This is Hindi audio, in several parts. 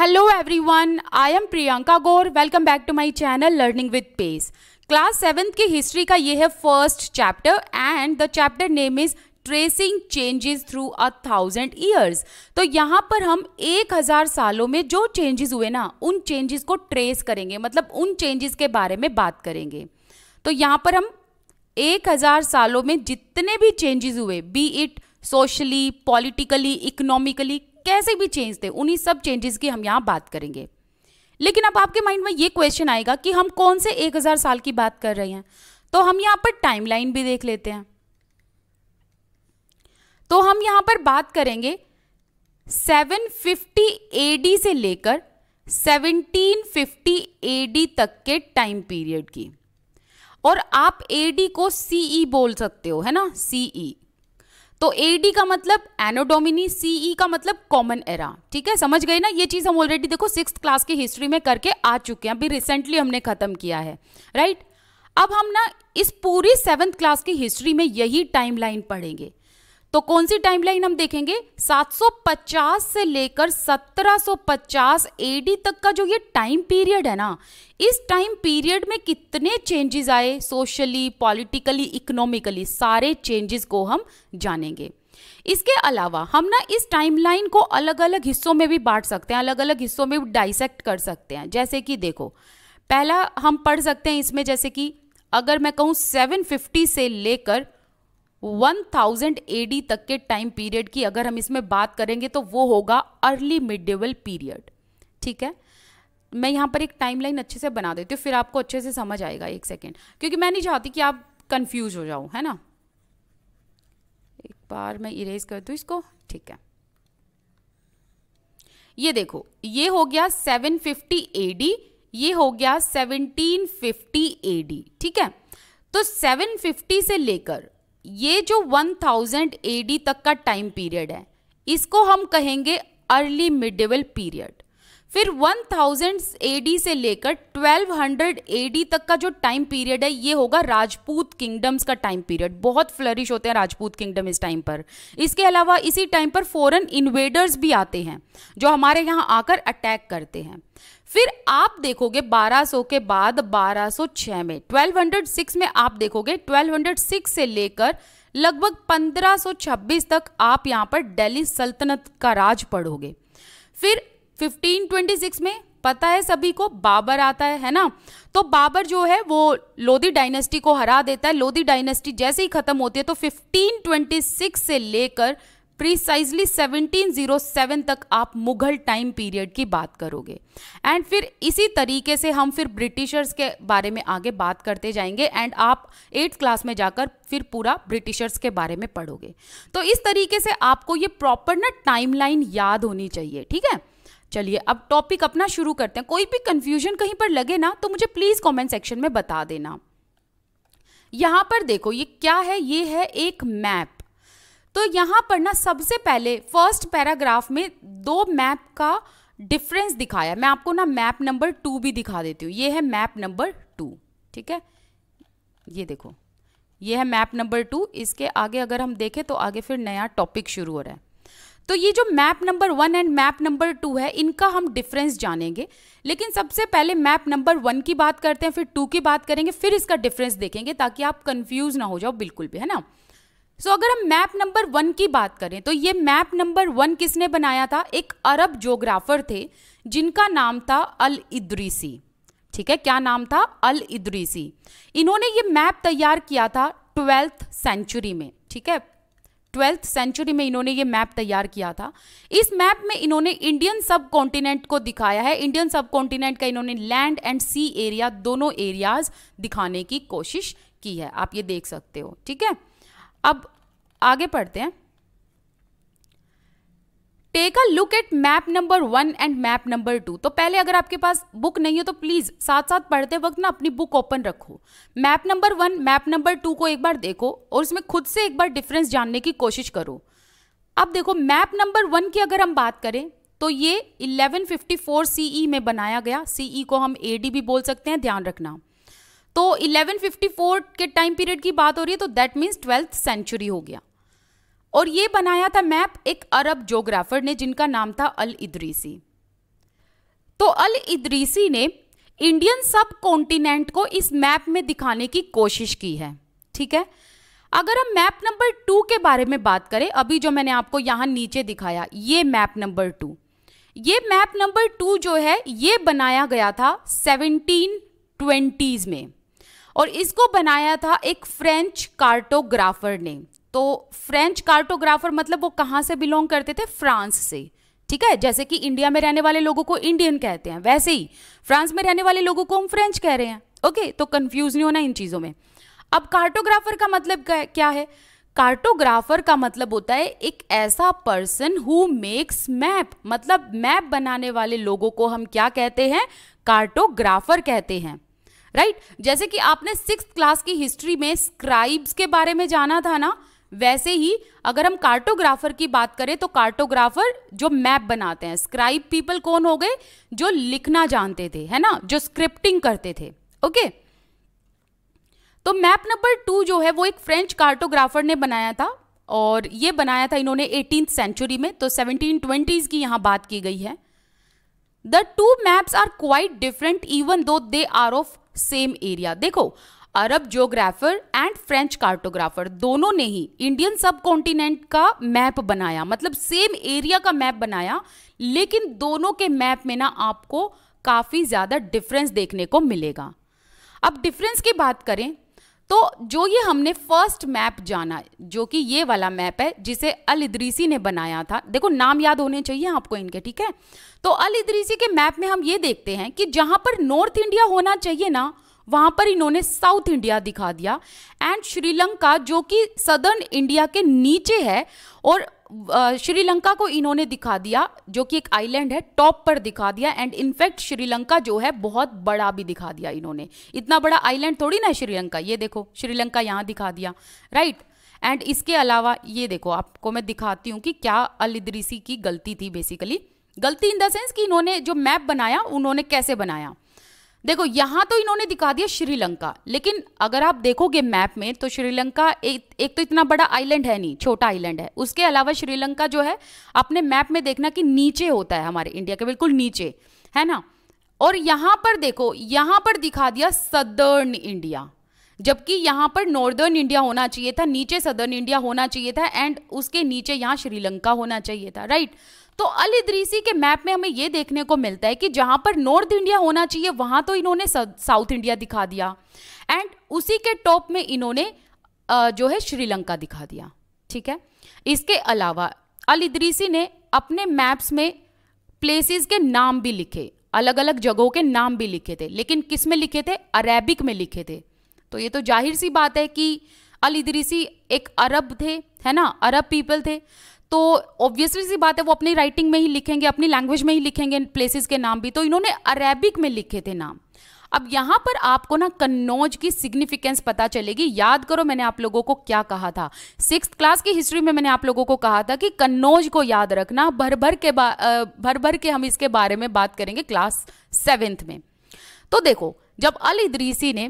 Hello everyone I am Priyanka Gaur welcome back to my channel learning with pace class seventh की हिस्ट्री का ये है first chapter and the chapter name is tracing changes through a thousand years तो यहाँ पर हम एक हज़ार सालों में जो चेंजेस हुए ना उन चेंजेस को ट्रेस करेंगे मतलब उन चेंजेस के बारे में बात करेंगे तो यहाँ पर हम एक हज़ार सालों में जितने भी चेंजेस हुए be it socially politically economically कैसे भी चेंज थे उन्हीं सब चेंजेस की हम यहाँ बात करेंगे लेकिन अब आपके माइंड में ये क्वेश्चन आएगा कि हम कौन से 1000 साल की बात कर रहे हैं तो हम यहाँ पर टाइमलाइन भी देख लेते हैं तो हम यहाँ पर बात करेंगे 750 फिफ्टी से लेकर 1750 एडी तक के टाइम पीरियड की और आप एडी को सीई e बोल सकते हो है ना सीई तो ए डी का मतलब एनोडोमिनी सीई e का मतलब कॉमन एरा ठीक है समझ गए ना ये चीज हम ऑलरेडी देखो सिक्स क्लास की हिस्ट्री में करके आ चुके हैं अभी रिसेंटली हमने खत्म किया है राइट अब हम ना इस पूरी सेवन्थ क्लास की हिस्ट्री में यही टाइमलाइन पढ़ेंगे तो कौन सी टाइमलाइन हम देखेंगे 750 से लेकर 1750 एडी तक का जो ये टाइम पीरियड है ना इस टाइम पीरियड में कितने चेंजेस आए सोशली पॉलिटिकली इकोनॉमिकली सारे चेंजेस को हम जानेंगे इसके अलावा हम ना इस टाइमलाइन को अलग अलग हिस्सों में भी बांट सकते हैं अलग अलग हिस्सों में डाइसेक्ट कर सकते हैं जैसे कि देखो पहला हम पढ़ सकते हैं इसमें जैसे कि अगर मैं कहूँ 750 से लेकर 1000 एडी तक के टाइम पीरियड की अगर हम इसमें बात करेंगे तो वो होगा अर्ली मिडेवल पीरियड ठीक है मैं यहाँ पर एक टाइमलाइन अच्छे से बना देती हूँ फिर आपको अच्छे से समझ आएगा एक सेकेंड क्योंकि मैं नहीं चाहती कि आप कंफ्यूज हो जाओ है ना एक बार मैं इरेज कर दूँ इसको ठीक है ये देखो ये हो गया 750 फिफ्टी ये हो गया 1750 एडी ठीक है तो 750 से लेकर ये जो 1000 एडी तक का टाइम पीरियड है इसको हम कहेंगे अर्ली मिडिवल पीरियड फिर 1000 एडी से लेकर 1200 एडी तक का जो टाइम पीरियड है ये होगा राजपूत किंगडम्स का टाइम पीरियड बहुत फ्लरिश होते हैं राजपूत किंगडम इस टाइम पर इसके अलावा इसी टाइम पर फॉरन इन्वेडर्स भी आते हैं जो हमारे यहाँ आकर अटैक करते हैं फिर आप देखोगे 1200 के बाद 1206 में 1206 में आप देखोगे 1206 से लेकर लगभग 1526 तक आप यहाँ पर दिल्ली सल्तनत का राज पढ़ोगे फिर 1526 में पता है सभी को बाबर आता है है ना तो बाबर जो है वो लोधी डायनेस्टी को हरा देता है लोधी डायनेस्टी जैसे ही खत्म होती है तो 1526 से लेकर प्रिसाइजली 1707 तक आप मुगल टाइम पीरियड की बात करोगे एंड फिर इसी तरीके से हम फिर ब्रिटिशर्स के बारे में आगे बात करते जाएंगे एंड आप एट्थ क्लास में जाकर फिर पूरा ब्रिटिशर्स के बारे में पढ़ोगे तो इस तरीके से आपको ये प्रॉपर ना टाइमलाइन याद होनी चाहिए ठीक है चलिए अब टॉपिक अपना शुरू करते हैं कोई भी कंफ्यूजन कहीं पर लगे ना तो मुझे प्लीज़ कमेंट सेक्शन में बता देना यहाँ पर देखो ये क्या है ये है एक मैप तो यहाँ पर ना सबसे पहले फर्स्ट पैराग्राफ में दो मैप का डिफरेंस दिखाया मैं आपको ना मैप नंबर टू भी दिखा देती हूँ ये है मैप नंबर टू ठीक है ये देखो ये है मैप नंबर टू इसके आगे अगर हम देखें तो आगे फिर नया टॉपिक शुरू हो रहा है तो ये जो map number one and map number two है इनका हम डिफरेंस जानेंगे लेकिन सबसे पहले मैप नंबर वन की बात करते हैं फिर टू की बात करेंगे फिर इसका डिफरेंस देखेंगे ताकि आप कंफ्यूज ना हो जाओ बिल्कुल भी है ना सो so, अगर हम मैप नंबर वन की बात करें तो ये मैप नंबर वन किसने बनाया था एक अरब जोग्राफर थे जिनका नाम था अल इद्रीसी ठीक है क्या नाम था अल इद्रीसी इन्होंने ये मैप तैयार किया था ट्वेल्थ सेंचुरी में ठीक है ट्वेल्थ सेंचुरी में इन्होंने ये मैप तैयार किया था इस मैप में इन्होंने इंडियन सब कॉन्टिनेंट को दिखाया है इंडियन सब कॉन्टिनेंट का इन्होंने लैंड एंड सी एरिया दोनों एरियाज दिखाने की कोशिश की है आप ये देख सकते हो ठीक है अब आगे पढ़ते हैं take a look at map number one and map number two तो पहले अगर आपके पास बुक नहीं है तो प्लीज़ साथ साथ पढ़ते वक्त ना अपनी बुक ओपन रखो map number one map number two को एक बार देखो और उसमें खुद से एक बार डिफरेंस जानने की कोशिश करो अब देखो मैप नंबर वन की अगर हम बात करें तो ये 1154 सीई e में बनाया गया सीई e को हम एडी भी बोल सकते हैं ध्यान रखना तो 1154 के टाइम पीरियड की बात हो रही है तो दैट मीन्स ट्वेल्थ सेंचुरी हो गया और ये बनाया था मैप एक अरब जोग्राफर ने जिनका नाम था अल इद्रीसी तो अल इद्रीसी ने इंडियन सब कॉन्टिनेंट को इस मैप में दिखाने की कोशिश की है ठीक है अगर हम मैप नंबर टू के बारे में बात करें अभी जो मैंने आपको यहाँ नीचे दिखाया ये मैप नंबर टू ये मैप नंबर टू जो है ये बनाया गया था सेवनटीन ट्वेंटीज़ में और इसको बनाया था एक फ्रेंच कार्टोग्राफर ने तो फ्रेंच कार्टोग्राफर मतलब वो कहाँ से बिलोंग करते थे फ्रांस से ठीक है जैसे कि इंडिया में रहने वाले लोगों को इंडियन कहते हैं वैसे ही फ्रांस में रहने वाले लोगों को हम फ्रेंच कह रहे हैं ओके तो कंफ्यूज नहीं होना इन चीज़ों में अब कार्टोग्राफर का मतलब क्या है कार्टोग्राफर का मतलब होता है एक ऐसा पर्सन हु मेक्स मैप मतलब मैप बनाने वाले लोगों को हम क्या कहते हैं कार्टोग्राफर कहते हैं राइट right? जैसे कि आपने सिक्स क्लास की हिस्ट्री में स्क्राइब्स के बारे में जाना था ना वैसे ही अगर हम कार्टोग्राफर की बात करें तो कार्टोग्राफर जो मैप बनाते हैं स्क्राइब पीपल कौन हो गए जो लिखना जानते थे है ना जो स्क्रिप्टिंग करते थे ओके तो मैप नंबर टू जो है वो एक फ्रेंच कार्टोग्राफर ने बनाया था और ये बनाया था इन्होंने एटीन सेंचुरी में तो सेवनटीन ट्वेंटीज की यहां बात की गई है the two maps are quite different even though they are off same area देखो Arab geographer and French cartographer दोनों ने ही इंडियन सब कॉन्टिनेंट का मैप बनाया मतलब सेम एरिया का मैप बनाया लेकिन दोनों के मैप में ना आपको काफ़ी ज़्यादा डिफरेंस देखने को मिलेगा अब डिफरेंस की बात करें तो जो ये हमने फर्स्ट मैप जाना जो कि ये वाला मैप है जिसे अल इद्रीसी ने बनाया था देखो नाम याद होने चाहिए आपको इनके ठीक है तो अल इदरीसी के मैप में हम ये देखते हैं कि जहाँ पर नॉर्थ इंडिया होना चाहिए ना वहाँ पर इन्होंने साउथ इंडिया दिखा दिया एंड श्रीलंका जो कि सदर्न इंडिया के नीचे है और श्रीलंका को इन्होंने दिखा दिया जो कि एक आइलैंड है टॉप पर दिखा दिया एंड इनफैक्ट श्रीलंका जो है बहुत बड़ा भी दिखा दिया इन्होंने इतना बड़ा आइलैंड थोड़ी ना श्रीलंका ये देखो श्रीलंका यहाँ दिखा दिया राइट एंड इसके अलावा ये देखो आपको मैं दिखाती हूँ कि क्या अल की गलती थी बेसिकली गलती इन द सेंस कि इन्होंने जो मैप बनाया उन्होंने कैसे बनाया देखो यहां तो इन्होंने दिखा दिया श्रीलंका लेकिन अगर आप देखोगे मैप में तो श्रीलंका एक, एक तो इतना बड़ा आइलैंड है नहीं छोटा आइलैंड है उसके अलावा श्रीलंका जो है अपने मैप में देखना कि नीचे होता है हमारे इंडिया के बिल्कुल नीचे है ना और यहां पर देखो यहां पर दिखा दिया सदर्न इंडिया जबकि यहां पर नॉर्दर्न इंडिया होना चाहिए था नीचे सदर्न इंडिया होना चाहिए था एंड उसके नीचे यहां श्रीलंका होना चाहिए था राइट तो अल इदरीसी के मैप में हमें यह देखने को मिलता है कि जहाँ पर नॉर्थ इंडिया होना चाहिए वहाँ तो इन्होंने साउथ इंडिया दिखा दिया एंड उसी के टॉप में इन्होंने जो है श्रीलंका दिखा दिया ठीक है इसके अलावा अल इद्रीसी ने अपने मैप्स में प्लेसेस के नाम भी लिखे अलग अलग जगहों के नाम भी लिखे थे लेकिन किस में लिखे थे अरेबिक में लिखे थे तो ये तो जाहिर सी बात है कि अल इद्रीसी एक अरब थे है ना अरब पीपल थे तो ऑब्वियसली सी बात है वो अपनी राइटिंग में ही लिखेंगे अपनी लैंग्वेज में ही लिखेंगे प्लेसेस के नाम भी तो इन्होंने अरेबिक में लिखे थे नाम अब यहाँ पर आपको ना कन्नौज की सिग्निफिकेंस पता चलेगी याद करो मैंने आप लोगों को क्या कहा था सिक्स क्लास की हिस्ट्री में मैंने आप लोगों को कहा था कि कन्नौज को याद रखना भर भर के भर भर के हम इसके बारे में बात करेंगे क्लास सेवेंथ में तो देखो जब अल इदरीसी ने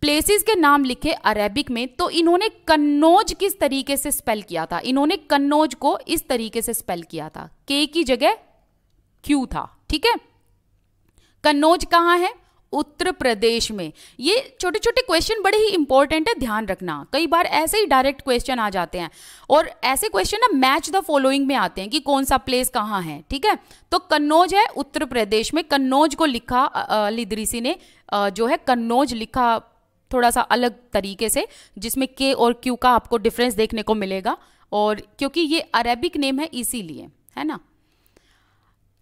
प्लेसेस के नाम लिखे अरेबिक में तो इन्होंने कन्नौज किस तरीके से स्पेल किया था इन्होंने कन्नौज को इस तरीके से स्पेल किया था के की जगह क्यू था ठीक है कन्नौज कहाँ है उत्तर प्रदेश में ये छोटे छोटे क्वेश्चन बड़े ही इंपॉर्टेंट है ध्यान रखना कई बार ऐसे ही डायरेक्ट क्वेश्चन आ जाते हैं और ऐसे क्वेश्चन ना मैच द फॉलोइंग में आते हैं कि कौन सा प्लेस कहाँ है ठीक है तो कन्नौज है उत्तर प्रदेश में कन्नौज को लिखा लिद्रीसी ने जो है कन्नौज लिखा थोड़ा सा अलग तरीके से जिसमें के और क्यू का आपको डिफरेंस देखने को मिलेगा और क्योंकि ये अरेबिक नेम है इसीलिए है ना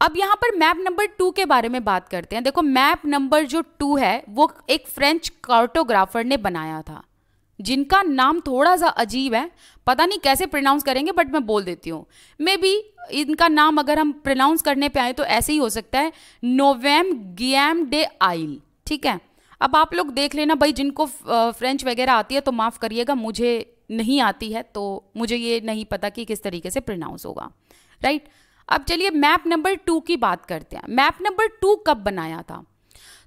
अब यहाँ पर मैप नंबर टू के बारे में बात करते हैं देखो मैप नंबर जो टू है वो एक फ्रेंच कार्टोग्राफर ने बनाया था जिनका नाम थोड़ा सा अजीब है पता नहीं कैसे प्रोनाउंस करेंगे बट मैं बोल देती हूँ मे बी इनका नाम अगर हम प्रोनाउंस करने पे आए तो ऐसे ही हो सकता है नोवेम गियम डे आइल ठीक है अब आप लोग देख लेना भाई जिनको फ्रेंच वगैरह आती है तो माफ़ करिएगा मुझे नहीं आती है तो मुझे ये नहीं पता कि किस तरीके से प्रोनाउंस होगा राइट अब चलिए मैप नंबर टू की बात करते हैं मैप नंबर टू कब बनाया था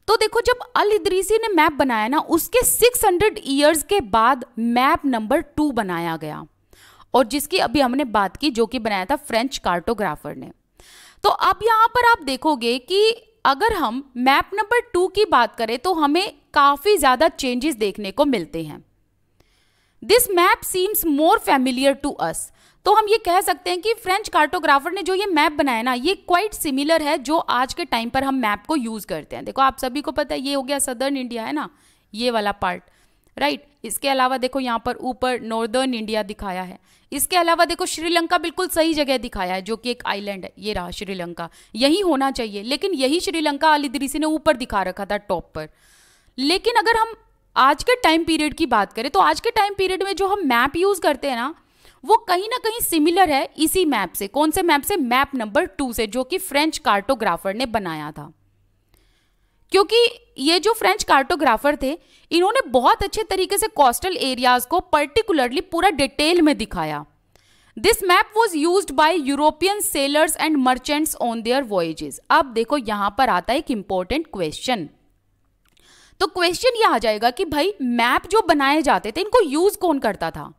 तो देखो जब अल इदरीसी ने मैप बनाया ना उसके 600 ईयर्स के बाद मैप नंबर टू बनाया गया और जिसकी अभी हमने बात की जो कि बनाया था फ्रेंच कार्टोग्राफर ने तो अब यहां पर आप देखोगे कि अगर हम मैप नंबर टू की बात करें तो हमें काफ़ी ज़्यादा चेंजेस देखने को मिलते हैं this map seems more familiar to us तो हम ये कह सकते हैं कि फ्रेंच कार्टोग्राफर ने जो ये मैप बनाया ना ये क्वाइट सिमिलर है जो आज के टाइम पर हम मैप को यूज़ करते हैं देखो आप सभी को पता है ये हो गया सदर्न इंडिया है ना ये वाला पार्ट राइट right? इसके अलावा देखो यहाँ पर ऊपर नॉर्दर्न इंडिया दिखाया है इसके अलावा देखो श्रीलंका बिल्कुल सही जगह दिखाया है जो कि एक आइलैंड है ये रहा श्रीलंका यही होना चाहिए लेकिन यही श्रीलंका अलीदरीसी ने ऊपर दिखा रखा था टॉप पर लेकिन अगर हम आज के टाइम पीरियड की बात करें तो आज के टाइम पीरियड में जो हम मैप यूज़ करते हैं ना वो कहीं ना कहीं सिमिलर है इसी मैप से कौन से मैप से मैप नंबर टू से जो कि फ्रेंच कार्टोग्राफर ने बनाया था क्योंकि ये जो फ्रेंच कार्टोग्राफर थे इन्होंने बहुत अच्छे तरीके से कोस्टल एरियाज को पर्टिकुलरली पूरा डिटेल में दिखाया this map was use by European sailors and merchants on their voyages अब देखो यहां पर आता है एक इंपॉर्टेंट क्वेश्चन तो क्वेश्चन ये आ जाएगा कि भाई मैप जो बनाए जाते थे इनको यूज कौन करता था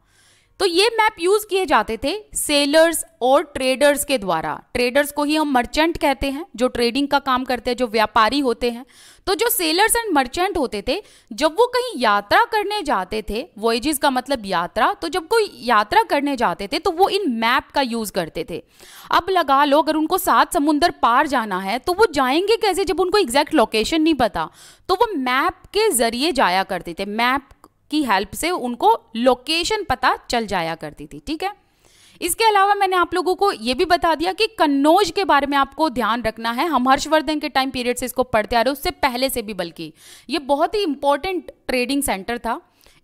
तो ये मैप यूज किए जाते थे सेलर्स और ट्रेडर्स के द्वारा ट्रेडर्स को ही हम मर्चेंट कहते हैं जो ट्रेडिंग का काम करते हैं जो व्यापारी होते हैं तो जो सेलर्स एंड मर्चेंट होते थे जब वो कहीं यात्रा करने जाते थे वोएजेस का मतलब यात्रा तो जब कोई यात्रा करने जाते थे तो वो इन मैप का यूज करते थे अब लगा लो अगर उनको सात समुंदर पार जाना है तो वो जाएंगे कैसे जब उनको एग्जैक्ट लोकेशन नहीं पता तो वो मैप के जरिए जाया करते थे मैप की हेल्प से उनको लोकेशन पता चल जाया करती थी ठीक है इसके अलावा मैंने आप लोगों को यह भी बता दिया कि कन्नौज के बारे में आपको ध्यान रखना है हम हर्षवर्धन के टाइम पीरियड से इसको पढ़ते आ रहे उससे पहले से भी बल्कि ये बहुत ही इंपॉर्टेंट ट्रेडिंग सेंटर था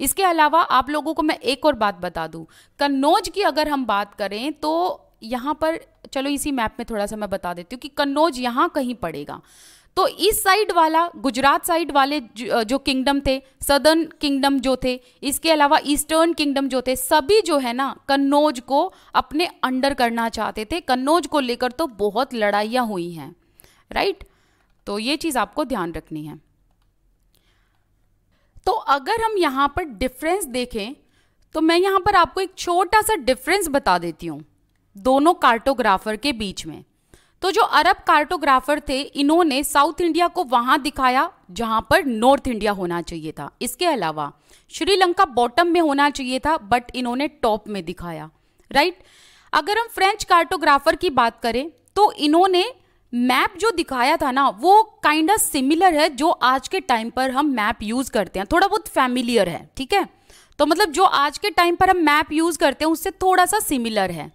इसके अलावा आप लोगों को मैं एक और बात बता दूं कन्नौज की अगर हम बात करें तो यहाँ पर चलो इसी मैप में थोड़ा सा मैं बता देती हूँ कि कन्नौज यहाँ कहीं पड़ेगा तो इस साइड वाला गुजरात साइड वाले जो किंगडम थे सदर्न किंगडम जो थे इसके अलावा ईस्टर्न किंगडम जो थे सभी जो है ना कन्नौज को अपने अंडर करना चाहते थे कन्नौज को लेकर तो बहुत लड़ाइयाँ हुई हैं राइट तो ये चीज़ आपको ध्यान रखनी है तो अगर हम यहाँ पर डिफरेंस देखें तो मैं यहाँ पर आपको एक छोटा सा डिफरेंस बता देती हूँ दोनों कार्टोग्राफर के बीच में तो जो अरब कार्टोग्राफर थे इन्होंने साउथ इंडिया को वहां दिखाया जहां पर नॉर्थ इंडिया होना चाहिए था इसके अलावा श्रीलंका बॉटम में होना चाहिए था बट इन्होंने टॉप में दिखाया राइट अगर हम फ्रेंच कार्टोग्राफर की बात करें तो इन्होंने मैप जो दिखाया था ना वो काइंड ऑफ सिमिलर है जो आज के टाइम पर हम मैप यूज करते हैं थोड़ा बहुत फैमिलियर है ठीक है तो मतलब जो आज के टाइम पर हम मैप यूज करते हैं उससे थोड़ा सा सिमिलर है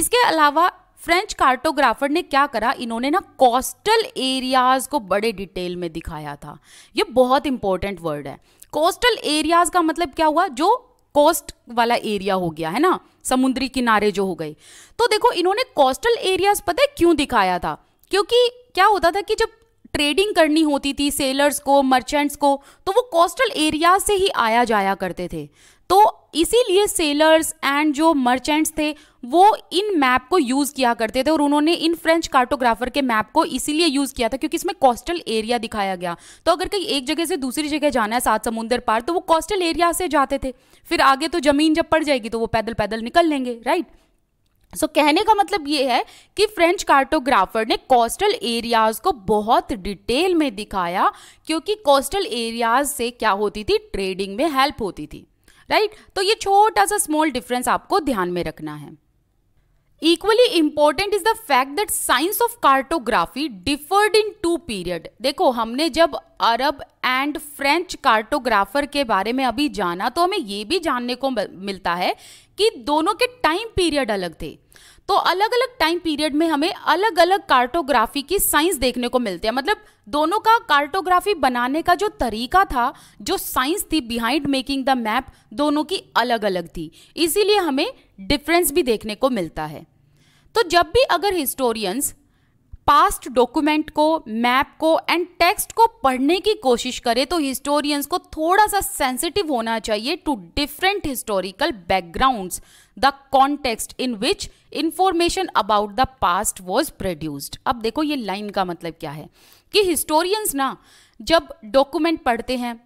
इसके अलावा फ्रेंच कार्टोग्राफर ने क्या करा इन्होंने ना कोस्टल एरियाज को बड़े डिटेल में दिखाया था ये बहुत इंपॉर्टेंट वर्ड है कोस्टल एरियाज का मतलब क्या हुआ जो कोस्ट वाला एरिया हो गया है ना समुद्री किनारे जो हो गए तो देखो इन्होंने कोस्टल एरियाज पता है क्यों दिखाया था क्योंकि क्या होता था कि जब ट्रेडिंग करनी होती थी सेलर्स को मर्चेंट्स को तो वो कोस्टल एरिया से ही आया जाया करते थे तो इसीलिए सेलर्स एंड जो मर्चेंट्स थे वो इन मैप को यूज़ किया करते थे और उन्होंने इन फ्रेंच कार्टोग्राफर के मैप को इसीलिए यूज़ किया था क्योंकि इसमें कोस्टल एरिया दिखाया गया तो अगर कहीं एक जगह से दूसरी जगह जाना है सात समुंदर पार तो वो कोस्टल एरिया से जाते थे फिर आगे तो ज़मीन जब पड़ जाएगी तो वो पैदल पैदल निकल लेंगे राइट सो so, कहने का मतलब ये है कि फ्रेंच कार्टोग्राफर ने कोस्टल एरियाज को बहुत डिटेल में दिखाया क्योंकि कोस्टल एरियाज से क्या होती थी ट्रेडिंग में हेल्प होती थी राइट right? तो ये छोटा सा स्मॉल डिफरेंस आपको ध्यान में रखना है equally important is the fact that science of cartography differed in two period देखो हमने जब अरब एंड फ्रेंच कार्टोग्राफर के बारे में अभी जाना तो हमें ये भी जानने को मिलता है कि दोनों के टाइम पीरियड अलग थे तो अलग अलग टाइम पीरियड में हमें अलग अलग कार्टोग्राफी की साइंस देखने को मिलते हैं मतलब दोनों का कार्टोग्राफी बनाने का जो तरीका था जो साइंस थी बिहाइंड मेकिंग द मैप दोनों की अलग अलग थी इसीलिए हमें डिफरेंस भी देखने को मिलता है तो जब भी अगर हिस्टोरियंस पास्ट डॉक्यूमेंट को मैप को एंड टेक्स्ट को पढ़ने की कोशिश करें तो हिस्टोरियंस को थोड़ा सा सेंसिटिव होना चाहिए to different historical backgrounds the context in which information about the past was produced अब देखो ये लाइन का मतलब क्या है कि हिस्टोरियंस ना जब डॉक्यूमेंट पढ़ते हैं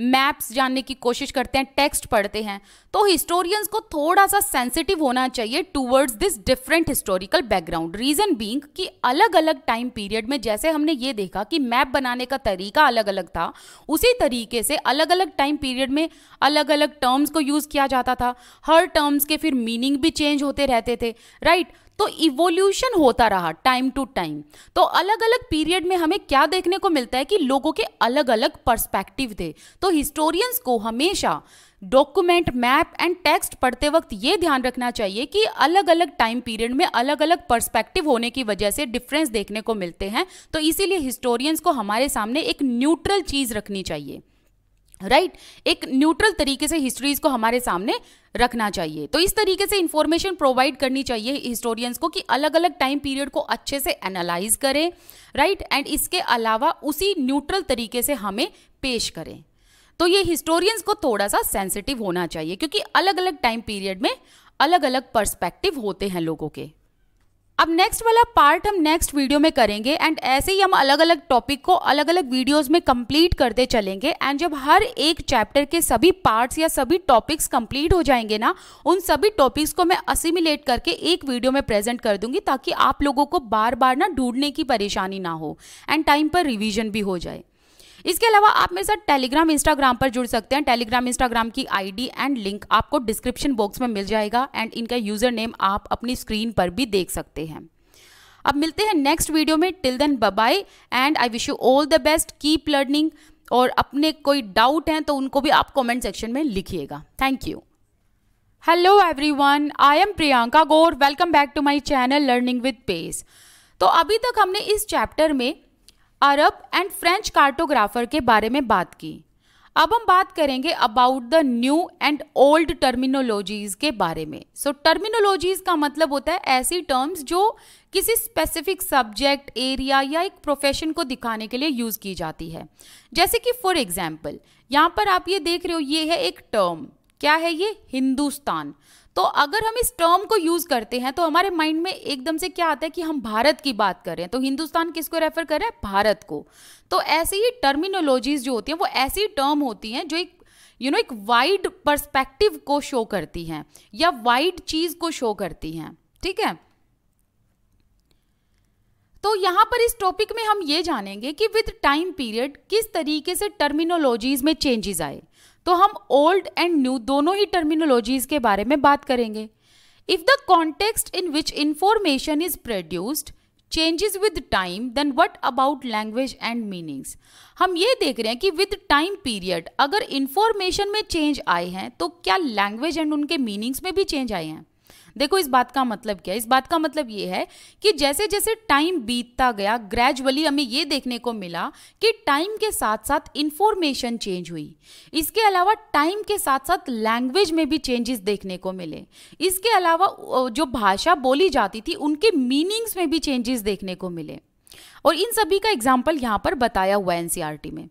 मैप्स जानने की कोशिश करते हैं टेक्स्ट पढ़ते हैं तो हिस्टोरियंस को थोड़ा सा सेंसिटिव होना चाहिए towards this different historical background reason being कि अलग अलग टाइम पीरियड में जैसे हमने ये देखा कि मैप बनाने का तरीका अलग अलग था उसी तरीके से अलग अलग टाइम पीरियड में अलग अलग टर्म्स को यूज़ किया जाता था हर टर्म्स के फिर मीनिंग भी चेंज होते रहते थे राइट right? तो इवोल्यूशन होता रहा टाइम टू टाइम तो अलग अलग पीरियड में हमें क्या देखने को मिलता है कि लोगों के अलग अलग पर्सपेक्टिव थे तो हिस्टोरियंस को हमेशा डॉक्यूमेंट मैप एंड टेक्स्ट पढ़ते वक्त ये ध्यान रखना चाहिए कि अलग अलग टाइम पीरियड में अलग अलग पर्सपेक्टिव होने की वजह से डिफरेंस देखने को मिलते हैं तो इसीलिए हिस्टोरियंस को हमारे सामने एक न्यूट्रल चीज़ रखनी चाहिए राइट right? एक न्यूट्रल तरीके से हिस्ट्रीज को हमारे सामने रखना चाहिए तो इस तरीके से इंफॉर्मेशन प्रोवाइड करनी चाहिए हिस्टोरियंस को कि अलग अलग टाइम पीरियड को अच्छे से एनालाइज करें राइट right? एंड इसके अलावा उसी न्यूट्रल तरीके से हमें पेश करें तो ये हिस्टोरियंस को थोड़ा सा सेंसिटिव होना चाहिए क्योंकि अलग अलग टाइम पीरियड में अलग अलग पर्सपेक्टिव होते हैं लोगों के अब नेक्स्ट वाला पार्ट हम नेक्स्ट वीडियो में करेंगे एंड ऐसे ही हम अलग अलग टॉपिक को अलग अलग वीडियोस में कंप्लीट करते चलेंगे एंड जब हर एक चैप्टर के सभी पार्ट्स या सभी टॉपिक्स कंप्लीट हो जाएंगे ना उन सभी टॉपिक्स को मैं असिमिलेट करके एक वीडियो में प्रेजेंट कर दूंगी ताकि आप लोगों को बार बार ना ढूंढने की परेशानी ना हो एंड टाइम पर रिविजन भी हो जाए इसके अलावा आप मेरे साथ टेलीग्राम इंस्टाग्राम पर जुड़ सकते हैं टेलीग्राम इंस्टाग्राम की आईडी एंड लिंक आपको डिस्क्रिप्शन बॉक्स में मिल जाएगा एंड इनका यूजर नेम आप अपनी स्क्रीन पर भी देख सकते हैं अब मिलते हैं नेक्स्ट वीडियो में till then bye and I wish you all the best keep learning और अपने कोई डाउट हैं तो उनको भी आप कमेंट सेक्शन में लिखिएगा thank you hello everyone I am Priyanka Gaur welcome back to my channel learning with pace तो अभी तक हमने इस चैप्टर में अरब एंड फ्रेंच कार्टोग्राफर के बारे में बात की अब हम बात करेंगे about the new and old terminologies के बारे में सो टर्मिनोलॉजीज का मतलब होता है ऐसी टर्म्स जो किसी स्पेसिफिक सब्जेक्ट एरिया या एक प्रोफेशन को दिखाने के लिए यूज की जाती है जैसे कि फॉर एग्जाम्पल यहाँ पर आप ये देख रहे हो ये है एक टर्म क्या है ये हिंदुस्तान तो अगर हम इस टर्म को यूज करते हैं तो हमारे माइंड में एकदम से क्या आता है कि हम भारत की बात कर रहे हैं तो हिंदुस्तान किसको रेफर कर रहे हैं भारत को तो ऐसी ही टर्मिनोलॉजीज जो होती हैं वो ऐसी टर्म होती हैं जो एक यू you नो know, एक वाइड पर्सपेक्टिव को शो करती हैं या वाइड चीज को शो करती हैं ठीक है तो यहां पर इस टॉपिक में हम ये जानेंगे कि विद टाइम पीरियड किस तरीके से टर्मिनोलॉजीज में चेंजेस आए तो हम ओल्ड एंड न्यू दोनों ही टर्मिनोलॉजीज के बारे में बात करेंगे if the context in which information is produced changes with time then what about language and meanings हम ये देख रहे हैं कि विद टाइम पीरियड अगर इंफॉर्मेशन में चेंज आए हैं तो क्या लैंग्वेज एंड उनके मीनिंग्स में भी चेंज आए हैं देखो इस बात का मतलब क्या इस बात का मतलब ये है कि जैसे जैसे टाइम बीतता गया ग्रेजुअली हमें ये देखने को मिला कि टाइम के साथ साथ इंफॉर्मेशन चेंज हुई इसके अलावा टाइम के साथ साथ लैंग्वेज में भी चेंजेस देखने को मिले इसके अलावा जो भाषा बोली जाती थी उनके मीनिंग्स में भी चेंजेस देखने को मिले और इन सभी का एग्जाम्पल यहाँ पर बताया हुआ है एनसीआरटी e में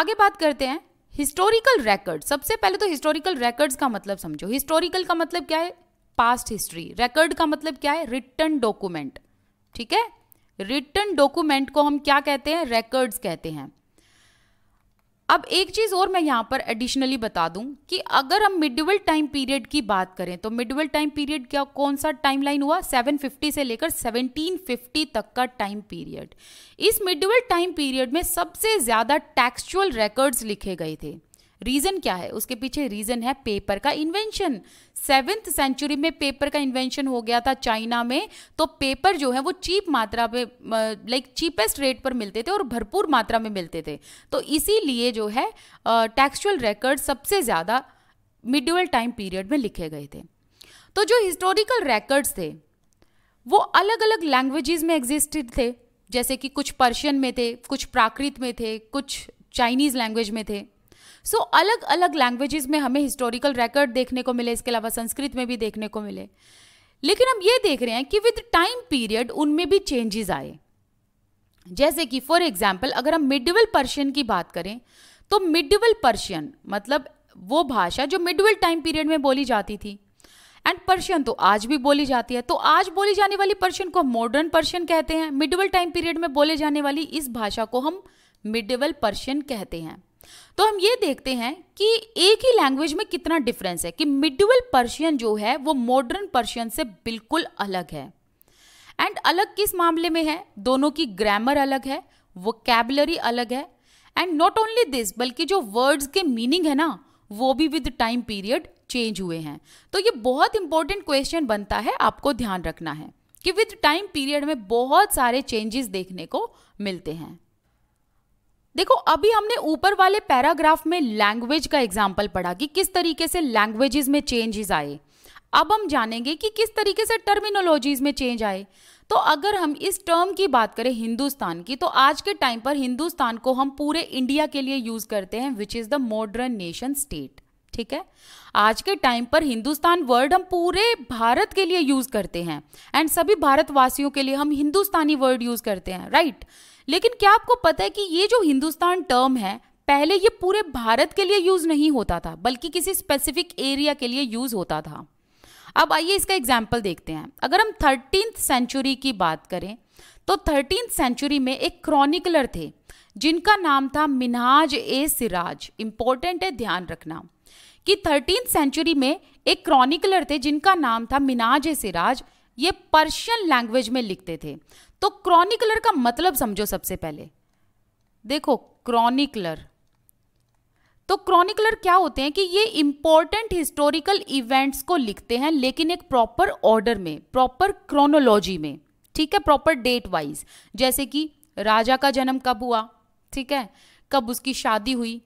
आगे बात करते हैं हिस्टोरिकल रेकर्ड सबसे पहले तो हिस्टोरिकल रिकॉर्ड्स का मतलब समझो हिस्टोरिकल का मतलब क्या है पास्ट हिस्ट्री रिकॉर्ड का मतलब क्या है रिटर्न डॉक्यूमेंट ठीक है रिटर्न डॉक्यूमेंट को हम क्या कहते हैं रिकॉर्ड्स कहते हैं अब एक चीज और मैं यहां पर एडिशनली बता दूं कि अगर हम मिडिवल टाइम पीरियड की बात करें तो मिडिवल टाइम पीरियड क्या कौन सा टाइम लाइन हुआ 750 से लेकर 1750 तक का टाइम पीरियड इस मिडिवल टाइम पीरियड में सबसे ज्यादा टेक्सचुअल रिकॉर्ड्स लिखे गए थे रीजन क्या है उसके पीछे रीजन है पेपर का इन्वेंशन सेवेंथ सेंचुरी में पेपर का इन्वेंशन हो गया था चाइना में तो पेपर जो है वो चीप मात्रा में लाइक चीपेस्ट रेट पर मिलते थे और भरपूर मात्रा में मिलते थे तो इसीलिए जो है टेक्सचुअल रिकॉर्ड सबसे ज़्यादा मिड्यूअल टाइम पीरियड में लिखे गए थे तो जो हिस्टोरिकल रिकॉर्ड्स थे वो अलग अलग लैंग्वेजेस में एग्जिस्टेड थे जैसे कि कुछ पर्शियन में थे कुछ प्राकृत में थे कुछ चाइनीज़ लैंग्वेज में थे सो so, अलग अलग लैंग्वेजेस में हमें हिस्टोरिकल रिकॉर्ड देखने को मिले इसके अलावा संस्कृत में भी देखने को मिले लेकिन हम ये देख रहे हैं कि विद टाइम पीरियड उनमें भी चेंजेस आए जैसे कि फॉर एग्जाम्पल अगर हम मिडवल पर्शियन की बात करें तो मिडवल पर्शियन मतलब वो भाषा जो मिडवल टाइम पीरियड में बोली जाती थी एंड पर्शियन तो आज भी बोली जाती है तो आज बोली जाने वाली पर्शियन को मॉडर्न पर्शियन कहते हैं मिडवल टाइम पीरियड में बोले जाने वाली इस भाषा को हम मिडवल पर्शियन कहते हैं तो हम ये देखते हैं कि एक ही लैंग्वेज में कितना डिफरेंस है कि मिडिवल पर्शियन जो है वो मॉडर्न पर्शियन से बिल्कुल अलग है एंड अलग किस मामले में है दोनों की ग्रामर अलग है वोकेबलरी अलग है एंड नॉट ओनली दिस बल्कि जो वर्ड्स के मीनिंग है ना वो भी विद टाइम पीरियड चेंज हुए हैं तो ये बहुत इंपॉर्टेंट क्वेश्चन बनता है आपको ध्यान रखना है कि विद टाइम पीरियड में बहुत सारे चेंजेस देखने को मिलते हैं देखो अभी हमने ऊपर वाले पैराग्राफ में लैंग्वेज का एग्जाम्पल पढ़ा कि किस तरीके से लैंग्वेजेस में चेंजेस आए अब हम जानेंगे कि किस तरीके से टर्मिनोलॉजीज में चेंज आए तो अगर हम इस टर्म की बात करें हिंदुस्तान की तो आज के टाइम पर हिंदुस्तान को हम पूरे इंडिया के लिए यूज करते हैं which is the modern nation state ठीक है आज के टाइम पर हिंदुस्तान वर्ड हम पूरे भारत के लिए यूज करते हैं एंड सभी भारतवासियों के लिए हम हिंदुस्तानी वर्ड यूज करते हैं राइट right? लेकिन क्या आपको पता है कि ये जो हिंदुस्तान टर्म है पहले ये पूरे भारत के लिए यूज नहीं होता था बल्कि किसी स्पेसिफिक एरिया के लिए यूज होता था अब आइए इसका एग्जाम्पल देखते हैं अगर हम थर्टीन सेंचुरी की बात करें तो थर्टीन सेंचुरी में एक क्रॉनिकलर थे जिनका नाम था मिनाज ए सिराज इंपॉर्टेंट है ध्यान रखना कि थर्टीन सेंचुरी में एक क्रॉनिकलर थे जिनका नाम था मिनाज ए सिराज ये पर्शियन लैंग्वेज में लिखते थे तो क्रॉनिकलर का मतलब समझो सबसे पहले देखो क्रॉनिकलर तो क्रॉनिकलर क्या होते हैं कि ये इंपॉर्टेंट हिस्टोरिकल इवेंट्स को लिखते हैं लेकिन एक प्रॉपर ऑर्डर में प्रॉपर क्रोनोलॉजी में ठीक है प्रॉपर डेट वाइज जैसे कि राजा का जन्म कब हुआ ठीक है कब उसकी शादी हुई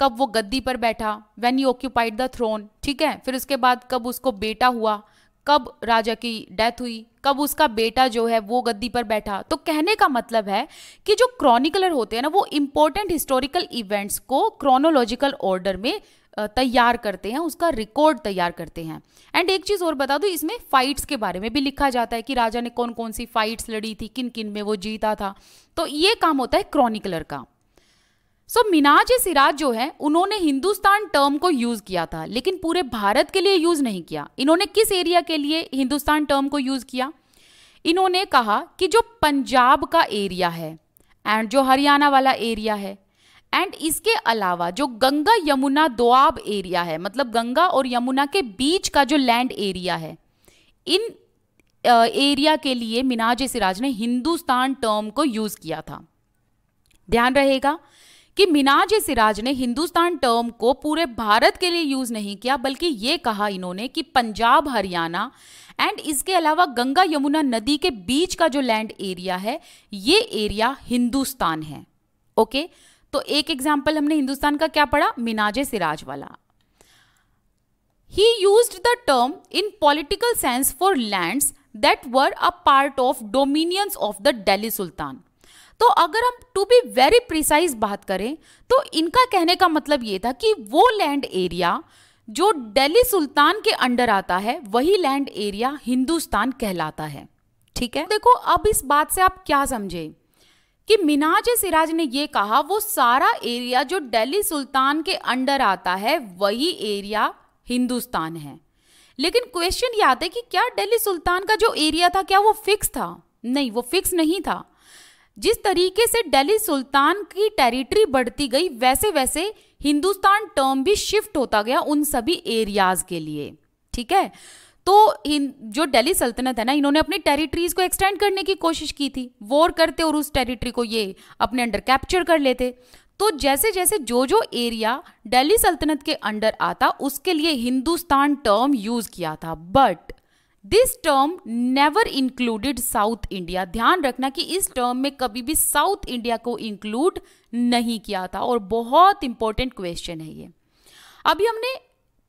कब वो गद्दी पर बैठा when you occupied the throne ठीक है फिर उसके बाद कब उसको बेटा हुआ कब राजा की डेथ हुई कब उसका बेटा जो है वो गद्दी पर बैठा तो कहने का मतलब है कि जो क्रॉनिकलर होते हैं ना वो इम्पोर्टेंट हिस्टोरिकल इवेंट्स को क्रोनोलॉजिकल ऑर्डर में तैयार करते हैं उसका रिकॉर्ड तैयार करते हैं एंड एक चीज़ और बता दूँ इसमें फाइट्स के बारे में भी लिखा जाता है कि राजा ने कौन कौन सी फाइट्स लड़ी थी किन किन में वो जीता था तो ये काम होता है क्रॉनिकलर का सो so, मिनाज सिराज जो है उन्होंने हिंदुस्तान टर्म को यूज किया था लेकिन पूरे भारत के लिए यूज नहीं किया इन्होंने किस एरिया के लिए हिंदुस्तान टर्म को यूज किया इन्होंने कहा कि जो पंजाब का एरिया है एंड जो हरियाणा वाला एरिया है एंड इसके अलावा जो गंगा यमुना दोआब एरिया है मतलब गंगा और यमुना के बीच का जो लैंड एरिया है इन एरिया के लिए मिनाज सिराज ने हिंदुस्तान टर्म को यूज किया था ध्यान रहेगा कि मिनाज सिराज ने हिंदुस्तान टर्म को पूरे भारत के लिए यूज़ नहीं किया बल्कि ये कहा इन्होंने कि पंजाब हरियाणा एंड इसके अलावा गंगा यमुना नदी के बीच का जो लैंड एरिया है ये एरिया हिंदुस्तान है ओके तो एक एग्जाम्पल हमने हिंदुस्तान का क्या पढ़ा मिनाज सिराज वाला ही use the term in political sense for lands that were a part of dominions of the Delhi sultan तो अगर हम टू बी वेरी प्रिसाइज बात करें तो इनका कहने का मतलब ये था कि वो लैंड एरिया जो दिल्ली सुल्तान के अंडर आता है वही लैंड एरिया हिंदुस्तान कहलाता है ठीक है देखो अब इस बात से आप क्या समझे कि मिनाज सिराज ने यह कहा वो सारा एरिया जो दिल्ली सुल्तान के अंडर आता है वही एरिया हिंदुस्तान है लेकिन क्वेश्चन ये आता है कि क्या दिल्ली सुल्तान का जो एरिया था क्या वो फिक्स था नहीं वो फिक्स नहीं था जिस तरीके से दिल्ली सुल्तान की टेरिटरी बढ़ती गई वैसे वैसे हिंदुस्तान टर्म भी शिफ्ट होता गया उन सभी एरियाज के लिए ठीक है तो जो दिल्ली सल्तनत है ना इन्होंने अपनी टेरिटरीज को एक्सटेंड करने की कोशिश की थी वॉर करते और उस टेरिटरी को ये अपने अंडर कैप्चर कर लेते तो जैसे जैसे जो जो एरिया दिल्ली सल्तनत के अंडर आता उसके लिए हिंदुस्तान टर्म यूज किया था but this term never included South India ध्यान रखना कि इस टर्म में कभी भी साउथ इंडिया को इंक्लूड नहीं किया था और बहुत इंपॉर्टेंट क्वेश्चन है ये अभी हमने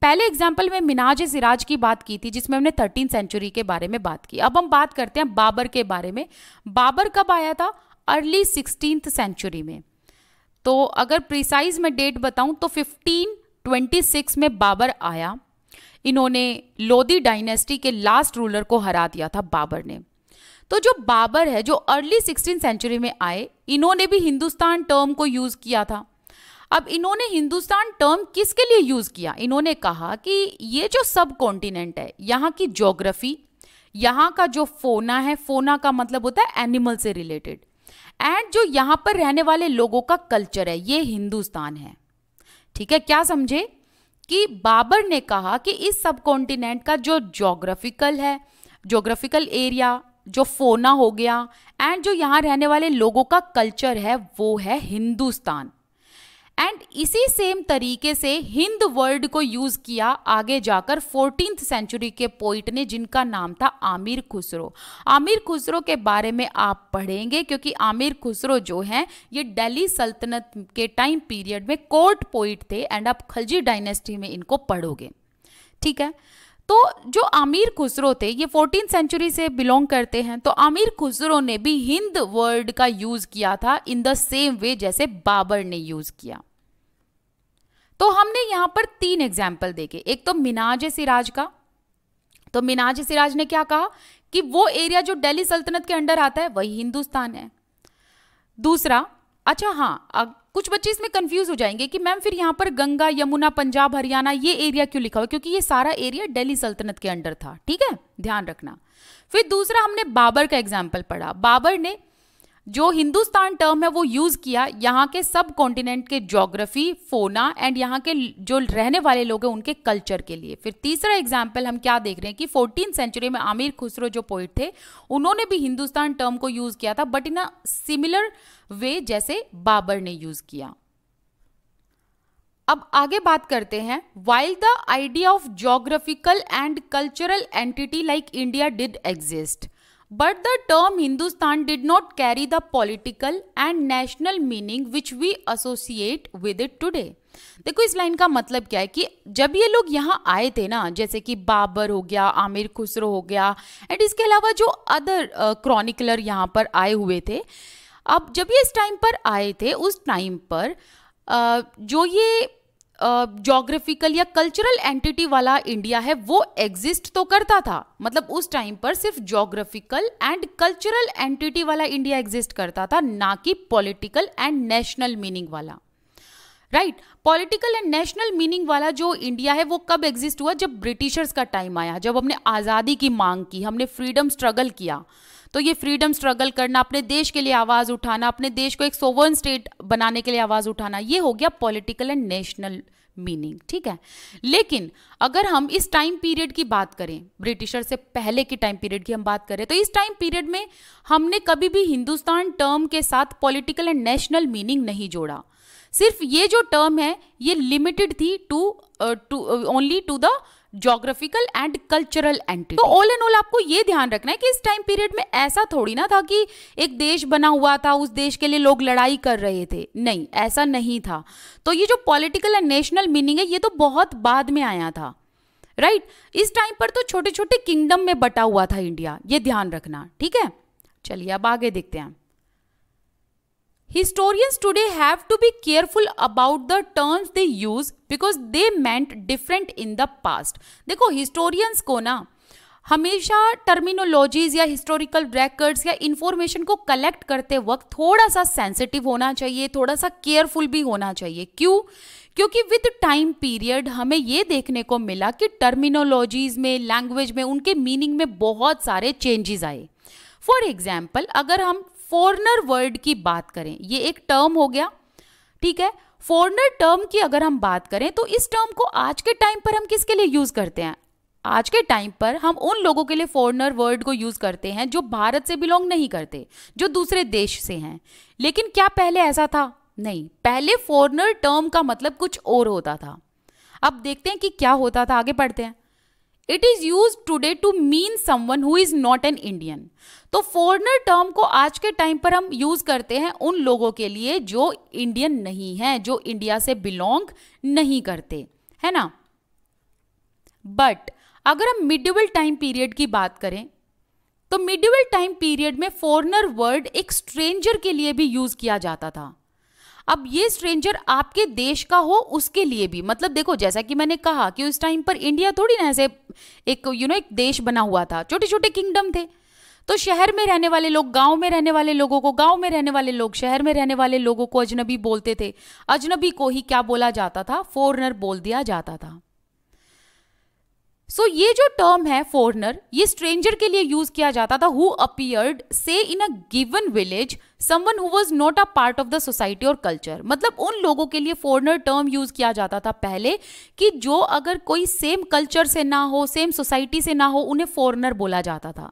पहले एग्जाम्पल में मिनाज सिराज की बात की थी जिसमें हमने थर्टीन सेंचुरी के बारे में बात की अब हम बात करते हैं बाबर के बारे में बाबर कब आया था अर्ली सिक्सटीन सेंचुरी में तो अगर प्रिसाइज में डेट बताऊं तो फिफ्टीन ट्वेंटी सिक्स में बाबर आया इन्होंने लोधी डायनेस्टी के लास्ट रूलर को हरा दिया था बाबर ने तो जो बाबर है जो अर्ली सिक्सटीन सेंचुरी में आए इन्होंने भी हिंदुस्तान टर्म को यूज़ किया था अब इन्होंने हिंदुस्तान टर्म किसके लिए यूज़ किया इन्होंने कहा कि ये जो सब कॉन्टिनेंट है यहाँ की जोग्राफी यहाँ का जो फोना है फोना का मतलब होता है एनिमल से रिलेटेड एंड जो यहाँ पर रहने वाले लोगों का कल्चर है ये हिंदुस्तान है ठीक है क्या समझे कि बाबर ने कहा कि इस सब कॉन्टिनेंट का जो जोग्राफिकल है जोग्राफिकल एरिया जो फोना हो गया एंड जो यहाँ रहने वाले लोगों का कल्चर है वो है हिंदुस्तान एंड इसी सेम तरीके से हिंद वर्ड को यूज किया आगे जाकर फोर्टीन सेंचुरी के पोइट ने जिनका नाम था आमिर खुसरो आमिर खुसरो के बारे में आप पढ़ेंगे क्योंकि आमिर खुसरो जो हैं ये दिल्ली सल्तनत के टाइम पीरियड में कोर्ट पोइट थे एंड आप खलजी डायनेस्टी में इनको पढ़ोगे ठीक है तो जो आमिर खुसरो थे ये फोर्टीन सेंचुरी से बिलोंग करते हैं तो आमिर खुसरो ने भी हिंद वर्ड का यूज किया था इन द सेम वे जैसे बाबर ने यूज किया तो हमने यहां पर तीन एग्जाम्पल देखे एक तो मिनाज सिराज का तो मिनाज सिराज ने क्या कहा कि वो एरिया जो दिल्ली सल्तनत के अंडर आता है वही हिंदुस्तान है दूसरा अच्छा हाँ कुछ बच्चे इसमें कंफ्यूज हो जाएंगे कि मैम फिर यहाँ पर गंगा यमुना पंजाब हरियाणा ये एरिया क्यों लिखा हुआ क्योंकि ये सारा एरिया दिल्ली सल्तनत के अंडर था ठीक है ध्यान रखना फिर दूसरा हमने बाबर का एग्जाम्पल पढ़ा बाबर ने जो हिंदुस्तान टर्म है वो यूज किया यहाँ के सब कॉन्टिनेंट के जोग्राफी फोना एंड यहाँ के जो रहने वाले लोग हैं उनके कल्चर के लिए फिर तीसरा एग्जाम्पल हम क्या देख रहे हैं कि फोर्टीन सेंचुरी में आमिर खुसरो जो पोइट थे उन्होंने भी हिंदुस्तान टर्म को यूज किया था बट इन अ सिमिलर वे जैसे बाबर ने यूज किया अब आगे बात करते हैं while the idea of geographical and cultural entity like India did exist but the term Hindustan did not carry the political and national meaning which we associate with it today देखो इस लाइन का मतलब क्या है कि जब ये लोग यहाँ आए थे ना जैसे कि बाबर हो गया आमिर खुसरो हो गया एंड इसके अलावा जो अदर क्रॉनिकलर यहाँ पर आए हुए थे अब जब ये इस टाइम पर आए थे उस टाइम पर जो ये जोग्राफिकल या कल्चरल एंटिटी वाला इंडिया है वो एग्जिस्ट तो करता था मतलब उस टाइम पर सिर्फ जोग्राफिकल एंड कल्चरल एंटिटी वाला इंडिया एग्जिस्ट करता था ना कि पॉलिटिकल एंड नेशनल मीनिंग वाला right political and national meaning वाला जो इंडिया है वो कब एग्जिस्ट हुआ जब ब्रिटिशर्स का टाइम आया जब हमने आज़ादी की मांग की हमने फ्रीडम स्ट्रगल किया तो ये फ्रीडम स्ट्रगल करना अपने देश के लिए आवाज़ उठाना अपने देश को एक सोवर्न स्टेट बनाने के लिए आवाज़ उठाना ये हो गया पॉलिटिकल एंड नेशनल मीनिंग ठीक है लेकिन अगर हम इस टाइम पीरियड की बात करें ब्रिटिशर से पहले की टाइम पीरियड की हम बात करें तो इस टाइम पीरियड में हमने कभी भी हिंदुस्तान टर्म के साथ पॉलिटिकल एंड नेशनल मीनिंग नहीं जोड़ा सिर्फ ये जो टर्म है ये लिमिटेड थी to to only to the geographical and cultural entity तो ऑल एंड ऑल आपको ये ध्यान रखना है कि इस टाइम पीरियड में ऐसा थोड़ी ना था कि एक देश बना हुआ था उस देश के लिए लोग लड़ाई कर रहे थे नहीं ऐसा नहीं था तो ये जो पॉलिटिकल एंड नेशनल मीनिंग है ये तो बहुत बाद में आया था राइट right? इस टाइम पर तो छोटे छोटे किंगडम में बटा हुआ था इंडिया ये ध्यान रखना ठीक है चलिए अब आगे देखते हैं Historians today have to be careful about the terms they use because they meant different in the past. देखो historians को ना हमेशा टर्मिनोलॉजीज या हिस्टोरिकल रेकर्ड्स या इन्फॉर्मेशन को कलेक्ट करते वक्त थोड़ा सा सेंसिटिव होना चाहिए थोड़ा सा केयरफुल भी होना चाहिए क्यों क्योंकि विद टाइम पीरियड हमें ये देखने को मिला कि टर्मिनोलॉजीज में लैंग्वेज में उनके मीनिंग में बहुत सारे चेंजेस आए फॉर एग्जाम्पल अगर हम फॉरनर वर्ड की बात करें ये एक टर्म हो गया ठीक है फॉरनर टर्म की अगर हम बात करें तो इस टर्म को आज के टाइम पर हम किसके लिए यूज करते हैं आज के टाइम पर हम उन लोगों के लिए फॉरनर वर्ड को यूज करते हैं जो भारत से बिलोंग नहीं करते जो दूसरे देश से हैं लेकिन क्या पहले ऐसा था नहीं पहले फॉरनर टर्म का मतलब कुछ और होता था अब देखते हैं कि क्या होता था आगे पढ़ते हैं it is use today to mean someone who is not an Indian तो फॉरनर टर्म को आज के टाइम पर हम यूज करते हैं उन लोगों के लिए जो इंडियन नहीं है जो इंडिया से बिलोंग नहीं करते है ना बट अगर हम मिडिवल टाइम पीरियड की बात करें तो मिडिवल टाइम पीरियड में फॉरनर वर्ड एक स्ट्रेंजर के लिए भी यूज किया जाता था अब ये स्ट्रेंजर आपके देश का हो उसके लिए भी मतलब देखो जैसा कि मैंने कहा कि उस टाइम पर इंडिया थोड़ी ना ऐसे एक यू नो एक देश बना हुआ था छोटे छोटे किंगडम थे तो शहर में रहने वाले लोग गांव में रहने वाले लोगों को गांव में रहने वाले लोग शहर में रहने वाले लोगों को अजनबी बोलते थे अजनबी को ही क्या बोला जाता था फॉरनर बोल दिया जाता था सो so, ये जो टर्म है फॉरनर ये स्ट्रेंजर के लिए यूज किया जाता था who appeared say in a given village someone who was not a part of the society और कल्चर मतलब उन लोगों के लिए फॉरनर टर्म यूज किया जाता था पहले कि जो अगर कोई सेम कल्चर से ना हो सेम सोसाइटी से ना हो उन्हें फॉरनर बोला जाता था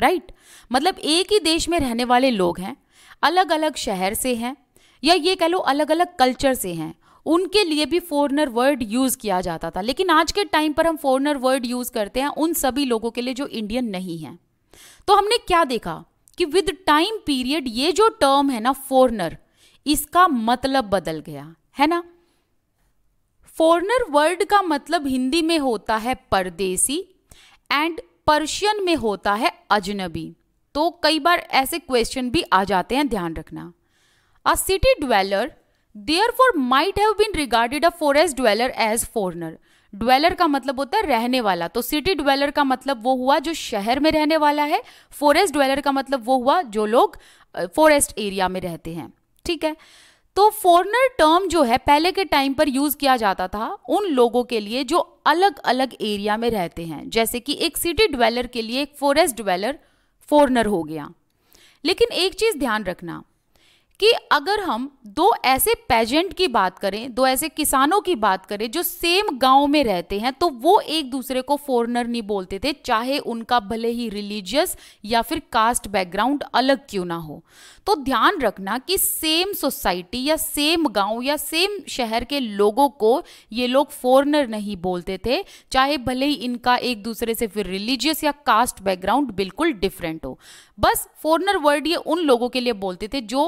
राइट right? मतलब एक ही देश में रहने वाले लोग हैं अलग अलग शहर से हैं या ये कह लो अलग अलग कल्चर से हैं उनके लिए भी फॉरनर वर्ड यूज़ किया जाता था लेकिन आज के टाइम पर हम फॉरनर वर्ड यूज़ करते हैं उन सभी लोगों के लिए जो इंडियन नहीं हैं तो हमने क्या देखा कि विद टाइम पीरियड ये जो टर्म है ना फॉरनर इसका मतलब बदल गया है ना फॉरनर वर्ड का मतलब हिंदी में होता है परदेसी एंड पर्शियन में होता है अजनबी तो कई बार ऐसे क्वेश्चन भी आ जाते हैं ध्यान रखना a city dweller for might have been regarded a forest dweller as foreigner dweller का मतलब होता है रहने वाला तो सिटी ड्वेलर का मतलब वो हुआ जो शहर में रहने वाला है फॉरेस्ट ड्वेलर का मतलब वो हुआ जो लोग फॉरेस्ट एरिया में रहते हैं ठीक है तो फॉरनर टर्म जो है पहले के टाइम पर यूज किया जाता था उन लोगों के लिए जो अलग अलग एरिया में रहते हैं जैसे कि एक सिटी ड्वेलर के लिए एक फॉरेस्ट ड्वेलर फॉरनर हो गया लेकिन एक चीज ध्यान रखना कि अगर हम दो ऐसे पेजेंट की बात करें दो ऐसे किसानों की बात करें जो सेम गांव में रहते हैं तो वो एक दूसरे को फॉरनर नहीं बोलते थे चाहे उनका भले ही रिलीजियस या फिर कास्ट बैकग्राउंड अलग क्यों ना हो तो ध्यान रखना कि सेम सोसाइटी या सेम गांव या सेम शहर के लोगों को ये लोग फॉरनर नहीं बोलते थे चाहे भले ही इनका एक दूसरे से फिर रिलीजियस या कास्ट बैकग्राउंड बिल्कुल डिफरेंट हो बस फॉरनर वर्ड ये उन लोगों के लिए बोलते थे जो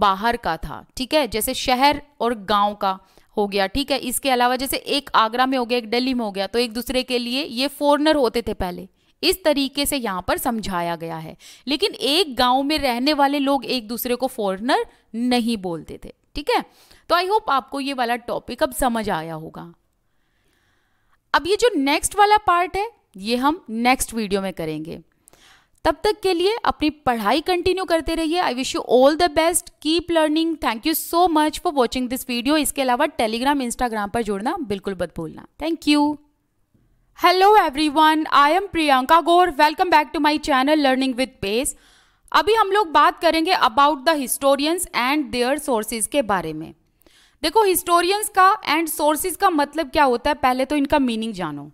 बाहर का था ठीक है जैसे शहर और गांव का हो गया ठीक है इसके अलावा जैसे एक आगरा में हो गया एक दिल्ली में हो गया तो एक दूसरे के लिए ये फॉरनर होते थे पहले इस तरीके से यहाँ पर समझाया गया है लेकिन एक गांव में रहने वाले लोग एक दूसरे को फॉरनर नहीं बोलते थे ठीक है तो आई होप आपको ये वाला टॉपिक अब समझ आया होगा अब ये जो नेक्स्ट वाला पार्ट है ये हम नेक्स्ट वीडियो में करेंगे तब तक के लिए अपनी पढ़ाई कंटिन्यू करते रहिए I wish you all the best keep learning thank you so much for watching this video इसके अलावा टेलीग्राम इंस्टाग्राम पर जोड़ना बिल्कुल मत भूलना thank you hello everyone I am Priyanka Gaur welcome back to my channel learning with pace अभी हम लोग बात करेंगे about the historians and their sources के बारे में देखो हिस्टोरियंस का एंड सोर्सेज का मतलब क्या होता है पहले तो इनका मीनिंग जानो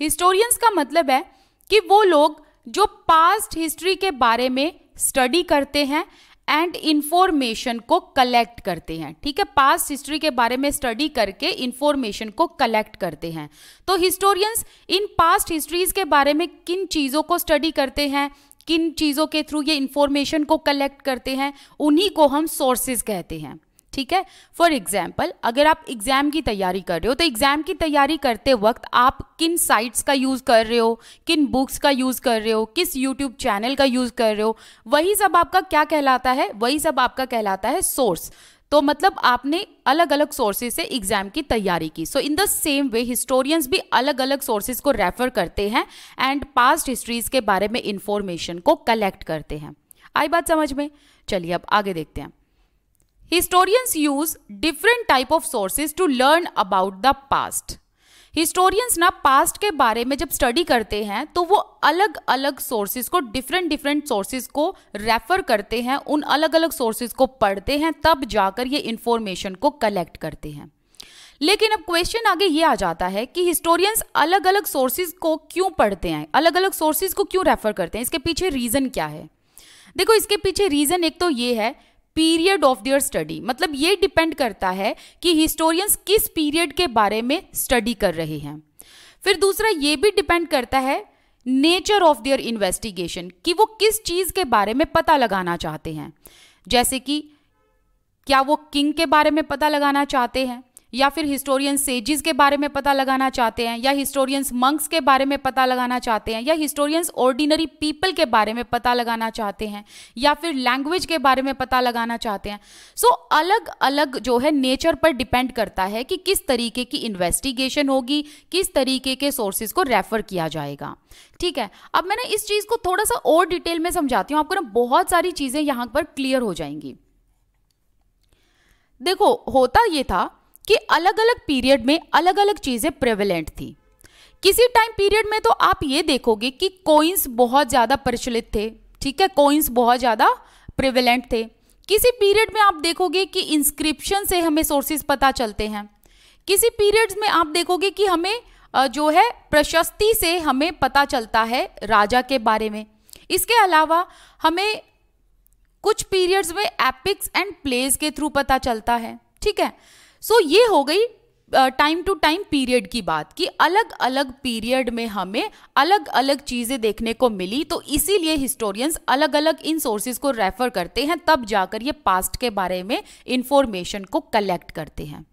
हिस्टोरियंस का मतलब है कि वो लोग जो पास्ट हिस्ट्री के बारे में स्टडी करते हैं एंड इंफॉर्मेशन को कलेक्ट करते हैं ठीक है पास्ट हिस्ट्री के बारे में स्टडी करके इंफॉर्मेशन को कलेक्ट करते हैं तो हिस्टोरियंस इन पास्ट हिस्ट्रीज के बारे में किन चीज़ों को स्टडी करते हैं किन चीज़ों के थ्रू ये इंफॉर्मेशन को कलेक्ट करते हैं उन्हीं को हम सोर्सेज कहते हैं ठीक है फॉर एग्जाम्पल अगर आप एग्जाम की तैयारी कर रहे हो तो एग्जाम की तैयारी करते वक्त आप किन साइट्स का यूज़ कर रहे हो किन बुक्स का यूज़ कर रहे हो किस यूट्यूब चैनल का यूज़ कर रहे हो वही सब आपका क्या कहलाता है वही सब आपका कहलाता है सोर्स तो मतलब आपने अलग अलग सोर्सेज से एग्जाम की तैयारी की so in the same way historians भी अलग अलग सोर्सेज को रेफर करते हैं एंड पास्ट हिस्ट्रीज के बारे में इंफॉर्मेशन को कलेक्ट करते हैं आई बात समझ में चलिए अब आगे देखते हैं historians use different type of sources to learn about the past historians ना पास्ट के बारे में जब स्टडी करते हैं तो वो अलग अलग सोर्सेज को डिफरेंट डिफरेंट सोर्सेज को रेफर करते हैं उन अलग अलग सोर्सेज को पढ़ते हैं तब जाकर ये इंफॉर्मेशन को कलेक्ट करते हैं लेकिन अब क्वेश्चन आगे ये आ जाता है कि हिस्टोरियंस अलग अलग सोर्सेज को क्यों पढ़ते हैं अलग अलग सोर्सेज को क्यों रेफर करते हैं इसके पीछे रीज़न क्या है देखो इसके पीछे रीज़न एक तो ये है पीरियड ऑफ देयर स्टडी मतलब ये डिपेंड करता है कि हिस्टोरियंस किस पीरियड के बारे में स्टडी कर रहे हैं फिर दूसरा ये भी डिपेंड करता है नेचर ऑफ देयर इन्वेस्टिगेशन कि वो किस चीज़ के बारे में पता लगाना चाहते हैं जैसे कि क्या वो किंग के बारे में पता लगाना चाहते हैं या फिर हिस्टोरियंस सेजिस के बारे में पता लगाना चाहते हैं या हिस्टोरियंस मंक्स के बारे में पता लगाना चाहते हैं या हिस्टोरियंस ऑर्डिनरी पीपल के बारे में पता लगाना चाहते हैं या फिर लैंग्वेज के बारे में पता लगाना चाहते हैं सो so, अलग अलग जो है नेचर पर डिपेंड करता है कि किस तरीके की इन्वेस्टिगेशन होगी किस तरीके के सोर्सेज को रेफर किया जाएगा ठीक है अब मैंने इस चीज़ को थोड़ा सा और डिटेल में समझाती हूँ आपको ना बहुत सारी चीज़ें यहाँ पर क्लियर हो जाएंगी देखो होता ये था कि अलग अलग पीरियड में अलग अलग चीज़ें प्रेवलेंट थी किसी टाइम पीरियड में तो आप ये देखोगे कि कोइंस बहुत ज़्यादा प्रचलित थे ठीक है कोइंस बहुत ज़्यादा प्रिवेलेंट थे किसी पीरियड में आप देखोगे कि इंस्क्रिप्शन से हमें सोर्सेज पता चलते हैं किसी पीरियड्स में आप देखोगे कि हमें जो है प्रशस्ति से हमें पता चलता है राजा के बारे में इसके अलावा हमें कुछ पीरियड्स में एपिक्स एंड प्लेज के थ्रू पता चलता है ठीक है सो ये हो गई टाइम टू टाइम पीरियड की बात कि अलग अलग पीरियड में हमें अलग अलग चीज़ें देखने को मिली तो इसीलिए हिस्टोरियंस अलग अलग इन सोर्सेज को रेफर करते हैं तब जाकर ये पास्ट के बारे में इंफॉर्मेशन को कलेक्ट करते हैं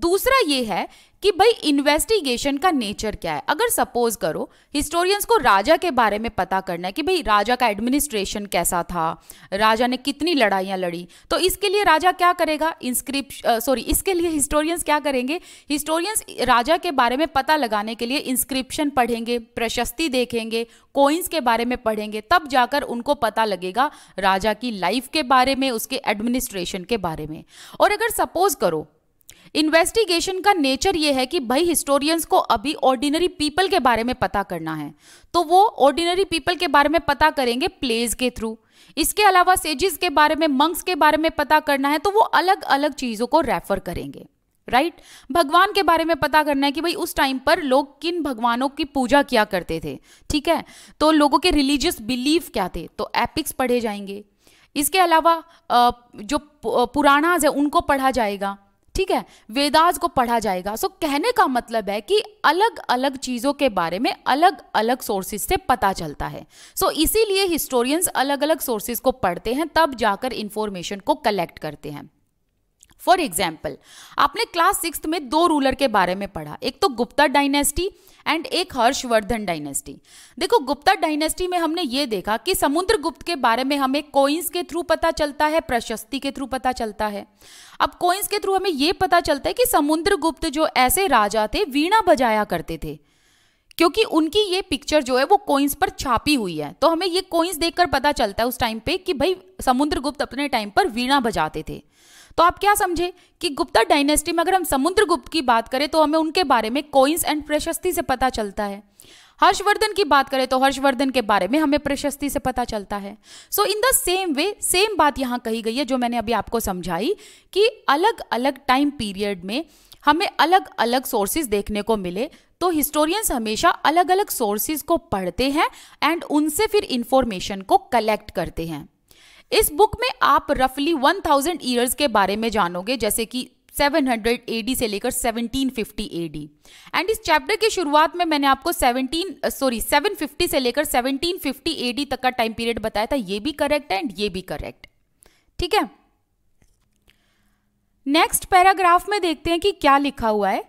दूसरा ये है कि भाई इन्वेस्टिगेशन का नेचर क्या है अगर सपोज करो हिस्टोरियंस को राजा के बारे में पता करना है कि भाई राजा का एडमिनिस्ट्रेशन कैसा था राजा ने कितनी लड़ाइयाँ लड़ी तो इसके लिए राजा क्या करेगा इंस्क्रिप सॉरी इसके लिए हिस्टोरियंस क्या करेंगे हिस्टोरियंस राजा के बारे में पता लगाने के लिए इंस्क्रिप्शन पढ़ेंगे प्रशस्ति देखेंगे कोइंस के बारे में पढ़ेंगे तब जाकर उनको पता लगेगा राजा की लाइफ के बारे में उसके एडमिनिस्ट्रेशन के बारे में और अगर सपोज करो इन्वेस्टिगेशन का नेचर यह है कि भाई हिस्टोरियंस को अभी ऑर्डिनरी पीपल के बारे में पता करना है तो वो ऑर्डिनरी पीपल के बारे में पता करेंगे प्लेज के थ्रू इसके अलावा सेजिस के बारे में मंक्स के बारे में पता करना है तो वो अलग अलग चीज़ों को रेफर करेंगे राइट right? भगवान के बारे में पता करना है कि भाई उस टाइम पर लोग किन भगवानों की पूजा किया करते थे ठीक है तो लोगों के रिलीजियस बिलीफ क्या थे तो एपिक्स पढ़े जाएंगे इसके अलावा जो पुराणाज है उनको पढ़ा जाएगा ठीक है वेदाज को पढ़ा जाएगा सो कहने का मतलब है कि अलग अलग चीज़ों के बारे में अलग अलग सोर्सेज से पता चलता है सो इसीलिए हिस्टोरियंस अलग अलग सोर्सेज को पढ़ते हैं तब जाकर इंफॉर्मेशन को कलेक्ट करते हैं फॉर एग्जाम्पल आपने क्लास सिक्स में दो रूलर के बारे में पढ़ा एक तो गुप्ता डायनेस्टी एंड एक हर्षवर्धन डायनेस्टी देखो गुप्ता डायनेस्टी में हमने ये देखा कि गुप्त के बारे में हमें कोइंस के थ्रू पता चलता है प्रशस्ति के थ्रू पता चलता है अब कोइंस के थ्रू हमें ये पता चलता है कि गुप्त जो ऐसे राजा थे वीणा बजाया करते थे क्योंकि उनकी ये पिक्चर जो है वो कोइंस पर छापी हुई है तो हमें ये कोइंस देखकर पता चलता है उस टाइम पे कि भाई समुद्रगुप्त अपने टाइम पर वीणा बजाते थे तो आप क्या समझे कि गुप्ता डायनेस्टी में अगर हम समुद्र गुप्त की बात करें तो हमें उनके बारे में कोइंस एंड प्रशस्ति से पता चलता है हर्षवर्धन की बात करें तो हर्षवर्धन के बारे में हमें प्रशस्ति से पता चलता है so in the same way same बात यहाँ कही गई है जो मैंने अभी आपको समझाई कि अलग अलग टाइम पीरियड में हमें अलग अलग सोर्सेज देखने को मिले तो हिस्टोरियंस हमेशा अलग अलग सोर्सेज को पढ़ते हैं एंड उनसे फिर इंफॉर्मेशन को कलेक्ट करते हैं इस बुक में आप रफली 1000 थाउजेंड ईयर्स के बारे में जानोगे जैसे कि 700 एडी से लेकर 1750 एडी एंड इस चैप्टर की शुरुआत में मैंने आपको 17 सॉरी uh, 750 से लेकर 1750 एडी तक का टाइम पीरियड बताया था ये भी करेक्ट है एंड ये भी करेक्ट ठीक है नेक्स्ट पैराग्राफ में देखते हैं कि क्या लिखा हुआ है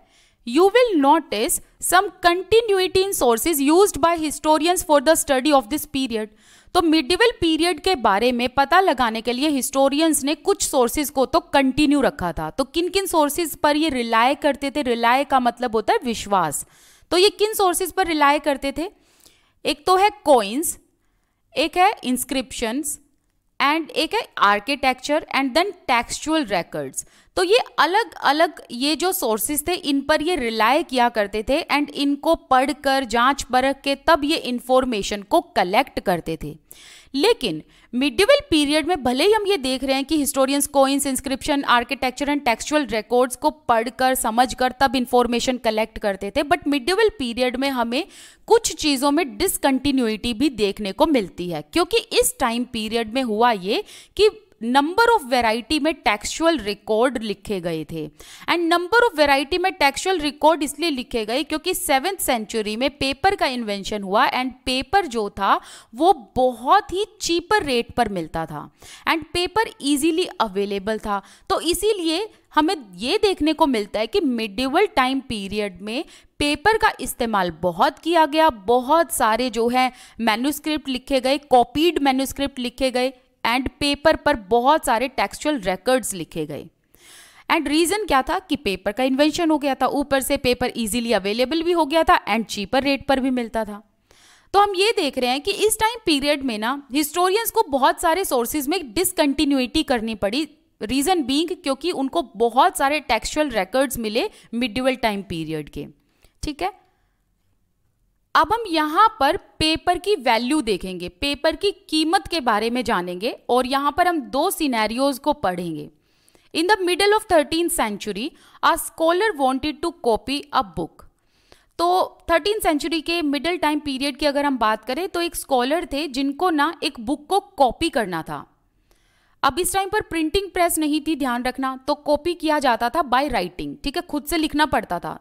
you will notice some continuity in sources use by historians for the study of this period तो मिडिवल पीरियड के बारे में पता लगाने के लिए हिस्टोरियंस ने कुछ सोर्सेज को तो कंटिन्यू रखा था तो किन किन सोर्सेज पर ये रिलाय करते थे रिलाय का मतलब होता है विश्वास तो ये किन सोर्सेज पर रिलाय करते थे एक तो है कॉइन्स एक है इंस्क्रिप्शंस एंड एक है architecture and then textual records तो ये अलग अलग ये जो सोर्सेज थे इन पर ये रिलाय किया करते थे एंड इनको पढ़कर जांच परख के तब ये इन्फॉर्मेशन को कलेक्ट करते थे लेकिन मिडिवल पीरियड में भले ही हम ये देख रहे हैं कि historians coins inscription architecture and textual records को पढ़कर समझकर तब इंफॉर्मेशन कलेक्ट करते थे बट मिडिवल पीरियड में हमें कुछ चीज़ों में डिसकंटिन्यूटी भी देखने को मिलती है क्योंकि इस टाइम पीरियड में हुआ ये कि नंबर ऑफ वेराइटी में टेक्सुअल रिकॉर्ड लिखे गए थे एंड नंबर ऑफ वेराइटी में टेक्सुअल रिकॉर्ड इसलिए लिखे गए क्योंकि सेवेंथ सेंचुरी में पेपर का इन्वेंशन हुआ एंड पेपर जो था वो बहुत ही चीपर रेट पर मिलता था एंड पेपर इजीली अवेलेबल था तो इसीलिए हमें ये देखने को मिलता है कि मिडिवल टाइम पीरियड में पेपर का इस्तेमाल बहुत किया गया बहुत सारे जो है मैन्यूस्क्रिप्ट लिखे गए कॉपीड मैन्यूस्क्रिप्ट लिखे गए एंड पेपर पर बहुत सारे टेक्सचुअल रिकॉर्ड्स लिखे गए एंड रीज़न क्या था कि पेपर का इन्वेंशन हो गया था ऊपर से पेपर इजीली अवेलेबल भी हो गया था एंड चीपर रेट पर भी मिलता था तो हम ये देख रहे हैं कि इस टाइम पीरियड में ना हिस्टोरियंस को बहुत सारे सोर्सेज में डिसकंटिन्यूटी करनी पड़ी रीज़न बींग क्योंकि उनको बहुत सारे टेक्सचुअल रिकॉर्ड्स मिले मिड टाइम पीरियड के ठीक है अब हम यहाँ पर पेपर की वैल्यू देखेंगे पेपर की कीमत के बारे में जानेंगे और यहाँ पर हम दो सीनैरियोज को पढ़ेंगे in the middle of thirteen century a scholar wanted to copy a book तो थर्टीन सेंचुरी के मिडल टाइम पीरियड की अगर हम बात करें तो एक स्कॉलर थे जिनको ना एक बुक को कॉपी करना था अब इस टाइम पर प्रिंटिंग प्रेस नहीं थी ध्यान रखना तो कॉपी किया जाता था बाय राइटिंग ठीक है खुद से लिखना पड़ता था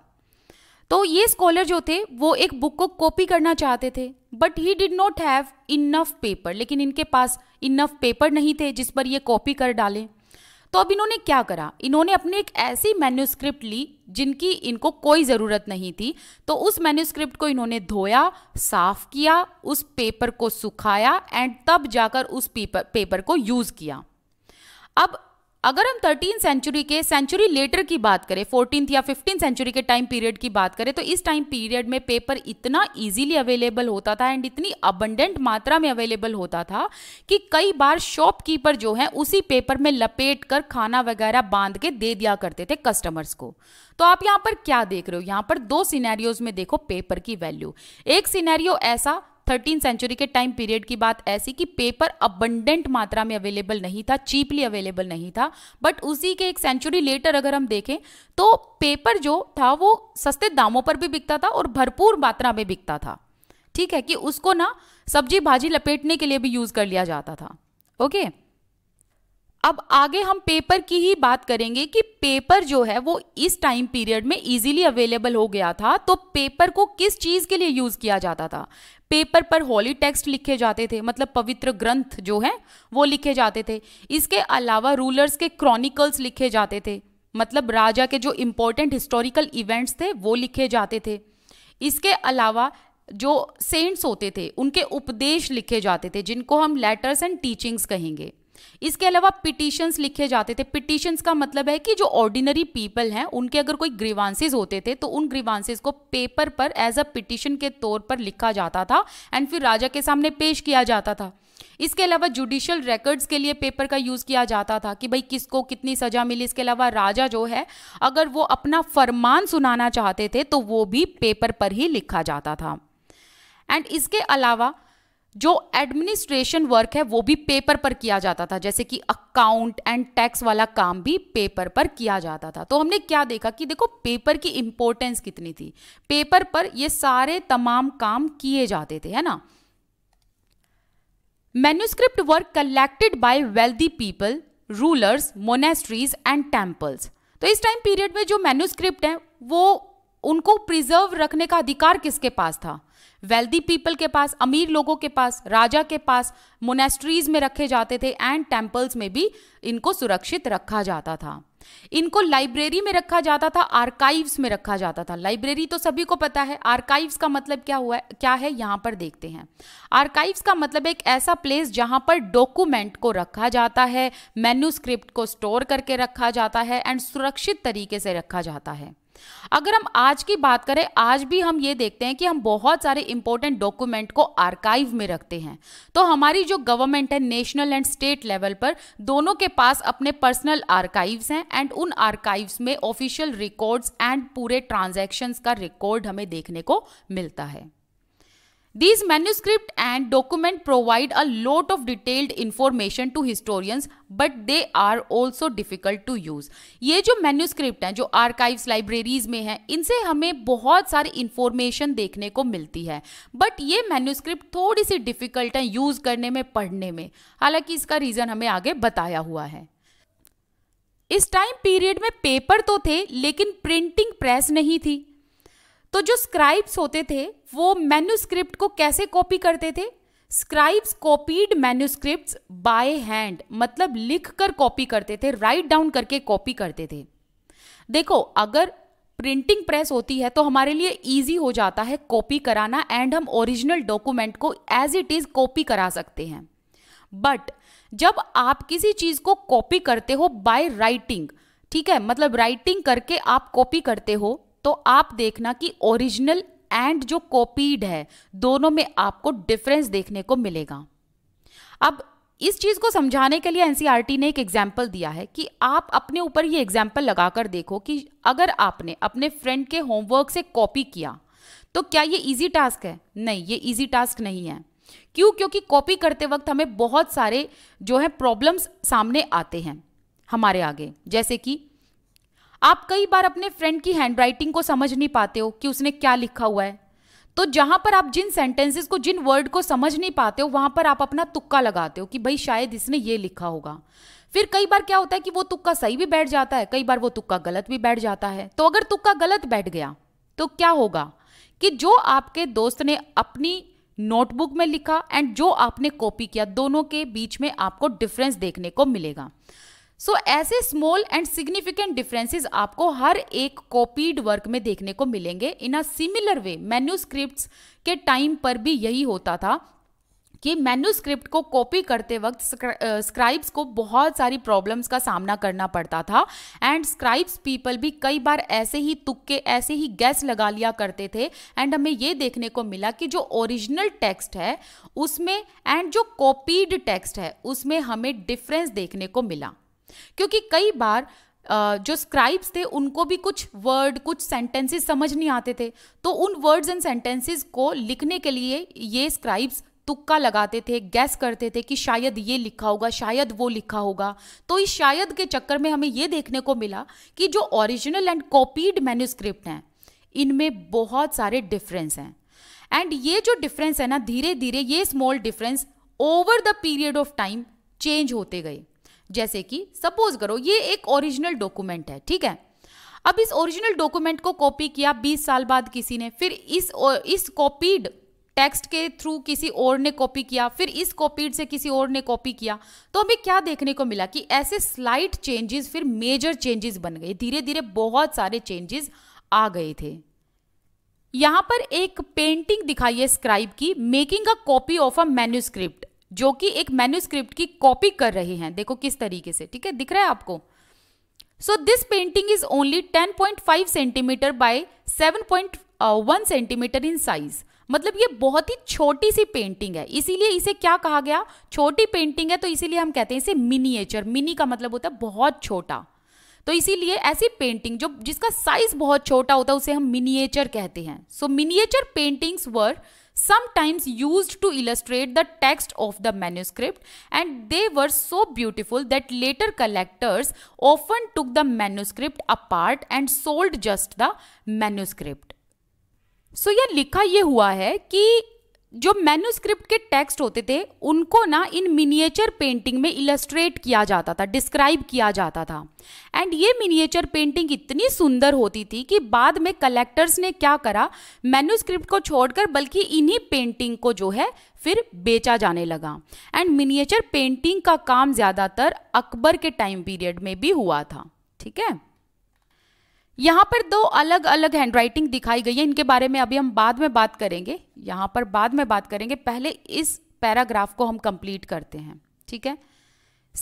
तो ये स्कॉलर जो थे वो एक बुक को कॉपी करना चाहते थे but he did not have enough paper लेकिन इनके पास इनफ पेपर नहीं थे जिस पर ये कॉपी कर डालें तो अब इन्होंने क्या करा इन्होंने अपनी एक ऐसी मैन्यूस्क्रिप्ट ली जिनकी इनको कोई ज़रूरत नहीं थी तो उस मैन्यूस्क्रिप्ट को इन्होंने धोया साफ किया उस पेपर को सुखाया एंड तब जाकर उस पेपर पेपर को यूज़ किया अब अगर हम थर्टीन सेंचुरी के सेंचुरी लेटर की बात करें फोर्टीन या फिफ्टीन सेंचुरी के टाइम पीरियड की बात करें तो इस टाइम पीरियड में पेपर इतना ईजिली अवेलेबल होता था एंड इतनी अबंडेंट मात्रा में अवेलेबल होता था कि कई बार शॉपकीपर जो है उसी पेपर में लपेट कर खाना वगैरह बांध के दे दिया करते थे कस्टमर्स को तो आप यहाँ पर क्या देख रहे हो यहाँ पर दो सिनेरियोज में देखो पेपर की वैल्यू एक सिनेरियो ऐसा थर्टीन सेंचुरी के टाइम पीरियड की बात ऐसी कि पेपर अबंडेंट मात्रा में अवेलेबल नहीं था चीपली अवेलेबल नहीं था बट उसी के एक सेंचुरी लेटर अगर हम देखें तो पेपर जो था वो सस्ते दामों पर भी बिकता था और भरपूर मात्रा में बिकता था ठीक है कि उसको ना सब्जी भाजी लपेटने के लिए भी यूज़ कर लिया जाता था ओके okay? अब आगे हम पेपर की ही बात करेंगे कि पेपर जो है वो इस टाइम पीरियड में इजीली अवेलेबल हो गया था तो पेपर को किस चीज़ के लिए यूज़ किया जाता था पेपर पर हॉली टेक्स्ट लिखे जाते थे मतलब पवित्र ग्रंथ जो है वो लिखे जाते थे इसके अलावा रूलर्स के क्रॉनिकल्स लिखे जाते थे मतलब राजा के जो इम्पोर्टेंट हिस्टोरिकल इवेंट्स थे वो लिखे जाते थे इसके अलावा जो सेंट्स होते थे उनके उपदेश लिखे जाते थे जिनको हम लेटर्स एंड टीचिंग्स कहेंगे इसके अलावा पिटिशंस लिखे जाते थे पिटीशंस का मतलब है कि जो ऑर्डिनरी पीपल हैं उनके अगर कोई ग्रीवांसेज होते थे तो उन ग्रीवांसेज को पेपर पर एज अ पिटिशन के तौर पर लिखा जाता था एंड फिर राजा के सामने पेश किया जाता था इसके अलावा जुडिशियल रिकॉर्ड्स के लिए पेपर का यूज़ किया जाता था कि भाई किसको कितनी सज़ा मिली इसके अलावा राजा जो है अगर वो अपना फरमान सुनाना चाहते थे तो वो भी पेपर पर ही लिखा जाता था एंड इसके अलावा जो एडमिनिस्ट्रेशन वर्क है वो भी पेपर पर किया जाता था जैसे कि अकाउंट एंड टैक्स वाला काम भी पेपर पर किया जाता था तो हमने क्या देखा कि देखो पेपर की इंपॉर्टेंस कितनी थी पेपर पर ये सारे तमाम काम किए जाते थे है ना manuscript work collected by wealthy people rulers monasteries and temples तो इस टाइम पीरियड में जो मैन्यूस्क्रिप्ट है वो उनको प्रिजर्व रखने का अधिकार किसके पास था वेल्दी पीपल के पास अमीर लोगों के पास राजा के पास मोनेस्ट्रीज में रखे जाते थे एंड टेम्पल्स में भी इनको सुरक्षित रखा जाता था इनको लाइब्रेरी में रखा जाता था आर्काइव्स में रखा जाता था लाइब्रेरी तो सभी को पता है आर्काइव्स का मतलब क्या हुआ क्या है यहाँ पर देखते हैं आर्काइव्स का मतलब एक ऐसा प्लेस जहाँ पर डॉक्यूमेंट को रखा जाता है मेन्यूस्क्रिप्ट को स्टोर करके रखा जाता है एंड सुरक्षित तरीके से रखा जाता है अगर हम आज की बात करें आज भी हम ये देखते हैं कि हम बहुत सारे इंपॉर्टेंट डॉक्यूमेंट को आर्काइव में रखते हैं तो हमारी जो गवर्नमेंट है नेशनल एंड स्टेट लेवल पर दोनों के पास अपने पर्सनल आर्काइव्स हैं एंड उन आर्काइव्स में ऑफिशियल रिकॉर्ड्स एंड पूरे ट्रांजेक्शन का रिकॉर्ड हमें देखने को मिलता है These manuscript and document provide a lot of detailed information to historians but they are also difficult to use ये जो मैन्यूस्क्रिप्ट हैं जो आर्काइव्स लाइब्रेरीज में हैं इनसे हमें बहुत सारी इंफॉर्मेशन देखने को मिलती है बट ये मैन्यूस्क्रिप्ट थोड़ी सी डिफिकल्ट हैं यूज करने में पढ़ने में हालांकि इसका रीजन हमें आगे बताया हुआ है इस टाइम पीरियड में पेपर तो थे लेकिन प्रिंटिंग प्रेस नहीं थी तो जो स्क्राइब्स होते थे वो मैन्यूस्क्रिप्ट को कैसे कॉपी करते थे scribes copied manuscript by hand मतलब लिख कर कॉपी करते थे राइट डाउन करके कॉपी करते थे देखो अगर प्रिंटिंग प्रेस होती है तो हमारे लिए इजी हो जाता है कॉपी कराना एंड हम ओरिजिनल डॉक्यूमेंट को एज इट इज कॉपी करा सकते हैं बट जब आप किसी चीज को कॉपी करते हो बाय राइटिंग ठीक है मतलब राइटिंग करके आप कॉपी करते हो तो आप देखना कि ओरिजिनल एंड जो कॉपीड है दोनों में आपको डिफरेंस देखने को मिलेगा अब इस चीज़ को समझाने के लिए एनसीईआरटी e ने एक एग्जाम्पल दिया है कि आप अपने ऊपर ये एग्जाम्पल लगाकर देखो कि अगर आपने अपने फ्रेंड के होमवर्क से कॉपी किया तो क्या ये इजी टास्क है नहीं ये इजी टास्क नहीं है क्यों क्योंकि कॉपी करते वक्त हमें बहुत सारे जो है प्रॉब्लम्स सामने आते हैं हमारे आगे जैसे कि आप कई बार अपने फ्रेंड की हैंडराइटिंग को समझ नहीं पाते हो कि उसने क्या लिखा हुआ है तो जहां पर आप जिन सेंटेंसेस को जिन वर्ड को समझ नहीं पाते हो वहां पर आप अपना तुक्का लगाते हो कि भाई शायद इसने ये लिखा होगा फिर कई बार क्या होता है कि वो तुक्का सही भी बैठ जाता है कई बार वो तुक्का गलत भी बैठ जाता है तो अगर तुक्का गलत बैठ गया तो क्या होगा कि जो आपके दोस्त ने अपनी नोटबुक में लिखा एंड जो आपने कॉपी किया दोनों के बीच में आपको डिफरेंस देखने को मिलेगा सो so, ऐसे स्मॉल एंड सिग्निफिकेंट डिफरेंसेस आपको हर एक कॉपीड वर्क में देखने को मिलेंगे in a similar way manuscript के टाइम पर भी यही होता था कि मैन्यूस्क्रिप्ट को कॉपी करते वक्त स्क्राइब्स को बहुत सारी प्रॉब्लम्स का सामना करना पड़ता था एंड स्क्राइब्स पीपल भी कई बार ऐसे ही तुक्के ऐसे ही गैस लगा लिया करते थे एंड हमें ये देखने को मिला कि जो ओरिजिनल टेक्स्ट है उसमें एंड जो कॉपीड टेक्स्ट है उसमें हमें डिफरेंस देखने को मिला क्योंकि कई बार जो स्क्राइब्स थे उनको भी कुछ वर्ड कुछ सेंटेंसेस समझ नहीं आते थे तो उन वर्ड्स एंड सेंटेंसेस को लिखने के लिए ये स्क्राइब्स तुक्का लगाते थे गैस करते थे कि शायद ये लिखा होगा शायद वो लिखा होगा तो इस शायद के चक्कर में हमें ये देखने को मिला कि जो ओरिजिनल एंड कॉपीड मैन्यूस्क्रिप्ट हैं इनमें बहुत सारे डिफरेंस हैं एंड ये जो डिफरेंस है ना धीरे धीरे ये small difference over the period of time change होते गए जैसे कि सपोज करो ये एक ओरिजिनल डॉक्यूमेंट है ठीक है अब इस ओरिजिनल डॉक्यूमेंट को कॉपी किया 20 साल बाद किसी ने फिर इस इस कॉपीड टेक्स्ट के थ्रू किसी और ने कॉपी किया फिर इस कॉपीड से किसी और ने कॉपी किया तो हमें क्या देखने को मिला कि ऐसे स्लाइट चेंजेस फिर मेजर चेंजेस बन गए धीरे धीरे बहुत सारे चेंजेस आ गए थे यहां पर एक पेंटिंग दिखाई है स्क्राइब की making a copy of a manuscript जो कि एक मैन्यूस्क्रिप्ट की कॉपी कर रहे हैं देखो किस तरीके से ठीक है दिख रहा है आपको so this painting is only 10.5 centimetre by one centimetre in size मतलब ये बहुत ही छोटी सी पेंटिंग है इसीलिए इसे क्या कहा गया छोटी पेंटिंग है तो इसीलिए हम कहते हैं इसे मिनिएचर मिनी का मतलब होता है बहुत छोटा तो इसीलिए ऐसी पेंटिंग जो जिसका साइज बहुत छोटा होता है उसे हम मिनिएचर कहते हैं so miniature paintings were sometimes used to illustrate the text of the manuscript and they were so beautiful that later collectors often took the manuscript apart and sold just the manuscript. so, यह likha ye hua hai ki जो मैन्यूस्क्रिप्ट के टेक्स्ट होते थे उनको ना इन मिनिएचर पेंटिंग में इलस्ट्रेट किया जाता था डिस्क्राइब किया जाता था एंड ये मिनिएचर पेंटिंग इतनी सुंदर होती थी कि बाद में कलेक्टर्स ने क्या करा मैन्यूस्क्रिप्ट को छोड़कर बल्कि इन्हीं पेंटिंग को जो है फिर बेचा जाने लगा एंड मिनिएचर पेंटिंग का काम ज़्यादातर अकबर के टाइम पीरियड में भी हुआ था ठीक है यहाँ पर दो अलग अलग हैंडराइटिंग दिखाई गई है इनके बारे में अभी हम बाद में बात करेंगे यहाँ पर बाद में बात करेंगे पहले इस पैराग्राफ को हम कंप्लीट करते हैं ठीक है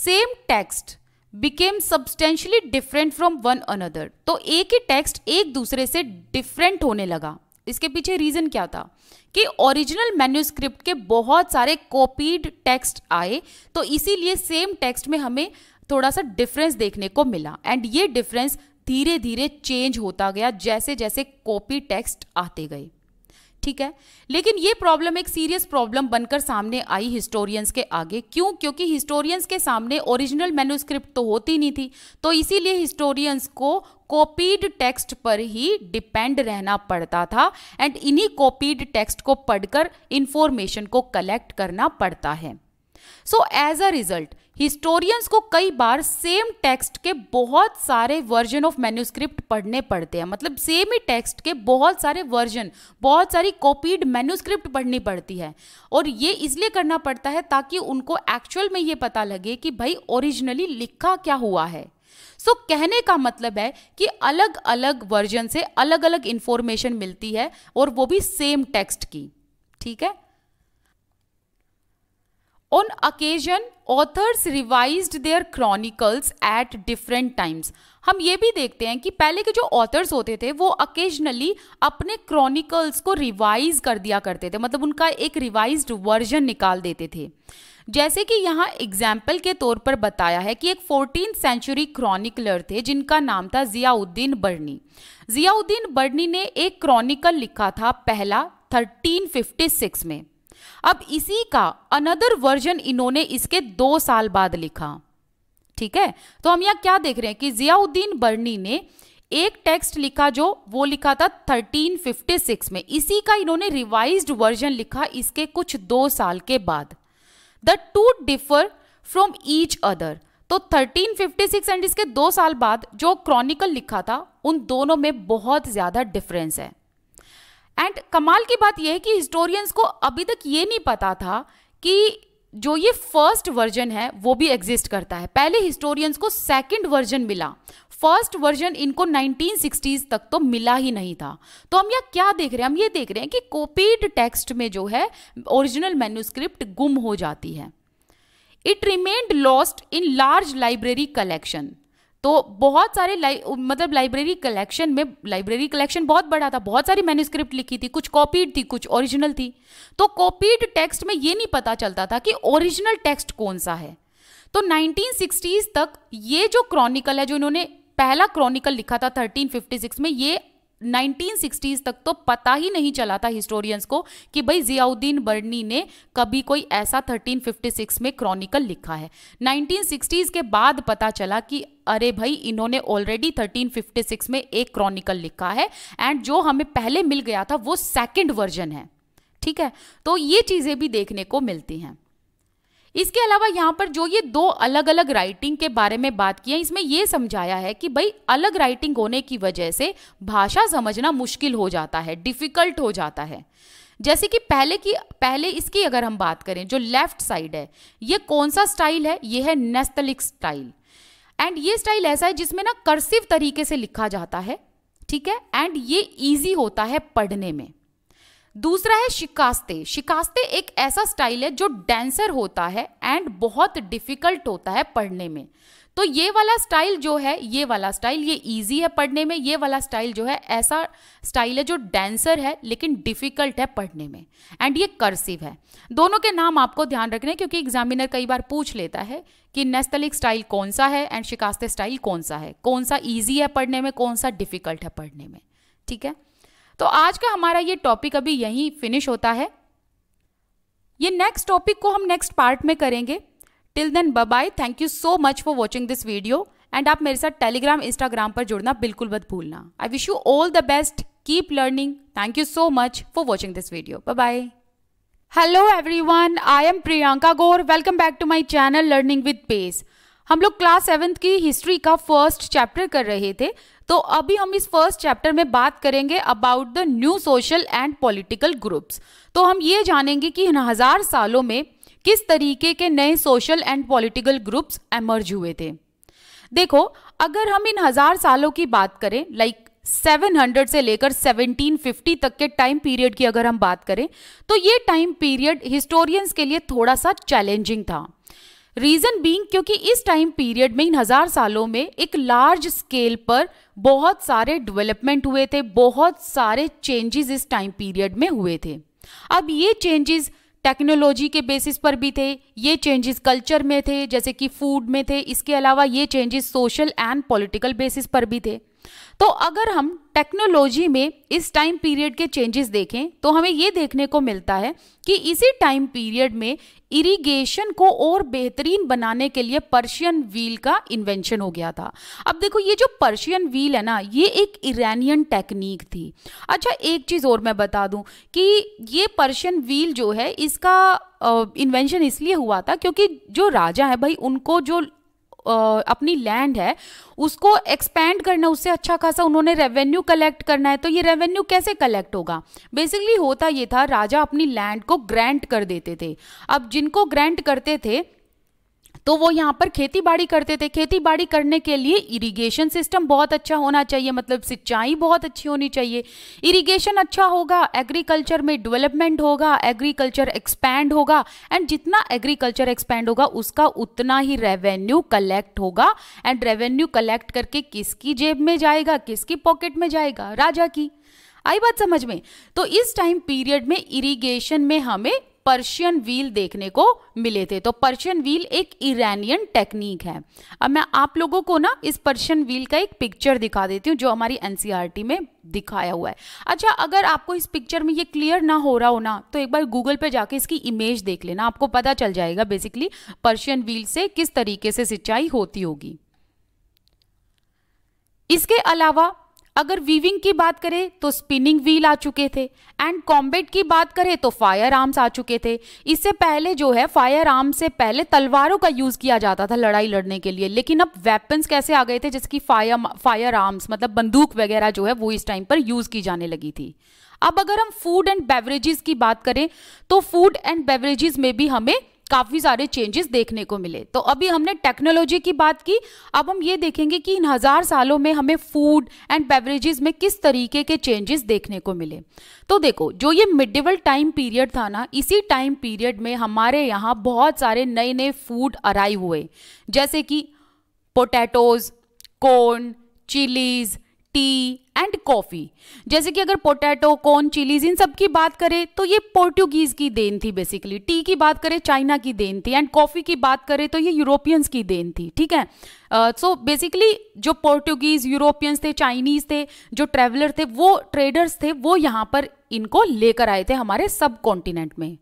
same text became substantially different from one another तो एक ही टेक्स्ट एक दूसरे से डिफरेंट होने लगा इसके पीछे रीजन क्या था कि ओरिजिनल मैन्यूस्क्रिप्ट के बहुत सारे कॉपीड टेक्स्ट आए तो इसीलिए सेम टेक्स्ट में हमें थोड़ा सा डिफरेंस देखने को मिला एंड ये डिफरेंस धीरे धीरे चेंज होता गया जैसे जैसे कॉपी टेक्स्ट आते गए ठीक है लेकिन ये प्रॉब्लम एक सीरियस प्रॉब्लम बनकर सामने आई हिस्टोरियंस के आगे क्यों क्योंकि हिस्टोरियंस के सामने ओरिजिनल मैन्यूस्क्रिप्ट तो होती नहीं थी तो इसीलिए हिस्टोरियंस को कॉपीड टेक्स्ट पर ही डिपेंड रहना पड़ता था एंड इन्हीं कॉपीड टेक्स्ट को पढ़कर इंफॉर्मेशन को कलेक्ट करना पड़ता है so as a result historians को कई बार सेम टेक्स्ट के बहुत सारे वर्जन ऑफ मैन्यूस्क्रिप्ट पढ़ने पड़ते हैं मतलब सेम ही टेक्स्ट के बहुत सारे वर्जन बहुत सारी कॉपीड मैन्यूस्क्रिप्ट पढ़नी पड़ती है और ये इसलिए करना पड़ता है ताकि उनको एक्चुअल में ये पता लगे कि भाई ओरिजिनली लिखा क्या हुआ है सो so, कहने का मतलब है कि अलग अलग वर्जन से अलग अलग इंफॉर्मेशन मिलती है और वो भी सेम टेक्स्ट की ठीक है on occasion authors revise their chronicles at different times हम ये भी देखते हैं कि पहले के जो ऑथर्स होते थे वो अकेजनली अपने क्रॉनिकल्स को रिवाइज कर दिया करते थे मतलब उनका एक रिवाइज वर्जन निकाल देते थे जैसे कि यहाँ एग्जाम्पल के तौर पर बताया है कि एक फोर्टीन सेंचुरी क्रॉनिकलर थे जिनका नाम था जियाउद्दीन बर्नी जियाउद्दीन बर्नी ने एक क्रॉनिकल लिखा था पहला 1356 में अब इसी का अनदर वर्जन इन्होंने इसके दो साल बाद लिखा ठीक है तो हम यहाँ क्या देख रहे हैं कि जियाउद्दीन बर्नी ने एक टेक्स्ट लिखा जो वो लिखा था 1356 में इसी का इन्होंने रिवाइज्ड वर्जन लिखा इसके कुछ दो साल के बाद the two differ from each other तो 1356 एंड इसके दो साल बाद जो क्रॉनिकल लिखा था उन दोनों में बहुत ज्यादा डिफरेंस है एंड कमाल की बात यह है कि हिस्टोरियंस को अभी तक ये नहीं पता था कि जो ये फर्स्ट वर्जन है वो भी एग्जिस्ट करता है पहले हिस्टोरियंस को सेकंड वर्जन मिला फर्स्ट वर्जन इनको 1960s तक तो मिला ही नहीं था तो हम यहाँ क्या देख रहे हैं हम ये देख रहे हैं कि कॉपीड टेक्स्ट में जो है ओरिजिनल मैन्यूस्क्रिप्ट गुम हो जाती है it remained lost in large library collection तो बहुत सारे लाइ, मतलब लाइब्रेरी कलेक्शन में लाइब्रेरी कलेक्शन बहुत बड़ा था बहुत सारी मैन्यूस्क्रिप्ट लिखी थी कुछ कॉपीड थी कुछ ओरिजिनल थी तो कॉपीड टेक्स्ट में ये नहीं पता चलता था कि ओरिजिनल टेक्स्ट कौन सा है तो नाइनटीन तक ये जो क्रॉनिकल है जो इन्होंने पहला क्रॉनिकल लिखा था थर्टीन में ये 1960s तक तो पता ही नहीं चला था हिस्टोरियंस को कि भाई जियाउद्दीन बर्नी ने कभी कोई ऐसा 1356 में क्रॉनिकल लिखा है 1960s के बाद पता चला कि अरे भाई इन्होंने ऑलरेडी 1356 में एक क्रॉनिकल लिखा है एंड जो हमें पहले मिल गया था वो सेकंड वर्जन है ठीक है तो ये चीज़ें भी देखने को मिलती हैं इसके अलावा यहाँ पर जो ये दो अलग अलग राइटिंग के बारे में बात की है इसमें यह समझाया है कि भाई अलग राइटिंग होने की वजह से भाषा समझना मुश्किल हो जाता है डिफिकल्ट हो जाता है जैसे कि पहले की पहले इसकी अगर हम बात करें जो लेफ्ट साइड है ये कौन सा स्टाइल है ये है नेस्तलिक स्टाइल एंड ये स्टाइल ऐसा है जिसमें ना कर्सिव तरीके से लिखा जाता है ठीक है एंड ये ईजी होता है पढ़ने में दूसरा है शिकास्ते शिकास्ते एक ऐसा स्टाइल है जो डांसर होता है एंड बहुत डिफिकल्ट होता है पढ़ने में तो ये वाला स्टाइल जो है ये वाला स्टाइल ये इजी है पढ़ने में ये वाला स्टाइल जो है ऐसा स्टाइल है जो डांसर है लेकिन डिफिकल्ट है पढ़ने में एंड ये कर्सिव है दोनों के नाम आपको ध्यान रखने हैं क्योंकि एग्जामिनर कई बार पूछ लेता है कि नेस्तलिक स्टाइल कौन सा है एंड शिकास्ते स्टाइल कौन सा है कौन सा ईजी है पढ़ने में कौन सा डिफिकल्ट है पढ़ने में ठीक है तो आज का हमारा ये टॉपिक अभी यहीं फिनिश होता है ये नेक्स्ट टॉपिक को हम नेक्स्ट पार्ट में करेंगे till then bye thank you so much for watching this video and आप मेरे साथ टेलीग्राम इंस्टाग्राम पर जुड़ना बिल्कुल मत भूलना I wish you all the best keep learning thank you so much for watching this video bye bye hello everyone I am Priyanka Gaur welcome back to my channel learning with pace हम लोग क्लास सेवन्थ की हिस्ट्री का फर्स्ट चैप्टर कर रहे थे तो अभी हम इस फर्स्ट चैप्टर में बात करेंगे about the new social and political groups तो हम ये जानेंगे कि इन हजार सालों में किस तरीके के नए social and political groups emerge हुए थे देखो अगर हम इन हजार सालों की बात करें लाइक like 700 से लेकर 1750 तक के टाइम पीरियड की अगर हम बात करें तो ये टाइम पीरियड हिस्टोरियंस के लिए थोड़ा सा चैलेंजिंग था रीजन बीइंग क्योंकि इस टाइम पीरियड में इन हजार सालों में एक लार्ज स्केल पर बहुत सारे डेवलपमेंट हुए थे बहुत सारे चेंजेस इस टाइम पीरियड में हुए थे अब ये चेंजेस टेक्नोलॉजी के बेसिस पर भी थे ये चेंजेस कल्चर में थे जैसे कि फूड में थे इसके अलावा ये changes social and political basis पर भी थे तो अगर हम टेक्नोलॉजी में इस टाइम पीरियड के चेंजेस देखें तो हमें ये देखने को मिलता है कि इसी टाइम पीरियड में इरिगेशन को और बेहतरीन बनाने के लिए पर्शियन व्हील का इन्वेंशन हो गया था अब देखो ये जो पर्शियन व्हील है ना ये एक ईरानियन टेक्निक थी अच्छा एक चीज़ और मैं बता दूं कि ये पर्शियन व्हील जो है इसका इन्वेंशन इसलिए हुआ था क्योंकि जो राजा है भाई उनको जो अपनी लैंड है उसको एक्सपैंड करना उससे अच्छा खासा उन्होंने रेवेन्यू कलेक्ट करना है तो ये रेवेन्यू कैसे कलेक्ट होगा बेसिकली होता ये था राजा अपनी लैंड को ग्रैंट कर देते थे अब जिनको ग्रैंट करते थे तो वो यहाँ पर खेती बाड़ी करते थे खेती बाड़ी करने के लिए इरिगेशन सिस्टम बहुत अच्छा होना चाहिए मतलब सिंचाई बहुत अच्छी होनी चाहिए इरिगेशन अच्छा होगा एग्रीकल्चर में डेवलपमेंट होगा एग्रीकल्चर एक्सपैंड होगा एंड जितना एग्रीकल्चर एक्सपैंड होगा उसका उतना ही रेवेन्यू कलेक्ट होगा एंड रेवेन्यू कलेक्ट करके किसकी जेब में जाएगा किसकी पॉकेट में जाएगा राजा की आई बात समझ में तो इस टाइम पीरियड में इरिगेशन में हमें पर्शियन व्हील देखने को मिले थे तो पर्शियन व्हील एक ईरानियन टेक्निक है अब मैं आप लोगों को ना इस पर्शियन व्हील का एक पिक्चर दिखा देती हूँ जो हमारी एनसीईआरटी e में दिखाया हुआ है अच्छा अगर आपको इस पिक्चर में ये क्लियर ना हो रहा हो ना तो एक बार गूगल पे जाके इसकी इमेज देख लेना आपको पता चल जाएगा बेसिकली पर्शियन व्हील से किस तरीके से सिंचाई होती होगी इसके अलावा अगर वीविंग की बात करें तो स्पिनिंग व्हील आ चुके थे एंड कॉम्बेट की बात करें तो फायर आर्म्स आ चुके थे इससे पहले जो है फायर आर्म से पहले तलवारों का यूज़ किया जाता था लड़ाई लड़ने के लिए लेकिन अब वेपन्स कैसे आ गए थे जिसकी फायर फायर आर्म्स मतलब बंदूक वगैरह जो है वो इस टाइम पर यूज़ की जाने लगी थी अब अगर हम फूड एंड बेवरेजेस की बात करें तो फूड एंड बेवरेजेस में भी हमें काफ़ी सारे चेंजेस देखने को मिले तो अभी हमने टेक्नोलॉजी की बात की अब हम ये देखेंगे कि इन हज़ार सालों में हमें फूड एंड बेवरेजेस में किस तरीके के चेंजेस देखने को मिले तो देखो जो ये मिडिवल टाइम पीरियड था ना इसी टाइम पीरियड में हमारे यहाँ बहुत सारे नए नए फूड अराइव हुए जैसे कि potatoes corn chillies tea and coffee जैसे कि अगर पोटैटो कॉर्न चिलीज इन सब की बात करें तो ये पोर्टुगीज की देन थी बेसिकली टी की बात करें चाइना की देन थी एंड कॉफ़ी की बात करें तो ये यूरोपियंस की देन थी ठीक है सो uh, बेसिकली so जो पोर्टुगीज यूरोपियंस थे चाइनीज थे जो ट्रेवलर थे वो ट्रेडर्स थे वो यहाँ पर इनको लेकर आए थे हमारे सब कॉन्टिनेंट में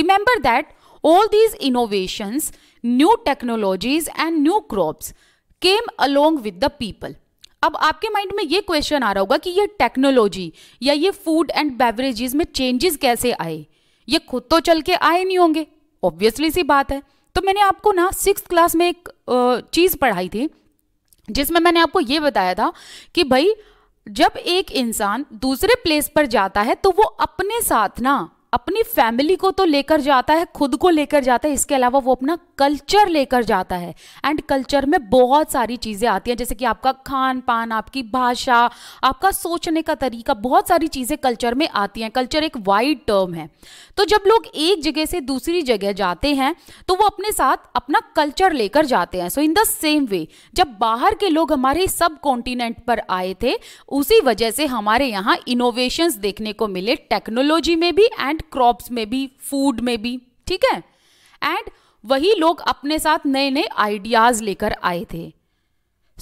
remember that all these innovations new technologies and new crops came along with the people अब आपके माइंड में ये क्वेश्चन आ रहा होगा कि ये टेक्नोलॉजी या ये फूड एंड बेवरेजेस में चेंजेस कैसे आए ये खुद तो चल के आए नहीं होंगे ऑब्वियसली सी बात है तो मैंने आपको ना सिक्स क्लास में एक चीज़ पढ़ाई थी जिसमें मैंने आपको ये बताया था कि भाई जब एक इंसान दूसरे प्लेस पर जाता है तो वो अपने साथ ना अपनी फैमिली को तो लेकर जाता है खुद को लेकर जाता है इसके अलावा वो अपना कल्चर लेकर जाता है एंड कल्चर में बहुत सारी चीज़ें आती हैं जैसे कि आपका खान पान आपकी भाषा आपका सोचने का तरीका बहुत सारी चीज़ें कल्चर में आती हैं कल्चर एक वाइड टर्म है तो जब लोग एक जगह से दूसरी जगह जाते हैं तो वो अपने साथ अपना कल्चर लेकर जाते हैं सो इन द सेम वे जब बाहर के लोग हमारे सब कॉन्टिनेंट पर आए थे उसी वजह से हमारे यहाँ इनोवेशंस देखने को मिले टेक्नोलॉजी में भी एंड एंड क्रॉप्स में भी फूड में भी ठीक है एंड वही लोग अपने साथ नए नए आइडियाज लेकर आए थे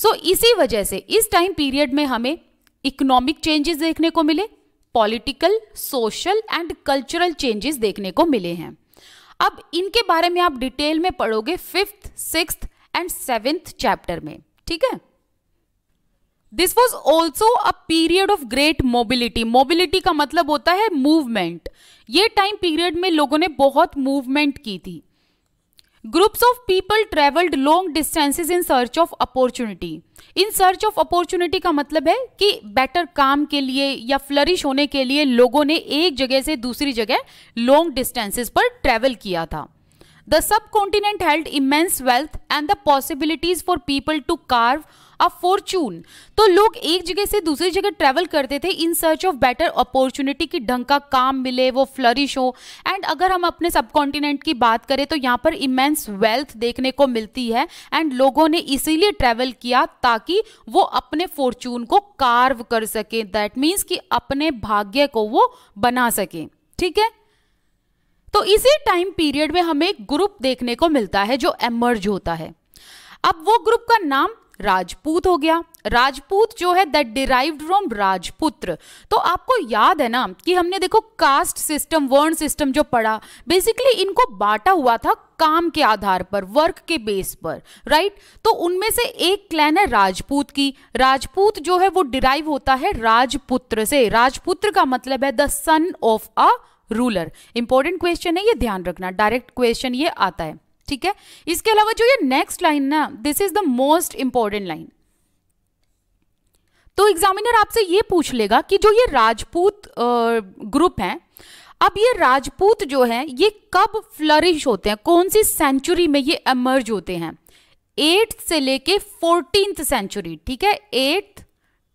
सो so, इसी वजह से इस टाइम पीरियड में हमें इकोनॉमिक चेंजेस देखने को मिले political social and cultural changes देखने को मिले हैं अब इनके बारे में आप डिटेल में पढ़ोगे fifth six and seventh chapter में ठीक है this was also a period of great mobility mobility का मतलब होता है मूवमेंट ये टाइम पीरियड में लोगों ने बहुत मूवमेंट की थी groups of people travelled long distances in search of opportunity in search of opportunity का मतलब है कि बेटर काम के लिए या फ्लरिश होने के लिए लोगों ने एक जगह से दूसरी जगह लॉन्ग डिस्टेंसेज पर ट्रेवल किया था the subcontinent held immense wealth and the possibilities for people to carve a fortune तो लोग एक जगह से दूसरी जगह ट्रेवल करते थे in search of better opportunity की ढंग का काम मिले वो फ्लरिश हो एंड अगर हम अपने सब कॉन्टिनेंट की बात करें तो यहाँ पर इमेंस वेल्थ देखने को मिलती है एंड लोगों ने इसीलिए ट्रेवल किया ताकि वो अपने फॉर्चून को कार्व कर सकें दैट मीन्स कि अपने भाग्य को वो बना सकें ठीक है तो इसी टाइम पीरियड में हमें एक ग्रुप देखने को मिलता है जो एमर्ज होता है अब वो ग्रुप का नाम राजपूत हो गया राजपूत जो है दैट डिराइव्ड फ्रॉम राजपुत्र तो आपको याद है ना कि हमने देखो कास्ट सिस्टम वर्ण सिस्टम जो पढ़ा बेसिकली इनको बांटा हुआ था काम के आधार पर वर्क के बेस पर राइट तो उनमें से एक क्लैन है राजपूत की राजपूत जो है वो डिराइव होता है राजपुत्र से राजपुत्र का मतलब है the son of a ruler important question है ये ध्यान रखना डायरेक्ट क्वेश्चन ये आता है ठीक है इसके अलावा जो ये नेक्स्ट लाइन ना this is the most important line तो एग्जामिनर आपसे ये पूछ लेगा कि जो ये राजपूत ग्रुप है अब ये राजपूत जो है ये कब फ्लरिश होते हैं कौन सी सेंचुरी में ये एमर्ज होते हैं एट्थ से लेके फोर्टींथ सेंचुरी ठीक है एट्थ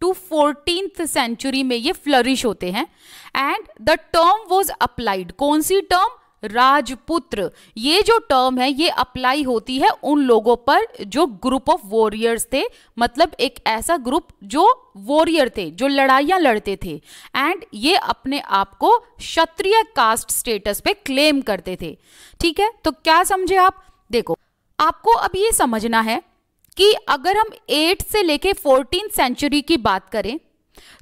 टू फोर्टींथ सेंचुरी में ये फ्लरिश होते हैं and the term was applied कौन सी टर्म राजपुत्र ये जो टर्म है ये अप्लाई होती है उन लोगों पर जो ग्रुप ऑफ वॉरियर्स थे मतलब एक ऐसा ग्रुप जो वॉरियर थे जो लड़ाइयाँ लड़ते थे एंड ये अपने आप को क्षत्रिय कास्ट स्टेटस पे क्लेम करते थे ठीक है तो क्या समझे आप देखो आपको अब ये समझना है कि अगर हम एट से लेके फोर्टीन सेंचुरी की बात करें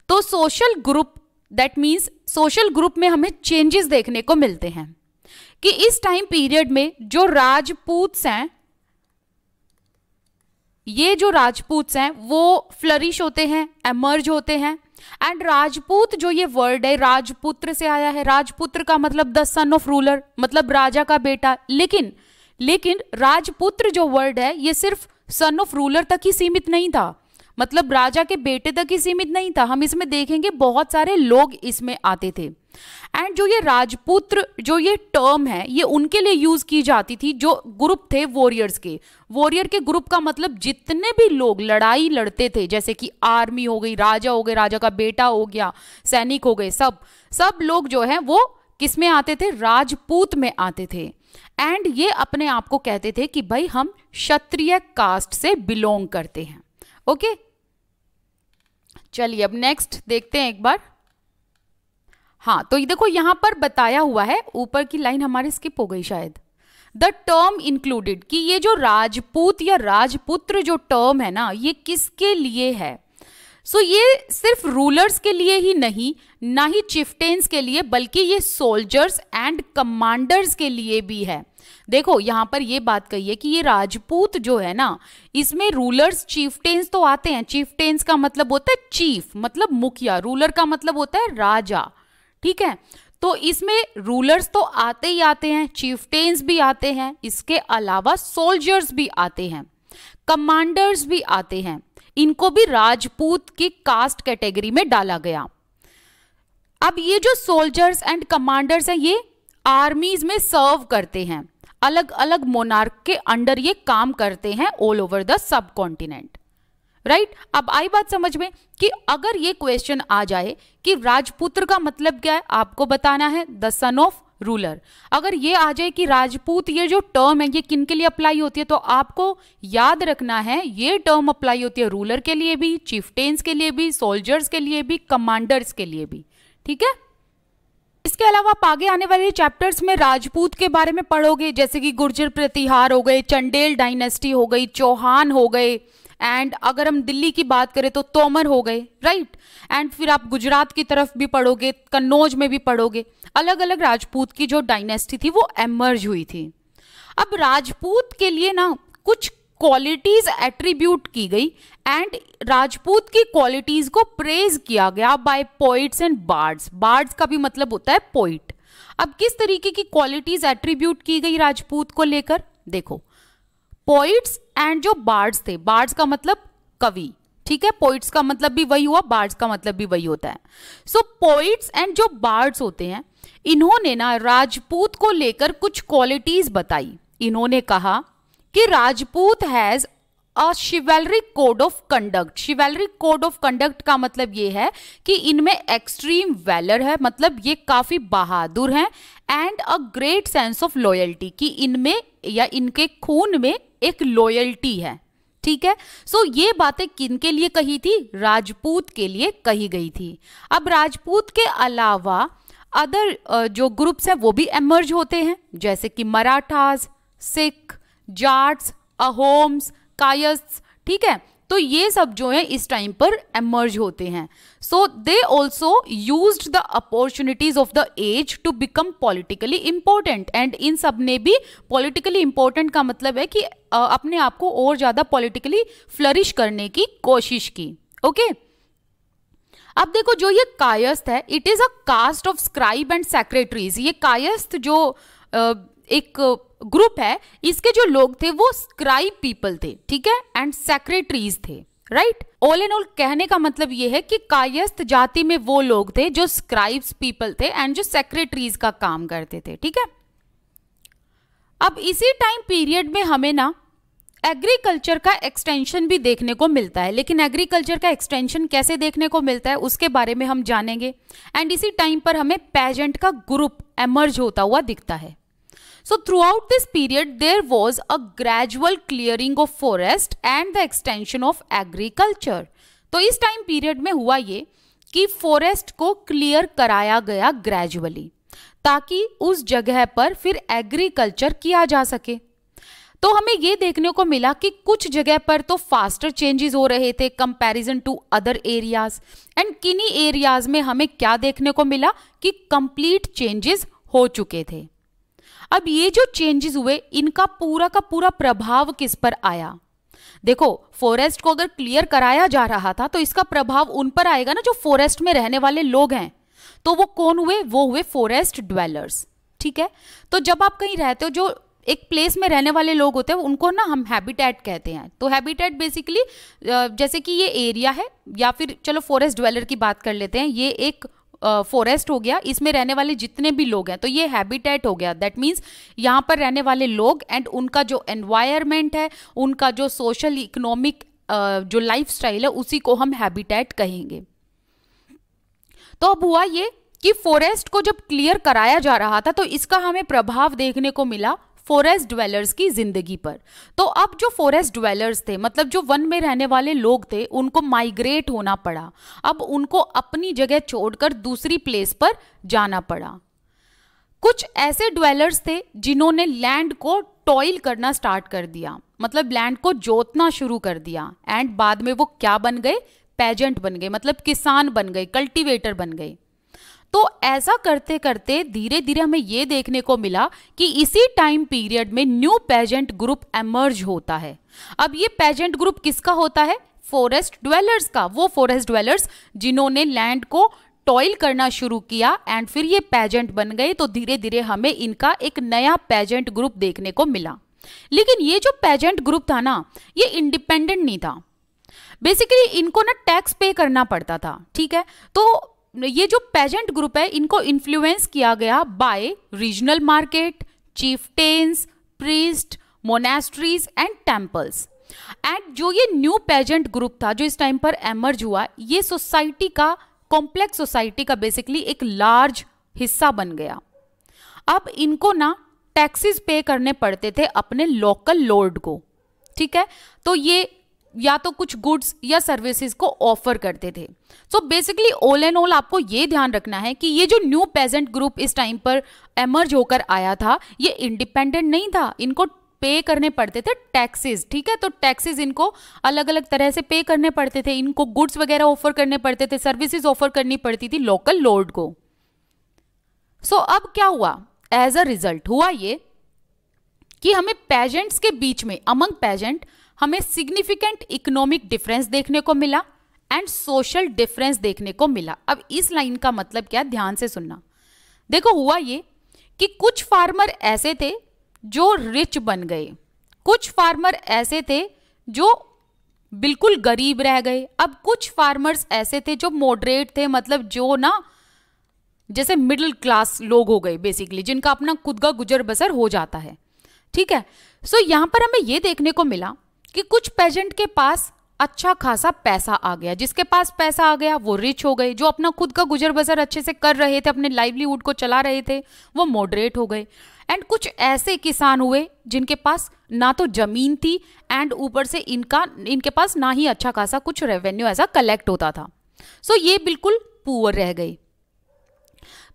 तो social group that means social group में हमें चेंजेस देखने को मिलते हैं कि इस टाइम पीरियड में जो राजपूत हैं ये जो राजपूत हैं वो फ्लरिश होते हैं एमर्ज होते हैं एंड राजपूत जो ये वर्ड है राजपुत्र से आया है राजपुत्र का मतलब द सन ऑफ रूलर मतलब राजा का बेटा लेकिन लेकिन राजपुत्र जो वर्ड है ये सिर्फ सन ऑफ रूलर तक ही सीमित नहीं था मतलब राजा के बेटे तक ही सीमित नहीं था हम इसमें देखेंगे बहुत सारे लोग इसमें आते थे एंड जो ये राजपुत्र जो ये टर्म है ये उनके लिए यूज़ की जाती थी जो ग्रुप थे वॉरियर्स के वॉरियर के ग्रुप का मतलब जितने भी लोग लड़ाई लड़ते थे जैसे कि आर्मी हो गई राजा हो गए राजा का बेटा हो गया सैनिक हो गए सब सब लोग जो है वो किस में आते थे राजपूत में आते थे एंड ये अपने आप को कहते थे कि भाई हम क्षत्रिय कास्ट से बिलोंग करते हैं ओके चलिए अब नेक्स्ट देखते हैं एक बार हाँ तो देखो यहाँ पर बताया हुआ है ऊपर की लाइन हमारी स्किप हो गई शायद द टर्म इंक्लूडेड कि ये जो राजपूत या राजपुत्र जो टर्म है ना ये किसके लिए है सो so, ये सिर्फ रूलर्स के लिए ही नहीं ना ही चिफ्टेन्स के लिए बल्कि ये सोल्जर्स एंड कमांडर्स के लिए भी है देखो यहाँ पर ये बात कही है कि ये राजपूत जो है ना इसमें रूलर्स चीफटेन्स तो आते हैं चीफटेन्स का मतलब होता है चीफ मतलब मुखिया रूलर का मतलब होता है राजा ठीक है तो इसमें रूलर्स तो आते ही आते हैं चीफटेन्स भी आते हैं इसके अलावा सोल्जर्स भी आते हैं कमांडर्स भी आते हैं इनको भी राजपूत की कास्ट कैटेगरी में डाला गया अब ये जो सोल्जर्स एंड कमांडर्स हैं ये आर्मीज में सर्व करते हैं अलग अलग मोनार्क के अंडर ये काम करते हैं all over the subcontinent right right? अब आई बात समझ में कि अगर ये क्वेश्चन आ जाए कि राजपुत्र का मतलब क्या है आपको बताना है द सन ऑफ रूलर अगर ये आ जाए कि राजपूत ये जो टर्म है ये किन के लिए अप्लाई होती है तो आपको याद रखना है ये टर्म अप्लाई होती है रूलर के लिए भी चीफटेन्स के लिए भी सोल्जर्स के लिए भी कमांडर्स के लिए भी ठीक है इसके अलावा आप आगे आने वाले चैप्टर्स में राजपूत के बारे में पढ़ोगे जैसे कि गुर्जर प्रतिहार हो गए चंडेल डायनेस्टी हो गई चौहान हो गए एंड अगर हम दिल्ली की बात करें तो तोमर हो गए राइट एंड फिर आप गुजरात की तरफ भी पढ़ोगे कन्नौज में भी पढ़ोगे अलग अलग राजपूत की जो डायनेस्टी थी वो एमर्ज हुई थी अब राजपूत के लिए ना कुछ क्वालिटीज एट्रीब्यूट की गई एंड राजपूत की क्वालिटीज को प्रेज किया गया by poets and bards bards का भी मतलब होता है पोइट अब किस तरीके की क्वालिटीज एट्रीब्यूट की गई राजपूत को लेकर देखो पोइट्स एंड जो बार्ड्स थे बार्ड्स का मतलब कवि ठीक है पोइट्स का मतलब भी वही हुआ बार्ड्स का मतलब भी वही होता है सो पोइट्स एंड जो बार्ड्स होते हैं इन्होंने ना राजपूत को लेकर कुछ क्वालिटीज बताई इन्होंने कहा कि Rajput has a chivalry code of conduct chivalry code of conduct का मतलब ये है कि इनमें एक्सट्रीम वेलर है मतलब ये काफ़ी बहादुर हैं and a great sense of loyalty कि इनमें या इनके खून में एक लॉयल्टी है ठीक है सो so, ये बातें किन के लिए कही थी राजपूत के लिए कही गई थी अब राजपूत के अलावा अदर जो ग्रुप्स हैं वो भी एमर्ज होते हैं जैसे कि मराठास सिख जाट्स अहोम्स कायस्थ ठीक है तो ये सब जो है इस टाइम पर एमर्ज होते हैं so they also use the opportunities of the age to become politically important and इन सब ने भी पॉलिटिकली इंपॉर्टेंट का मतलब है कि अपने आप को और ज़्यादा पॉलिटिकली फ्लरिश करने की कोशिश की ओके okay? अब देखो जो ये कायस्थ है it is a caste of scribe and secretaries ये कायस्थ जो आ, एक ग्रुप है इसके जो लोग थे वो स्क्राइब पीपल थे ठीक है एंड सेक्रेटरीज थे राइट ऑल एंड ऑल कहने का मतलब यह है कि कायस्थ जाति में वो लोग थे जो स्क्राइब्स पीपल थे एंड जो सेक्रेटरीज का काम करते थे ठीक है अब इसी टाइम पीरियड में हमें ना एग्रीकल्चर का एक्सटेंशन भी देखने को मिलता है लेकिन एग्रीकल्चर का एक्सटेंशन कैसे देखने को मिलता है उसके बारे में हम जानेंगे एंड इसी टाइम पर हमें पेजेंट का ग्रुप एमर्ज होता हुआ दिखता है So throughout this period, there was a gradual clearing of forest and the extension of agriculture. तो इस टाइम पीरियड में हुआ ये कि फॉरेस्ट को क्लियर कराया गया ग्रेजुअली ताकि उस जगह पर फिर एग्रीकल्चर किया जा सके तो हमें ये देखने को मिला कि कुछ जगह पर तो फास्टर चेंजेस हो रहे थे comparison to other areas and किन्हीं एरियाज में हमें क्या देखने को मिला कि कंप्लीट चेंजेस हो चुके थे अब ये जो चेंजेस हुए इनका पूरा का पूरा प्रभाव किस पर आया देखो फॉरेस्ट को अगर क्लियर कराया जा रहा था तो इसका प्रभाव उन पर आएगा ना जो फॉरेस्ट में रहने वाले लोग हैं तो वो कौन हुए वो हुए फॉरेस्ट ड्वेलर्स ठीक है तो जब आप कहीं रहते हो जो एक प्लेस में रहने वाले लोग होते हैं उनको ना हम हैबिटेट कहते हैं तो हैबिटेट बेसिकली जैसे कि ये एरिया है या फिर चलो फॉरेस्ट ड्वेलर की बात कर लेते हैं ये एक फॉरेस्ट हो गया इसमें रहने वाले जितने भी लोग हैं तो ये हैबिटेट हो गया दैट मीन्स यहाँ पर रहने वाले लोग एंड उनका जो एनवायरमेंट है उनका जो सोशल इकोनॉमिक जो लाइफ है उसी को हम हैबिटेट कहेंगे तो अब हुआ ये कि फॉरेस्ट को जब क्लियर कराया जा रहा था तो इसका हमें प्रभाव देखने को मिला फॉरेस्ट ड्वेलर्स की जिंदगी पर तो अब जो फॉरेस्ट ड्वेलर्स थे मतलब जो वन में रहने वाले लोग थे उनको माइग्रेट होना पड़ा अब उनको अपनी जगह छोड़कर दूसरी प्लेस पर जाना पड़ा कुछ ऐसे ड्वेलर्स थे जिन्होंने लैंड को टॉयल करना स्टार्ट कर दिया मतलब लैंड को जोतना शुरू कर दिया एंड बाद में वो क्या बन गए पेजेंट बन गए मतलब किसान बन गए कल्टीवेटर बन गए तो ऐसा करते करते धीरे धीरे हमें ये देखने को मिला कि इसी टाइम पीरियड में न्यू पेजेंट ग्रुप एमर्ज होता है अब ये पेजेंट ग्रुप किसका होता है फॉरेस्ट ड्वेलर्स का वो फॉरेस्ट ड्वेलर्स जिन्होंने लैंड को टॉयल करना शुरू किया एंड फिर ये पेजेंट बन गए तो धीरे धीरे हमें इनका एक नया पेजेंट ग्रुप देखने को मिला लेकिन ये जो पेजेंट ग्रुप था ना ये इंडिपेंडेंट नहीं था बेसिकली इनको ना टैक्स पे करना पड़ता था ठीक है तो ये जो पेजेंट ग्रुप है इनको इन्फ्लुएंस किया गया by regional market chieftains priest monasteries and temples and जो ये न्यू पेजेंट ग्रुप था जो इस टाइम पर एमर्ज हुआ ये सोसाइटी का कॉम्प्लेक्स सोसाइटी का बेसिकली एक लार्ज हिस्सा बन गया अब इनको ना टैक्सेस पे करने पड़ते थे अपने लोकल लॉर्ड को ठीक है तो ये या तो कुछ गुड्स या सर्विसेज को ऑफर करते थे so basically all and all आपको ये ध्यान रखना है कि ये जो न्यू पेजेंट ग्रुप इस टाइम पर एमर्ज होकर आया था ये इंडिपेंडेंट नहीं था इनको पे करने पड़ते थे टैक्सेस ठीक है तो टैक्सेस इनको अलग अलग तरह से पे करने पड़ते थे इनको गुड्स वगैरह ऑफर करने पड़ते थे सर्विसेज ऑफर करनी पड़ती थी लोकल लोड को सो so, अब क्या हुआ एज अ रिजल्ट हुआ ये कि हमें पेजेंट्स के बीच में अमंग पेजेंट हमें सिग्निफिकेंट इकोनॉमिक डिफरेंस देखने को मिला एंड सोशल डिफरेंस देखने को मिला अब इस लाइन का मतलब क्या ध्यान से सुनना देखो हुआ ये कि कुछ फार्मर ऐसे थे जो रिच बन गए कुछ फार्मर ऐसे थे जो बिल्कुल गरीब रह गए अब कुछ फार्मर्स ऐसे थे जो मॉडरेट थे मतलब जो ना जैसे मिडिल क्लास लोग हो गए बेसिकली जिनका अपना खुद का गुजर बसर हो जाता है ठीक है सो so, यहाँ पर हमें ये देखने को मिला कि कुछ पेजेंट के पास अच्छा खासा पैसा आ गया जिसके पास पैसा आ गया वो रिच हो गए जो अपना खुद का गुजर बसर अच्छे से कर रहे थे अपने लाइवलीहुड को चला रहे थे वो मॉडरेट हो गए एंड कुछ ऐसे किसान हुए जिनके पास ना तो जमीन थी एंड ऊपर से इनका इनके पास ना ही अच्छा खासा कुछ रेवेन्यू ऐसा कलेक्ट होता था सो so ये बिल्कुल पुअर रह गई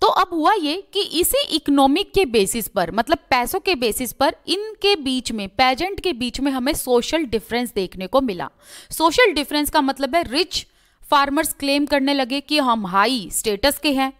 तो अब हुआ ये कि इसी इकोनॉमिक के बेसिस पर मतलब पैसों के बेसिस पर इनके बीच में पेजेंट के बीच में हमें सोशल डिफरेंस देखने को मिला सोशल डिफरेंस का मतलब है रिच फार्मर्स क्लेम करने लगे कि हम हाई स्टेटस के हैं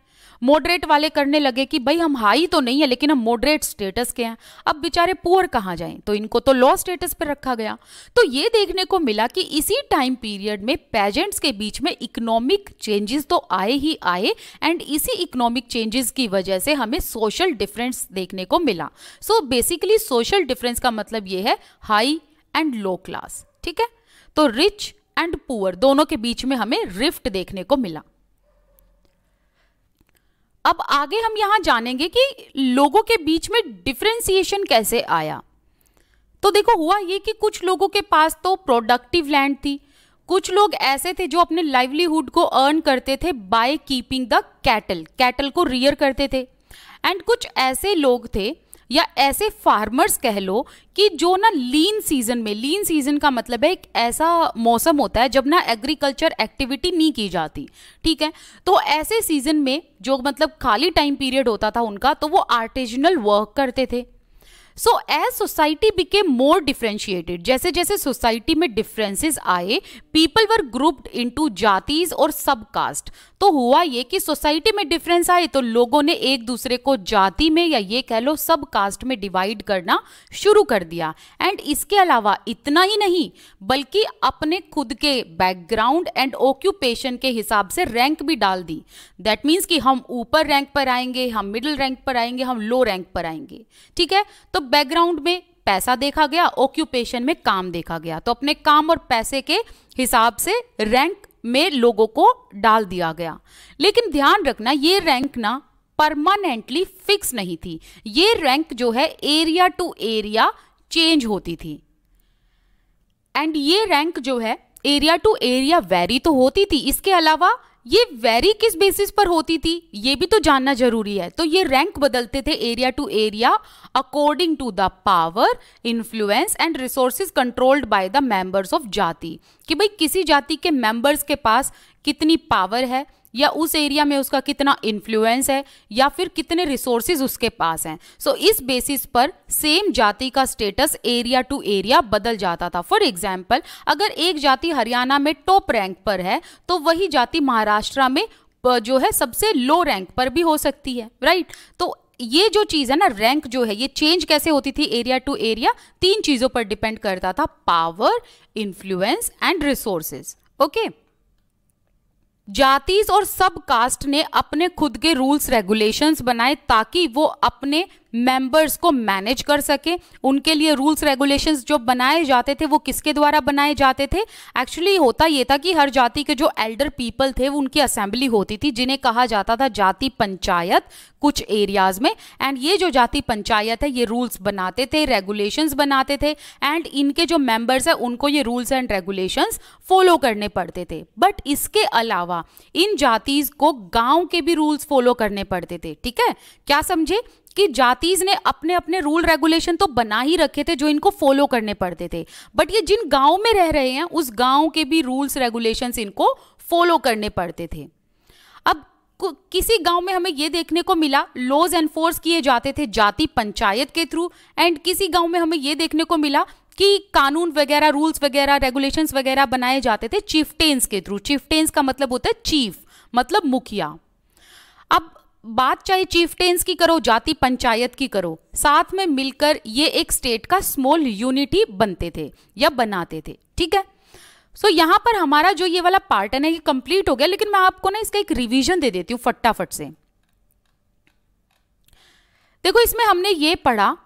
मॉडरेट वाले करने लगे कि भाई हम हाई तो नहीं है लेकिन हम मॉडरेट स्टेटस के हैं अब बेचारे पुअर कहाँ जाएं तो इनको तो लो स्टेटस पर रखा गया तो ये देखने को मिला कि इसी टाइम पीरियड में पेजेंट्स के बीच में इकोनॉमिक चेंजेस तो आए ही आए एंड इसी इकोनॉमिक चेंजेस की वजह से हमें सोशल डिफरेंस देखने को मिला सो बेसिकली सोशल डिफरेंस का मतलब ये है हाई एंड लो क्लास ठीक है तो रिच एंड पुअर दोनों के बीच में हमें रिफ्ट देखने को मिला अब आगे हम यहाँ जानेंगे कि लोगों के बीच में डिफ्रेंसिएशन कैसे आया तो देखो हुआ ये कि कुछ लोगों के पास तो प्रोडक्टिव लैंड थी कुछ लोग ऐसे थे जो अपने लाइवलीहुड को अर्न करते थे by keeping the cattle cattle को रियर करते थे एंड कुछ ऐसे लोग थे या ऐसे फार्मर्स कह लो कि जो ना लीन सीजन में लीन सीजन का मतलब है एक ऐसा मौसम होता है जब ना एग्रीकल्चर एक्टिविटी नहीं की जाती ठीक है तो ऐसे सीजन में जो मतलब खाली टाइम पीरियड होता था उनका तो वो आर्टिजनल वर्क करते थे so as society became more differentiated जैसे जैसे सोसाइटी में डिफरेंसेस आए people were grouped into jatis और सब कास्ट तो हुआ ये कि सोसाइटी में डिफरेंस आए तो लोगों ने एक दूसरे को जाति में या ये कह लो सब कास्ट में डिवाइड करना शुरू कर दिया एंड इसके अलावा इतना ही नहीं बल्कि अपने खुद के बैकग्राउंड एंड ऑक्यूपेशन के हिसाब से रैंक भी डाल दी दैट मीन्स कि हम ऊपर रैंक पर आएंगे हम मिडिल रैंक पर आएंगे हम लो रैंक पर आएंगे ठीक है तो बैकग्राउंड में पैसा देखा गया ऑक्यूपेशन में काम देखा गया तो अपने काम और पैसे के हिसाब से रैंक में लोगों को डाल दिया गया लेकिन ध्यान रखना ये रैंक ना परमानेंटली फिक्स नहीं थी ये रैंक जो है एरिया टू एरिया चेंज होती थी एंड ये रैंक जो है एरिया टू एरिया वेरी तो होती थी इसके अलावा ये वेरी किस बेसिस पर होती थी ये भी तो जानना जरूरी है तो ये रैंक बदलते थे area to area according to the power influence and resources controlled by the members of jati कि भाई किसी जाति के मेंबर्स के पास कितनी पावर है या उस एरिया में उसका कितना इन्फ्लुएंस है या फिर कितने रिसोर्सेज उसके पास हैं सो so, इस बेसिस पर सेम जाति का स्टेटस एरिया टू एरिया बदल जाता था फॉर एग्जाम्पल अगर एक जाति हरियाणा में टॉप रैंक पर है तो वही जाति महाराष्ट्र में जो है सबसे लो रैंक पर भी हो सकती है राइट तो ये जो चीज़ है ना रैंक जो है ये चेंज कैसे होती थी एरिया टू एरिया तीन चीज़ों पर डिपेंड करता था power influence and resources okay okay? Jatis और सब कास्ट ने अपने खुद के रूल्स रेगुलेशंस बनाए ताकि वो अपने मेंबर्स को मैनेज कर सके उनके लिए रूल्स रेगुलेशंस जो बनाए जाते थे वो किसके द्वारा बनाए जाते थे एक्चुअली होता ये था कि हर जाति के जो एल्डर पीपल थे वो उनकी असेंबली होती थी जिन्हें कहा जाता था जाति पंचायत कुछ एरियाज में एंड ये जो जाति पंचायत है ये रूल्स बनाते थे रेगुलेशंस बनाते थे एंड इनके जो मेंबर्स हैं उनको ये रूल्स एंड रेगुलेशंस फॉलो करने पड़ते थे बट इसके अलावा इन जातीज को गांव के भी रूल्स फॉलो करने पड़ते थे ठीक है क्या समझे कि जातीज ने अपने अपने रूल रेगुलेशन तो बना ही रखे थे जो इनको फॉलो करने पड़ते थे बट ये जिन गांव में रह रहे हैं उस गाँव के भी रूल्स रेगुलेशन इनको फॉलो करने पड़ते थे अब किसी गांव में हमें ये देखने को मिला लॉज एनफोर्स किए जाते थे जाति पंचायत के थ्रू एंड किसी गांव में हमें ये देखने को मिला कि कानून वगैरह रूल्स वगैरह रेगुलेशंस वगैरह बनाए जाते थे चिफ्टेंस के थ्रू चिफ्टेंस का मतलब होता है चीफ मतलब मुखिया बात चाहे चीफटेन्स की करो जाति पंचायत की करो साथ में मिलकर ये एक स्टेट का स्मॉल यूनिटी बनते थे या बनाते थे ठीक है सो so, यहां पर हमारा जो ये वाला पार्टन है ये कंप्लीट हो गया लेकिन मैं आपको ना इसका एक रिवीजन दे देती हूं फटाफट से देखो इसमें हमने ये पढ़ा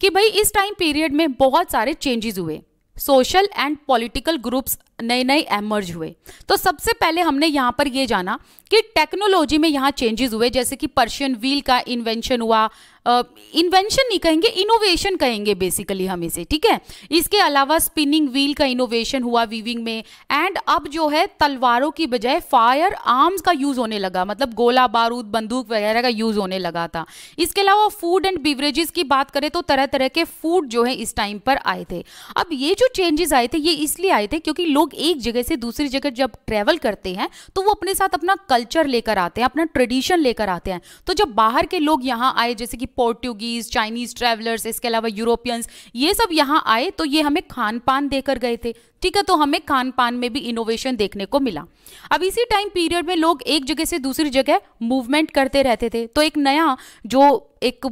कि भाई इस टाइम पीरियड में बहुत सारे चेंजेस हुए सोशल एंड पॉलिटिकल ग्रुप्स नए नए एमर्ज हुए तो सबसे पहले हमने यहाँ पर ये जाना कि टेक्नोलॉजी में यहाँ चेंजेस हुए जैसे कि पर्शियन व्हील का इन्वेंशन हुआ इन्वेंशन uh, नहीं कहेंगे इनोवेशन कहेंगे बेसिकली हम इसे ठीक है इसके अलावा स्पिनिंग व्हील का इनोवेशन हुआ वीविंग में एंड अब जो है तलवारों की बजाय फायर आर्म्स का यूज़ होने लगा मतलब गोला बारूद बंदूक वगैरह का यूज़ होने लगा था इसके अलावा फूड एंड बीवरेजेस की बात करें तो तरह तरह के फूड जो है इस टाइम पर आए थे अब ये जो चेंजेस आए थे ये इसलिए आए थे क्योंकि लोग लोग एक जगह से दूसरी जगह जब ट्रैवल करते हैं तो वो अपने साथ अपना कल्चर लेकर आते हैं अपना ट्रेडिशन लेकर आते हैं तो जब बाहर के लोग यहाँ आए जैसे कि पोर्टुगीज चाइनीज ट्रैवलर्स इसके अलावा यूरोपियंस ये सब यहाँ आए तो ये हमें खान पान देकर गए थे ठीक है तो हमें खान पान में भी इनोवेशन देखने को मिला अब इसी टाइम पीरियड में लोग एक जगह से दूसरी जगह मूवमेंट करते रहते थे तो एक नया जो एक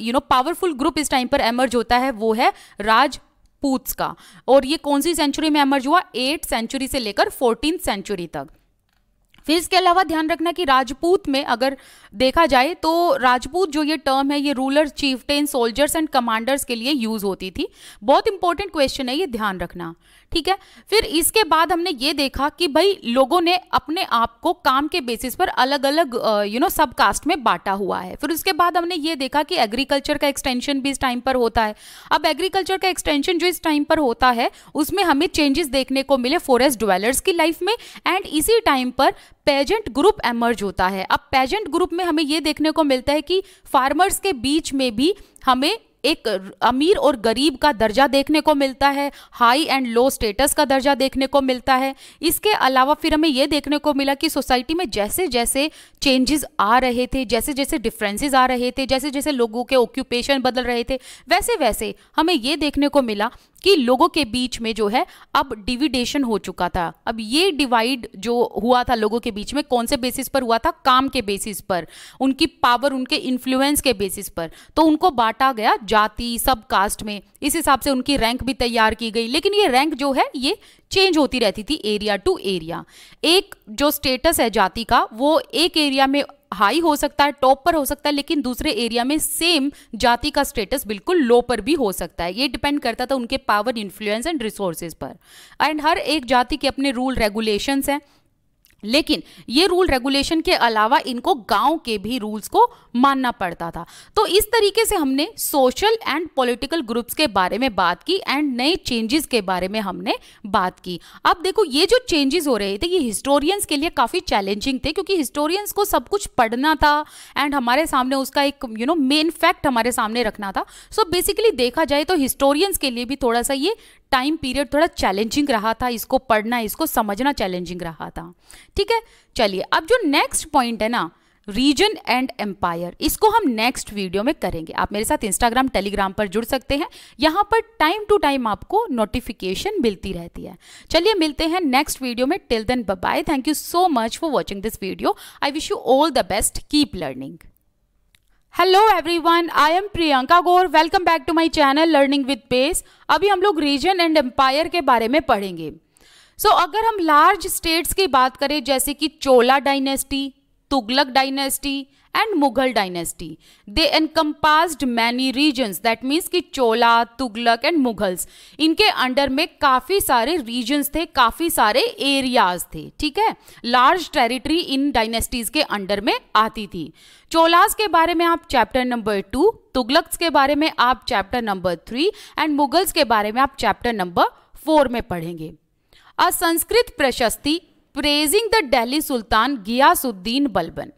यू नो पावरफुल ग्रुप इस टाइम पर एमर्ज होता है वो है राज पूत्स का और ये कौन सी सेंचुरी में एमर्ज हुआ एट सेंचुरी से लेकर फोर्टीन सेंचुरी तक फिर इसके अलावा ध्यान रखना कि राजपूत में अगर देखा जाए तो राजपूत जो ये टर्म है ये ruler chieftain soldiers and commanders के लिए यूज होती थी बहुत इंपॉर्टेंट क्वेश्चन है ये ध्यान रखना ठीक है फिर इसके बाद हमने ये देखा कि भाई लोगों ने अपने आप को काम के बेसिस पर अलग अलग यू नो सब कास्ट में बांटा हुआ है फिर उसके बाद हमने ये देखा कि एग्रीकल्चर का एक्सटेंशन भी इस टाइम पर होता है अब एग्रीकल्चर का एक्सटेंशन जो इस टाइम पर होता है उसमें हमें चेंजेस देखने को मिले फॉरेस्ट ड्वेलर्स की लाइफ में एंड इसी टाइम पर पेजेंट ग्रुप एमर्ज होता है अब पेजेंट ग्रुप में हमें ये देखने को मिलता है कि फार्मर्स के बीच में भी हमें एक अमीर और गरीब का दर्जा देखने को मिलता है हाई एंड लो स्टेटस का दर्जा देखने को मिलता है इसके अलावा फिर हमें यह देखने को मिला कि सोसाइटी में जैसे जैसे चेंजेस आ रहे थे जैसे जैसे डिफरेंसेस आ रहे थे जैसे जैसे लोगों के ऑक्यूपेशन बदल रहे थे वैसे वैसे हमें ये देखने को मिला कि लोगों के बीच में जो है अब डिविडेशन हो चुका था अब ये डिवाइड जो हुआ था लोगों के बीच में कौन से बेसिस पर हुआ था काम के बेसिस पर उनकी पावर उनके इन्फ्लुएंस के बेसिस पर तो उनको बांटा गया जाति सब कास्ट में इस हिसाब से उनकी रैंक भी तैयार की गई लेकिन ये रैंक जो है ये चेंज होती रहती थी एरिया टू एरिया एक जो स्टेटस है जाति का वो एक एरिया में हाई हो सकता है टॉप पर हो सकता है लेकिन दूसरे एरिया में सेम जाति का स्टेटस बिल्कुल लो पर भी हो सकता है ये डिपेंड करता था उनके पावर इन्फ्लुएंस एंड रिसोर्सेज पर एंड हर एक जाति के अपने रूल रेगुलेशंस हैं लेकिन ये रूल रेगुलेशन के अलावा इनको गांव के भी रूल्स को मानना पड़ता था तो इस तरीके से हमने सोशल एंड पॉलिटिकल ग्रुप्स के बारे में बात की एंड नए चेंजेस के बारे में हमने बात की अब देखो ये जो चेंजेस हो रहे थे ये हिस्टोरियंस के लिए काफ़ी चैलेंजिंग थे क्योंकि हिस्टोरियंस को सब कुछ पढ़ना था एंड हमारे सामने उसका एक यू नो मेन फैक्ट हमारे सामने रखना था सो so बेसिकली देखा जाए तो हिस्टोरियंस के लिए भी थोड़ा सा ये टाइम पीरियड थोड़ा चैलेंजिंग रहा था इसको पढ़ना इसको समझना चैलेंजिंग रहा था ठीक है चलिए अब जो नेक्स्ट पॉइंट है ना रीजन एंड एम्पायर इसको हम नेक्स्ट वीडियो में करेंगे आप मेरे साथ इंस्टाग्राम टेलीग्राम पर जुड़ सकते हैं यहाँ पर टाइम टू टाइम आपको नोटिफिकेशन मिलती रहती है चलिए मिलते हैं नेक्स्ट वीडियो में till then bye thank you so much for watching this video I wish you all the best keep learning hello everyone I am Priyanka Gaur welcome back to my channel learning with pace अभी हम लोग रीजन एंड एम्पायर के बारे में पढ़ेंगे सो so, अगर हम लार्ज स्टेट्स की बात करें जैसे कि Chola dynasty Tughlaq dynasty and Mughal dynasty. They encompassed many regions that means कि चोला तुगलक and मुगल्स इनके अंडर में काफ़ी सारे regions थे काफ़ी सारे areas थे ठीक है लार्ज टेरिटरी इन डायनेस्टीज के अंडर में आती थी चोलास के बारे में आप चैप्टर नंबर टू तुगलक्स के बारे में आप chapter number three and Mughals के बारे में आप चैप्टर नंबर फोर में पढ़ेंगे a Sanskrit prashasti praising the Delhi sultan Ghiyasuddin Balban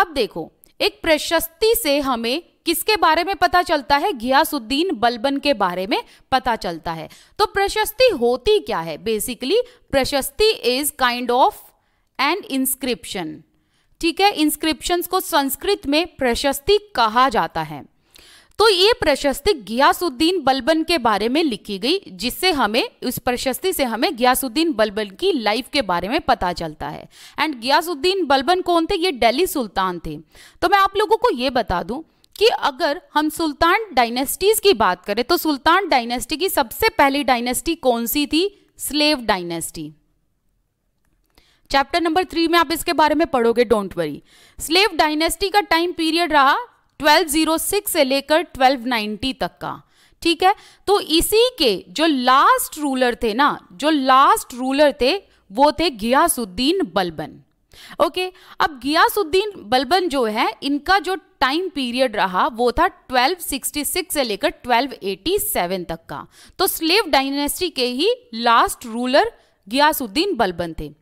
अब देखो एक प्रशस्ति से हमें किसके बारे में पता चलता है घियासुद्दीन बलबन के बारे में पता चलता है तो प्रशस्ति होती क्या है basically prashasti is kind of and inscription ठीक है इंस्क्रिप्शंस को संस्कृत में प्रशस्ति कहा जाता है तो ये प्रशस्ति गियासुद्दीन बलबन के बारे में लिखी गई जिससे हमें इस प्रशस्ति से हमें गियासुद्दीन बलबन की लाइफ के बारे में पता चलता है एंड गियासुद्दीन बलबन कौन थे ये दिल्ली सुल्तान थे तो मैं आप लोगों को ये बता दूं कि अगर हम सुल्तान डायनेस्टीज की बात करें तो सुल्तान डायनेस्टी की सबसे पहली डायनेस्टी कौन सी थी slave dynasty chapter number three में आप इसके बारे में पढ़ोगे डोंट वरी स्लेव डायनेस्टी का टाइम पीरियड रहा 1206 से लेकर 1290 तक का ठीक है तो इसी के जो लास्ट रूलर थे ना जो लास्ट रूलर थे वो थे गियासुद्दीन बलबन ओके okay, अब गियासुद्दीन बलबन जो है इनका जो टाइम पीरियड रहा वो था 1266 से लेकर 1287 तक का तो स्लेव डायनेस्टी के ही लास्ट रूलर गियासुद्दीन बलबन थे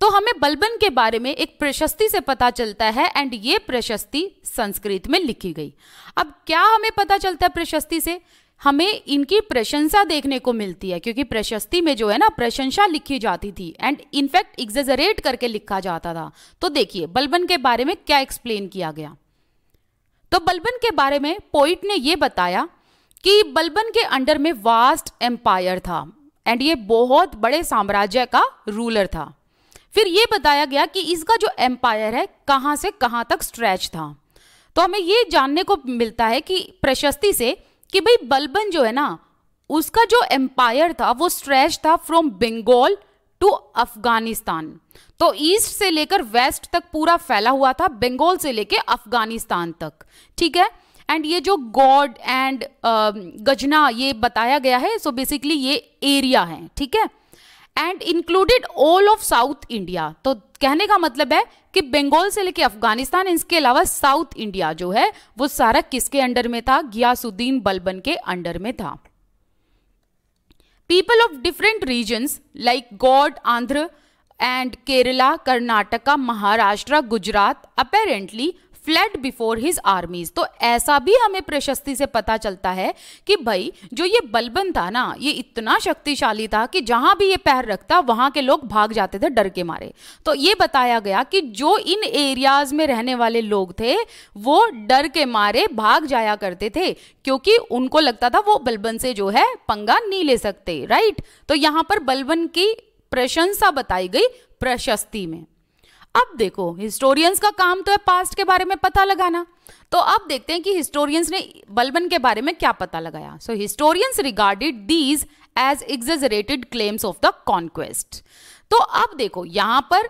तो हमें बलबन के बारे में एक प्रशस्ति से पता चलता है एंड ये प्रशस्ति संस्कृत में लिखी गई अब क्या हमें पता चलता है प्रशस्ति से हमें इनकी प्रशंसा देखने को मिलती है क्योंकि प्रशस्ति में जो है ना प्रशंसा लिखी जाती थी एंड इनफैक्ट एग्जेजरेट करके लिखा जाता था तो देखिए बलबन के बारे में क्या एक्सप्लेन किया गया तो बलबन के बारे में पोइट ने यह बताया कि बलबन के अंडर में वास्ट एम्पायर था एंड ये बहुत बड़े साम्राज्य का रूलर था फिर ये बताया गया कि इसका जो एम्पायर है कहाँ से कहाँ तक स्ट्रेच था तो हमें ये जानने को मिलता है कि प्रशस्ति से कि भाई बलबन जो है ना उसका जो एम्पायर था वो स्ट्रेच था फ्रॉम बंगाल टू अफगानिस्तान तो ईस्ट से लेकर वेस्ट तक पूरा फैला हुआ था बंगाल से लेकर अफगानिस्तान तक ठीक है एंड ये जो गॉड एंड गजना ये बताया गया है सो so बेसिकली ये एरिया है ठीक है and included all of south India तो कहने का मतलब है कि बंगाल से लेके अफगानिस्तान इसके अलावा साउथ इंडिया जो है वो सारा किसके अंडर में था गियासुद्दीन बलबन के अंडर में था people of different regions like Gaud Andhra and Kerala Karnataka Maharashtra Gujarat apparently fled before his armies तो ऐसा भी हमें प्रशस्ति से पता चलता है कि भाई जो ये बलबन था ना ये इतना शक्तिशाली था कि जहां भी ये पैर रखता वहां के लोग भाग जाते थे डर के मारे तो ये बताया गया कि जो इन एरियाज में रहने वाले लोग थे वो डर के मारे भाग जाया करते थे क्योंकि उनको लगता था वो बलबन से जो है पंगा नहीं ले सकते राइट तो यहां पर बलबन की प्रशंसा बताई गई प्रशस्ति में अब देखो हिस्टोरियंस का काम तो है पास्ट के बारे में पता लगाना तो अब देखते हैं कि हिस्टोरियंस ने बलबन के बारे में क्या पता लगाया so historians regarded these as exaggerated claims of the conquest तो अब देखो यहां पर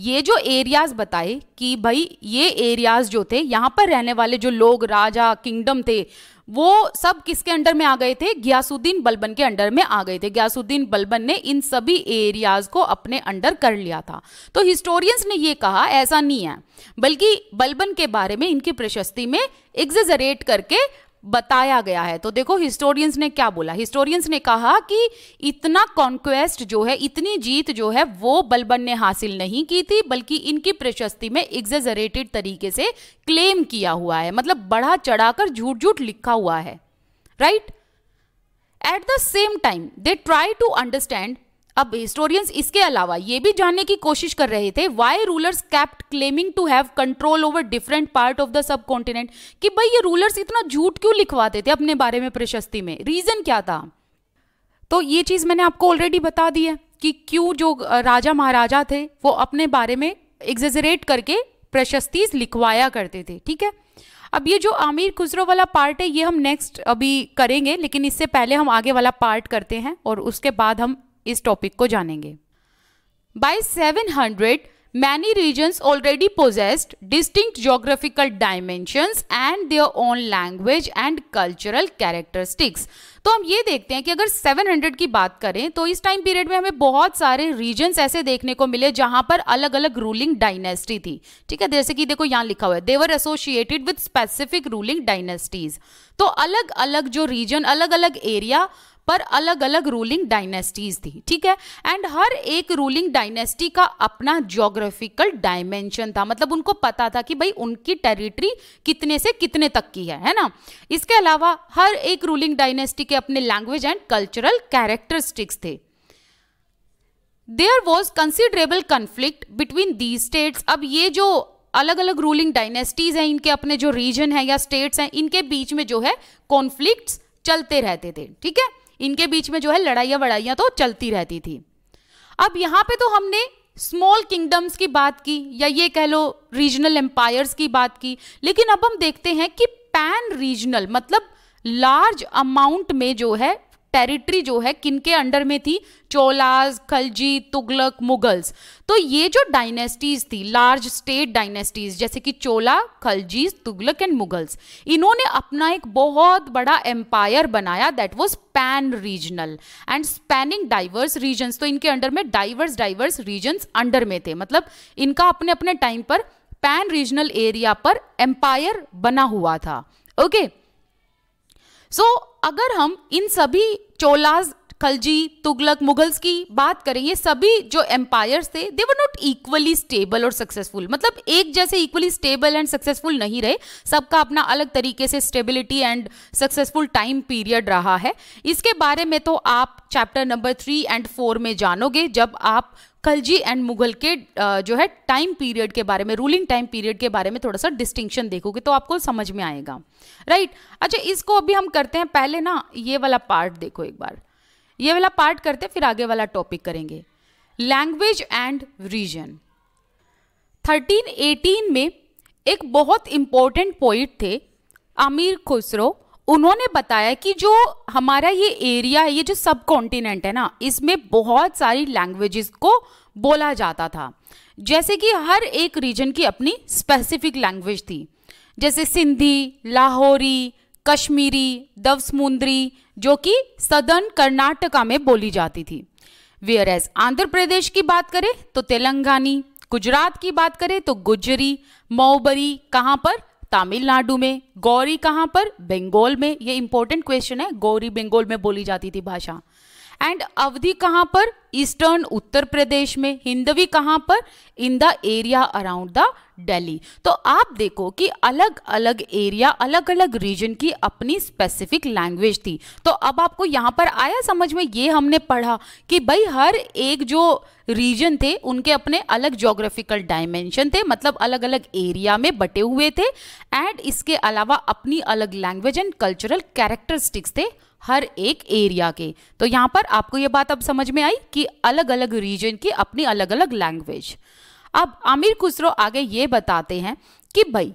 ये जो एरियाज बताए कि भाई ये एरियाज जो थे यहां पर रहने वाले जो लोग राजा किंगडम थे वो सब किसके अंडर में आ गए थे ग्यासुद्दीन बलबन के अंडर में आ गए थे ग्यासुद्दीन बलबन ने इन सभी एरियाज को अपने अंडर कर लिया था तो हिस्टोरियंस ने ये कहा ऐसा नहीं है बल्कि बलबन के बारे में इनकी प्रशस्ति में एग्जरेट करके बताया गया है तो देखो हिस्टोरियंस ने क्या बोला हिस्टोरियंस ने कहा कि इतना कॉन्क्वेस्ट जो है इतनी जीत जो है वो बलबन ने हासिल नहीं की थी बल्कि इनकी प्रशस्ति में एग्जेजरेटेड तरीके से क्लेम किया हुआ है मतलब बढ़ा चढ़ाकर झूठ झूठ लिखा हुआ है right at the same time they try to understand अब हिस्टोरियंस इसके अलावा ये भी जानने की कोशिश कर रहे थे why rulers kept claiming to have control over different part of the subcontinent कि भाई ये रूलर्स इतना झूठ क्यों लिखवाते थे अपने बारे में प्रशस्ति में रीजन क्या था तो ये चीज मैंने आपको ऑलरेडी बता दी है कि क्यों जो राजा महाराजा थे वो अपने बारे में एग्जेजरेट करके प्रशस्ति लिखवाया करते थे ठीक है अब ये जो आमिर खुसरो वाला पार्ट है ये हम नेक्स्ट अभी करेंगे लेकिन इससे पहले हम आगे वाला पार्ट करते हैं और उसके बाद हम इस टॉपिक को जानेंगे by seven hundred many regions already possessed distinct geographical dimensions and their own language and cultural characteristics तो हम ये देखते हैं कि अगर 700 की बात करें तो इस टाइम पीरियड में हमें बहुत सारे रीजन्स ऐसे देखने को मिले जहां पर अलग अलग रूलिंग डायनेस्टी थी ठीक है जैसे कि देखो यहां लिखा हुआ है they were associated with specific ruling dynasties तो अलग अलग जो रीजन अलग अलग एरिया पर अलग अलग रूलिंग डायनेस्टीज थी ठीक है एंड हर एक रूलिंग डायनेस्टी का अपना ज्योग्राफिकल डायमेंशन था मतलब उनको पता था कि भाई उनकी टेरिटरी कितने से कितने तक की है है ना इसके अलावा हर एक रूलिंग डायनेस्टी के अपने लैंग्वेज एंड कल्चरल कैरेक्टरिस्टिक्स थे there was considerable conflict between the states अब ये जो अलग अलग रूलिंग डायनेस्टीज हैं इनके अपने जो रीजन है या स्टेट्स हैं इनके बीच में जो है कॉन्फ्लिक्ट चलते रहते थे ठीक है इनके बीच में जो है लड़ाइयाँ वड़ाइयाँ तो चलती रहती थी अब यहाँ पे तो हमने स्मॉल किंगडम्स की बात की या ये कह लो रीजनल एम्पायर्स की बात की लेकिन अब हम देखते हैं कि पैन रीजनल मतलब लार्ज अमाउंट में जो है टेरिटरी जो है किनके अंडर में थी चोलाज खलजी तुगलक मुगल्स तो ये जो डायनेस्टीज थी लार्ज स्टेट डायनेस्टीज जैसे कि चोला खलजी तुगलक एंड मुगल्स इन्होंने अपना एक बहुत बड़ा एम्पायर बनाया that was pan regional and spanning diverse regions तो इनके अंडर में डाइवर्स डाइवर्स रीजन्स अंडर में थे मतलब इनका अपने अपने टाइम पर पैन रीजनल एरिया पर एम्पायर बना हुआ था ओके okay? सो so, अगर हम इन सभी चोलाज खलजी तुगलक मुगल्स की बात करें ये सभी जो एम्पायर्स थे they were not equally stable और सक्सेसफुल मतलब एक जैसे इक्वली स्टेबल एंड सक्सेसफुल नहीं रहे सबका अपना अलग तरीके से stability and successful time period रहा है इसके बारे में तो आप chapter number three and four में जानोगे जब आप खलजी एंड मुगल के जो है टाइम पीरियड के बारे में रूलिंग टाइम पीरियड के बारे में थोड़ा सा डिस्टिंक्शन देखोगे तो आपको समझ में आएगा राइट अच्छा इसको अभी हम करते हैं पहले ना ये वाला पार्ट देखो एक बार ये वाला पार्ट करते फिर आगे वाला टॉपिक करेंगे लैंग्वेज एंड रीजन 1318 में एक बहुत इंपॉर्टेंट पोइट थे आमिर खुसरो उन्होंने बताया कि जो हमारा ये एरिया है ये जो सब कॉन्टिनेंट है ना इसमें बहुत सारी लैंग्वेजेस को बोला जाता था जैसे कि हर एक रीजन की अपनी स्पेसिफिक लैंग्वेज थी जैसे सिंधी लाहौरी कश्मीरी दवसमुंदरी जो कि सदर्न कर्नाटका में बोली जाती थी वेयर एज आंध्र प्रदेश की बात करें तो तेलंगानी गुजरात की बात करें तो गुजरी मऊबरी कहाँ पर तमिलनाडु में गौरी कहाँ पर बंगाल में ये इंपॉर्टेंट क्वेश्चन है गौरी बंगाल में बोली जाती थी भाषा एंड अवधि कहाँ पर ईस्टर्न उत्तर प्रदेश में हिंदवी कहाँ पर in the area around the Delhi तो आप देखो कि अलग अलग एरिया अलग अलग रीजन की अपनी स्पेसिफिक लैंग्वेज थी तो अब आपको यहाँ पर आया समझ में ये हमने पढ़ा कि भाई हर एक जो रीजन थे उनके अपने अलग जोग्राफिकल डायमेंशन थे मतलब अलग अलग एरिया में बटे हुए थे एंड इसके अलावा अपनी अलग लैंग्वेज एंड कल्चरल कैरेक्टरिस्टिक्स थे हर एक एरिया के तो यहाँ पर आपको ये बात अब समझ में आई कि अलग अलग रीजन की अपनी अलग अलग लैंग्वेज अब आमिर खुसरो आगे ये बताते हैं कि भाई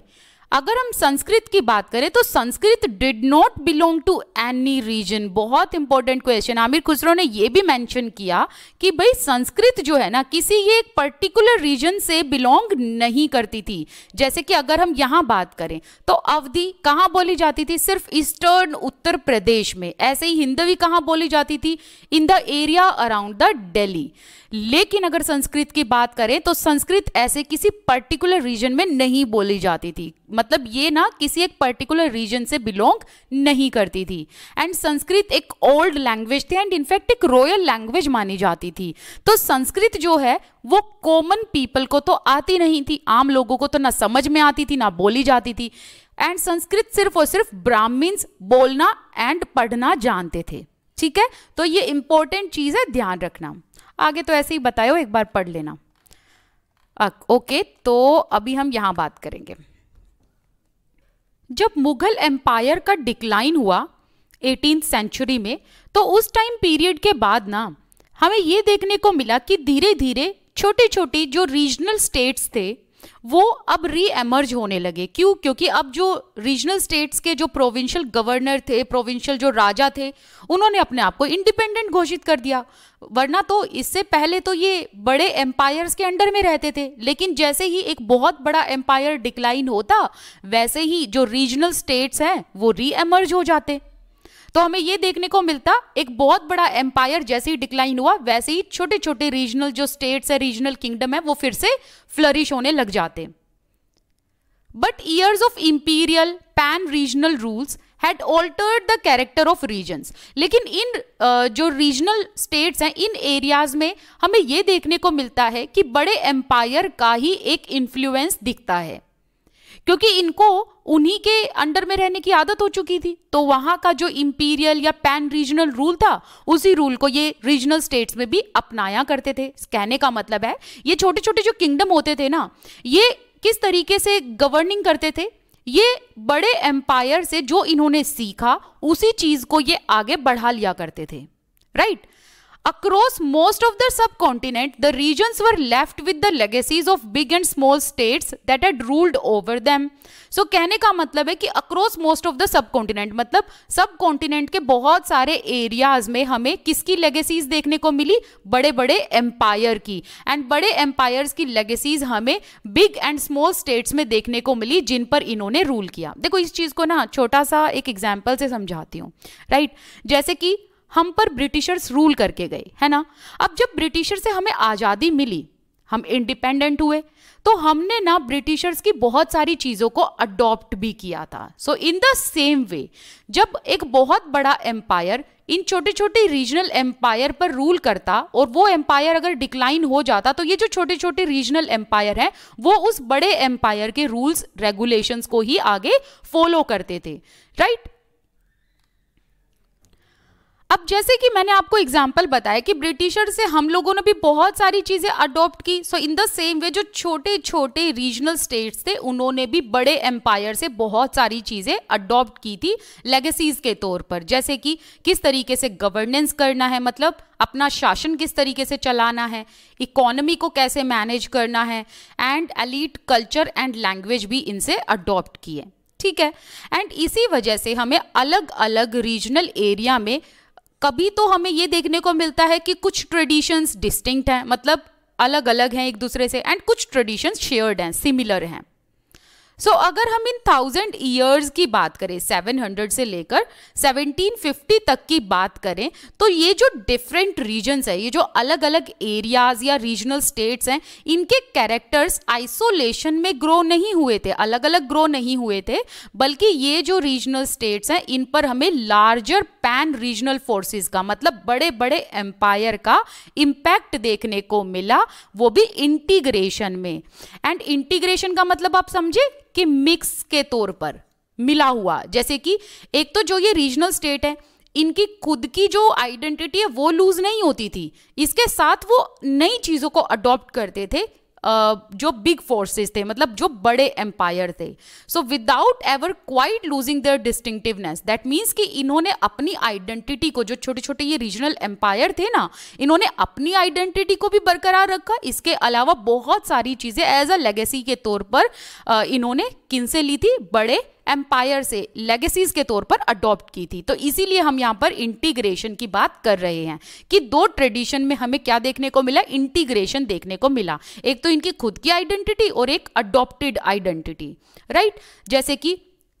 अगर हम संस्कृत की बात करें तो Sanskrit did not belong to any region बहुत इंपॉर्टेंट क्वेश्चन आमिर खुसरो ने यह भी मेंशन किया कि भाई संस्कृत जो है ना किसी ये एक पर्टिकुलर रीजन से बिलोंग नहीं करती थी जैसे कि अगर हम यहाँ बात करें तो अवधि कहाँ बोली जाती थी सिर्फ ईस्टर्न उत्तर प्रदेश में ऐसे ही हिंदवी कहाँ बोली जाती थी in the area around the Delhi लेकिन अगर संस्कृत की बात करें तो संस्कृत ऐसे किसी पर्टिकुलर रीजन में नहीं बोली जाती थी मतलब ये ना किसी एक पर्टिकुलर रीजन से बिलोंग नहीं करती थी एंड संस्कृत एक ओल्ड लैंग्वेज थी एंड इनफैक्ट एक रॉयल लैंग्वेज मानी जाती थी तो संस्कृत जो है वो कॉमन पीपल को तो आती नहीं थी आम लोगों को तो ना समझ में आती थी ना बोली जाती थी एंड संस्कृत सिर्फ और सिर्फ ब्राह्मीन्स बोलना एंड पढ़ना जानते थे ठीक है तो ये इंपॉर्टेंट चीज़ है ध्यान रखना आगे तो ऐसे ही बताओ एक बार पढ़ लेना आ, ओके तो अभी हम यहाँ बात करेंगे जब मुगल एम्पायर का डिक्लाइन हुआ एटीन सेंचुरी में तो उस टाइम पीरियड के बाद ना हमें ये देखने को मिला कि धीरे धीरे छोटे छोटे जो रीजनल स्टेट्स थे वो अब री एमर्ज होने लगे क्यों क्योंकि अब जो रीजनल स्टेट्स के जो प्रोविंशियल गवर्नर थे प्रोविंशियल जो राजा थे उन्होंने अपने आप को इंडिपेंडेंट घोषित कर दिया वरना तो इससे पहले तो ये बड़े एम्पायर्स के अंडर में रहते थे लेकिन जैसे ही एक बहुत बड़ा एम्पायर डिक्लाइन होता वैसे ही जो रीजनल स्टेट्स हैं वो री एमर्ज हो जाते तो हमें ये देखने को मिलता एक बहुत बड़ा एम्पायर जैसे ही डिक्लाइन हुआ वैसे ही छोटे छोटे रीजनल जो स्टेट्स है रीजनल किंगडम है वो फिर से फ्लरिश होने लग जाते but years of imperial pan regional rules had altered the character of region लेकिन इन जो रीजनल स्टेट्स हैं इन एरियाज में हमें ये देखने को मिलता है कि बड़े एम्पायर का ही एक इन्फ्लुएंस दिखता है क्योंकि इनको उन्हीं के अंडर में रहने की आदत हो चुकी थी तो वहां का जो इंपीरियल या पैन रीजनल रूल था उसी रूल को ये रीजनल स्टेट्स में भी अपनाया करते थे कहने का मतलब है ये छोटे छोटे जो किंगडम होते थे ना ये किस तरीके से गवर्निंग करते थे ये बड़े एम्पायर से जो इन्होंने सीखा उसी चीज को ये आगे बढ़ा लिया करते थे right right? Across most of the subcontinent, the regions were left with the legacies of big and small states that had ruled over them. So so, कहने का मतलब है कि across most of the subcontinent मतलब सब कॉन्टिनेंट के बहुत सारे एरियाज में हमें किसकी लेगेसीज देखने को मिली बड़े बड़े एम्पायर की एंड बड़े एम्पायर्स की लेगेसीज हमें बिग एंड स्मॉल स्टेट्स में देखने को मिली जिन पर इन्होंने रूल किया देखो इस चीज़ को ना छोटा सा एक एग्जाम्पल से समझाती हूँ राइट right? जैसे कि हम पर ब्रिटिशर्स रूल करके गए है ना अब जब ब्रिटिशर से हमें आज़ादी मिली हम इंडिपेंडेंट हुए तो हमने ना ब्रिटिशर्स की बहुत सारी चीज़ों को अडॉप्ट भी किया था सो इन द सेम वे जब एक बहुत बड़ा एम्पायर इन छोटे छोटे रीजनल एम्पायर पर रूल करता और वो एम्पायर अगर डिक्लाइन हो जाता तो ये जो छोटे छोटे रीजनल एम्पायर हैं वो उस बड़े एम्पायर के रूल्स रेगुलेशंस को ही आगे फॉलो करते थे राइट अब जैसे कि मैंने आपको एग्जाम्पल बताया कि ब्रिटिशर से हम लोगों ने भी बहुत सारी चीज़ें अडॉप्ट की सो इन द सेम वे जो छोटे छोटे रीजनल स्टेट्स थे उन्होंने भी बड़े एम्पायर से बहुत सारी चीज़ें अडॉप्ट की थी लेगेसीज के तौर पर जैसे कि किस तरीके से गवर्नेंस करना है मतलब अपना शासन किस तरीके से चलाना है इकोनमी को कैसे मैनेज करना है and elite culture and language भी इनसे अडोप्ट किए ठीक है एंड इसी वजह से हमें अलग अलग रीजनल एरिया में कभी तो हमें ये देखने को मिलता है कि कुछ ट्रेडिशंस डिस्टिंक्ट हैं मतलब अलग अलग हैं एक दूसरे से एंड कुछ ट्रेडिशंस शेयर्ड हैं सिमिलर हैं सो so, अगर हम इन थाउजेंड ईयर्स की बात करें 700 से लेकर 1750 तक की बात करें तो ये जो डिफरेंट रीजन्स है ये जो अलग अलग एरियाज या रीजनल स्टेट्स हैं इनके कैरेक्टर्स आइसोलेशन में ग्रो नहीं हुए थे अलग अलग ग्रो नहीं हुए थे बल्कि ये जो रीजनल स्टेट्स हैं इन पर हमें लार्जर पैन रीजनल फोर्सेज का मतलब बड़े बड़े एम्पायर का इम्पैक्ट देखने को मिला वो भी इंटीग्रेशन में एंड इंटीग्रेशन का मतलब आप समझे कि मिक्स के तौर पर मिला हुआ जैसे कि एक तो जो ये रीजनल स्टेट है इनकी खुद की जो आइडेंटिटी है वो लूज नहीं होती थी इसके साथ वो नई चीज़ों को अडॉप्ट करते थे जो बिग फोर्सेस थे मतलब जो बड़े एम्पायर थे so without ever quite losing their distinctiveness that means कि इन्होंने अपनी आइडेंटिटी को जो छोटे छोटे ये रीजनल एम्पायर थे ना इन्होंने अपनी आइडेंटिटी को भी बरकरार रखा इसके अलावा बहुत सारी चीज़ें एज अ लेगेसी के तौर पर इन्होंने किन से ली थी बड़े एम्पायर से लेगेसीज के तौर पर अडॉप्ट की थी तो इसीलिए हम यहाँ पर इंटीग्रेशन की बात कर रहे हैं कि दो ट्रेडिशन में हमें क्या देखने को मिला इंटीग्रेशन देखने को मिला एक तो इनकी खुद की आइडेंटिटी और एक अडॉप्टेड आइडेंटिटी राइट जैसे कि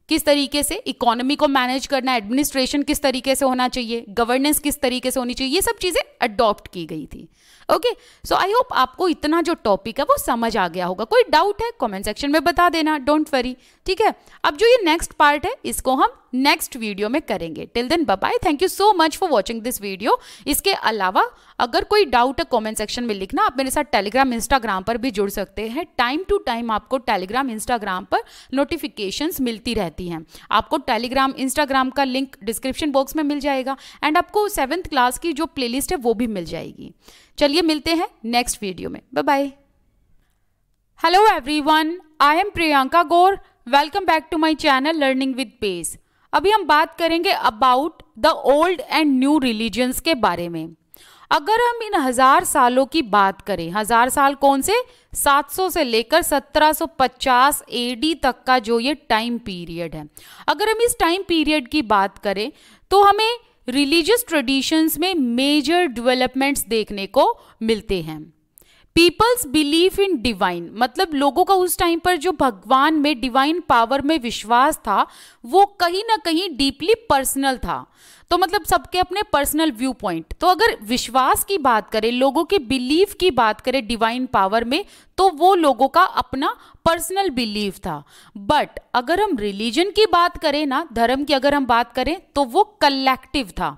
किस तरीके से इकोनॉमी को मैनेज करना एडमिनिस्ट्रेशन किस तरीके से होना चाहिए गवर्नेंस किस तरीके से होनी चाहिए ये सब चीज़ें अडॉप्ट की गई थी ओके सो आई होप आपको इतना जो टॉपिक है वो समझ आ गया होगा कोई डाउट है कमेंट सेक्शन में बता देना डोंट वरी ठीक है अब जो ये नेक्स्ट पार्ट है इसको हम नेक्स्ट वीडियो में करेंगे till then bye thank you so much for watching this video इसके अलावा अगर कोई डाउट है कमेंट सेक्शन में लिखना आप मेरे साथ टेलीग्राम इंस्टाग्राम पर भी जुड़ सकते हैं टाइम टू टाइम आपको टेलीग्राम इंस्टाग्राम पर नोटिफिकेशन मिलती रहती हैं आपको टेलीग्राम इंस्टाग्राम का लिंक डिस्क्रिप्शन बॉक्स में मिल जाएगा एंड आपको सेवन्थ क्लास की जो प्लेलिस्ट है वो भी मिल जाएगी चलिए मिलते हैं नेक्स्ट वीडियो में bye bye hello everyone I am Priyanka Gaur welcome back to my channel learning with pace अभी हम बात करेंगे about the old and new religions के बारे में अगर हम इन हजार सालों की बात करें हजार साल कौन से 700 से लेकर 1750 एडी तक का जो ये टाइम पीरियड है अगर हम इस टाइम पीरियड की बात करें तो हमें रिलीजियस ट्रेडिशंस में मेजर डेवलपमेंट्स देखने को मिलते हैं पीपल्स बिलीव इन डिवाइन मतलब लोगों का उस टाइम पर जो भगवान में डिवाइन पावर में विश्वास था वो कहीं ना कहीं डीपली पर्सनल था तो मतलब सबके अपने पर्सनल व्यू पॉइंट तो अगर विश्वास की बात करें लोगों के बिलीव की बात करें डिवाइन पावर में तो वो लोगों का अपना पर्सनल बिलीफ था बट अगर हम रिलीजन की बात करें ना धर्म की अगर हम बात करें तो वो कलेक्टिव था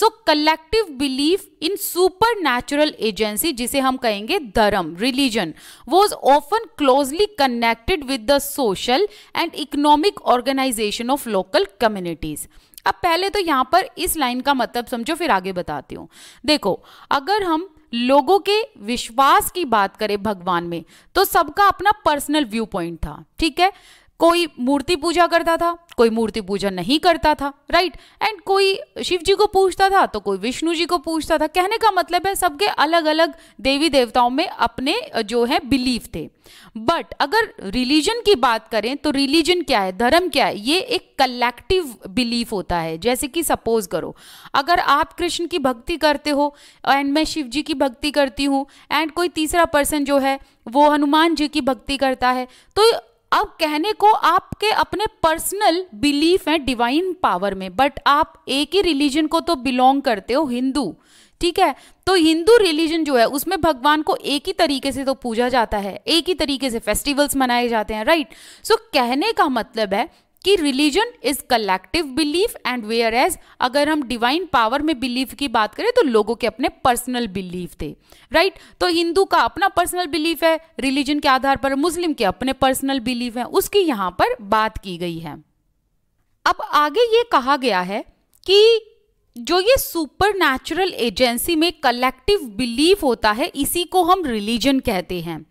so collective belief in supernatural agency जिसे हम कहेंगे धर्म religion was often closely connected with the social and economic organisation of local communities अब पहले तो यहां पर इस लाइन का मतलब समझो फिर आगे बताती हूँ देखो अगर हम लोगों के विश्वास की बात करें भगवान में तो सबका अपना पर्सनल व्यू पॉइंट था ठीक है कोई मूर्ति पूजा करता था कोई मूर्ति पूजा नहीं करता था राइट एंड कोई शिव जी को पूछता था तो कोई विष्णु जी को पूछता था कहने का मतलब है सबके अलग अलग देवी देवताओं में अपने जो है बिलीव थे बट अगर रिलीजन की बात करें तो रिलीजन क्या है धर्म क्या है ये एक कलेक्टिव बिलीफ होता है जैसे कि सपोज करो अगर आप कृष्ण की भक्ति करते हो एंड मैं शिव जी की भक्ति करती हूँ एंड कोई तीसरा पर्सन जो है वो हनुमान जी की भक्ति करता है तो अब कहने को आपके अपने पर्सनल बिलीफ है डिवाइन पावर में बट आप एक ही रिलीजन को तो बिलोंग करते हो हिंदू ठीक है तो हिंदू रिलीजन जो है उसमें भगवान को एक ही तरीके से तो पूजा जाता है एक ही तरीके से फेस्टिवल्स मनाए जाते हैं राइट सो so, कहने का मतलब है कि religion is collective belief and whereas अगर हम डिवाइन पावर में बिलीफ की बात करें तो लोगों के अपने पर्सनल बिलीफ थे राइट right? तो हिंदू का अपना पर्सनल बिलीफ है रिलीजन के आधार पर मुस्लिम के अपने पर्सनल बिलीफ है उसकी यहां पर बात की गई है अब आगे ये कहा गया है कि जो ये सुपर नेचुरल एजेंसी में कलेक्टिव बिलीफ होता है इसी को हम रिलीजन कहते हैं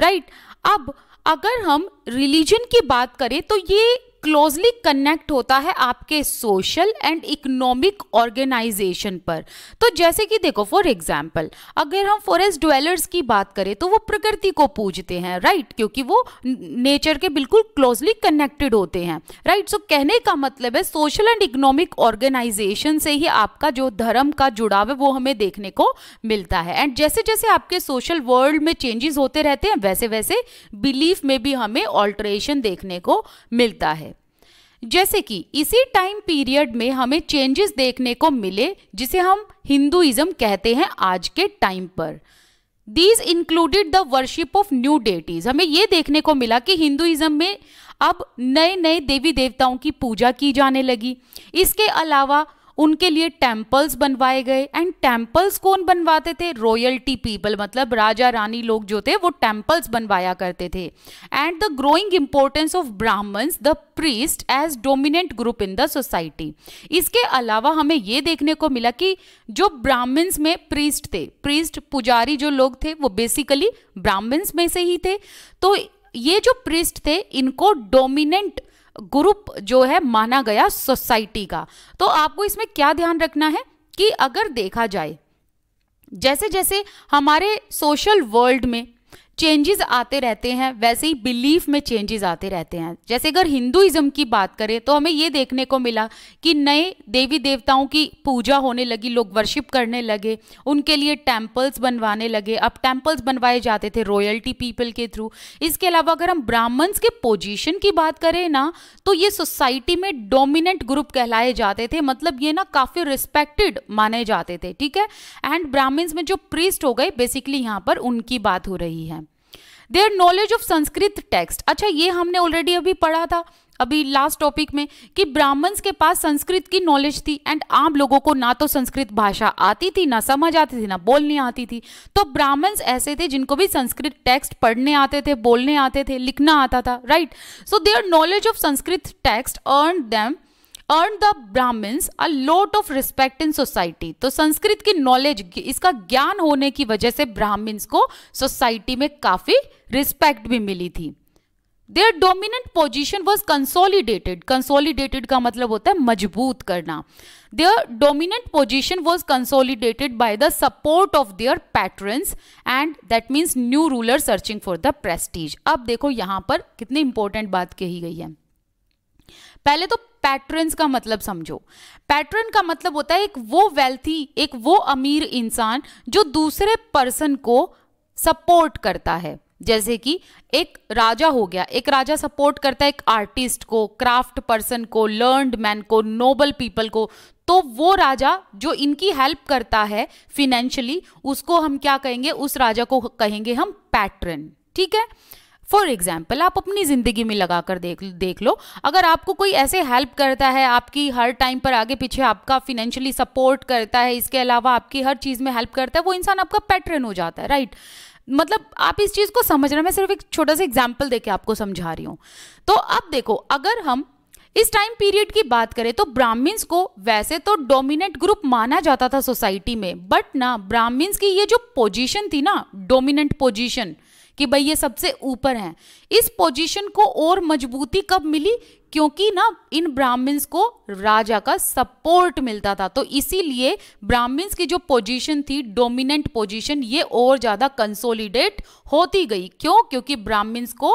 राइट right? अब अगर हम रिलीजन की बात करें तो ये क्लोजली कनेक्ट होता है आपके सोशल एंड इकोनॉमिक ऑर्गेनाइजेशन पर तो जैसे कि देखो फॉर एग्जाम्पल अगर हम फॉरेस्ट ड्वेलर्स की बात करें तो वो प्रकृति को पूजते हैं राइट क्योंकि वो नेचर के बिल्कुल क्लोजली कनेक्टेड होते हैं राइट सो कहने का मतलब है सोशल एंड इकोनॉमिक ऑर्गेनाइजेशन से ही आपका जो धर्म का जुड़ाव है वो हमें देखने को मिलता है एंड जैसे जैसे आपके सोशल वर्ल्ड में चेंजेस होते रहते हैं वैसे वैसे बिलीफ में भी हमें ऑल्ट्रेशन देखने को मिलता है जैसे कि इसी टाइम पीरियड में हमें चेंजेस देखने को मिले जिसे हम हिंदुइज्म कहते हैं आज के टाइम पर these included the worship of new deities हमें ये देखने को मिला कि हिंदुइज्म में अब नए नए देवी देवताओं की पूजा की जाने लगी इसके अलावा उनके लिए टेम्पल्स बनवाए गए एंड टेम्पल्स कौन बनवाते थे रॉयल्टी पीपल मतलब राजा रानी लोग जो थे वो टेम्पल्स बनवाया करते थे and the growing importance of Brahmans the priest as dominant group in the society इसके अलावा हमें ये देखने को मिला कि जो ब्राह्मण्स में प्रीस्ट थे प्रीस्ट पुजारी जो लोग थे वो बेसिकली ब्राह्मण्स में से ही थे तो ये जो प्रिस्ट थे इनको डोमिनेंट ग्रुप जो है माना गया सोसाइटी का तो आपको इसमें क्या ध्यान रखना है कि अगर देखा जाए जैसे जैसे हमारे सोशल वर्ल्ड में चेंजेस आते रहते हैं वैसे ही बिलीफ में चेंजेस आते रहते हैं जैसे अगर हिंदुज़म की बात करें तो हमें ये देखने को मिला कि नए देवी देवताओं की पूजा होने लगी लोग वर्शिप करने लगे उनके लिए टेम्पल्स बनवाने लगे अब टेम्पल्स बनवाए जाते थे रॉयल्टी पीपल के थ्रू इसके अलावा अगर हम ब्राह्मण्स के पोजिशन की बात करें ना तो ये सोसाइटी में डोमिनेंट ग्रुप कहलाए जाते थे मतलब ये ना काफ़ी रिस्पेक्टेड माने जाते थे ठीक है एंड ब्राह्मण्स में जो प्रीस्ट हो गए बेसिकली यहाँ पर उनकी बात हो रही है their knowledge of Sanskrit text अच्छा ये हमने ऑलरेडी अभी पढ़ा था अभी लास्ट टॉपिक में कि ब्राह्मण्स के पास संस्कृत की नॉलेज थी एंड आम लोगों को ना तो संस्कृत भाषा आती थी ना समझ आती थी ना बोलने आती थी तो ब्राह्मण्स ऐसे थे जिनको भी संस्कृत टेक्स्ट पढ़ने आते थे बोलने आते थे लिखना आता था right so their knowledge of Sanskrit text earn them earn the Brahmans a lot of respect in society तो संस्कृत की नॉलेज इसका ज्ञान होने की वजह से ब्राह्मण्स को सोसाइटी में काफ़ी रिस्पेक्ट भी मिली थी their dominant position was consolidated consolidated का मतलब होता है मजबूत करना their dominant position was consolidated by the support of their patrons and that means new ruler searching for the prestige अब देखो यहां पर कितनी इंपॉर्टेंट बात कही गई है पहले तो पैटर्न्स का मतलब समझो पैटर्न का मतलब होता है एक वो वेल्थी एक वो अमीर इंसान जो दूसरे पर्सन को सपोर्ट करता है जैसे कि एक राजा हो गया एक राजा सपोर्ट करता है एक आर्टिस्ट को क्राफ्ट पर्सन को लर्नड मैन को नोबल पीपल को तो वो राजा जो इनकी हेल्प करता है फिनेंशियली उसको हम क्या कहेंगे उस राजा को कहेंगे हम पैटर्न ठीक है फॉर एग्जाम्पल आप अपनी ज़िंदगी में लगा कर देख देख लो अगर आपको कोई ऐसे हेल्प करता है आपकी हर टाइम पर आगे पीछे आपका फिनेंशियली सपोर्ट करता है इसके अलावा आपकी हर चीज़ में हेल्प करता है वो इंसान आपका पैटर्न हो जाता है राइट मतलब आप इस चीज़ को समझना मैं सिर्फ एक छोटा सा एग्जाम्पल देके आपको समझा रही हूँ तो अब देखो अगर हम इस टाइम पीरियड की बात करें तो ब्राह्मण्स को वैसे तो डोमिनेंट ग्रुप माना जाता था सोसाइटी में बट ना ब्राह्मण्स की ये जो पोजीशन थी ना डोमिनेंट पोजीशन कि भाई ये सबसे ऊपर हैं इस पोजीशन को और मजबूती कब मिली क्योंकि ना इन ब्राह्मण्स को राजा का सपोर्ट मिलता था तो इसीलिए ब्राह्मण्स की जो पोजीशन थी डोमिनेंट पोजीशन ये और ज़्यादा कंसोलिडेट होती गई क्यों क्योंकि ब्राह्मण्स को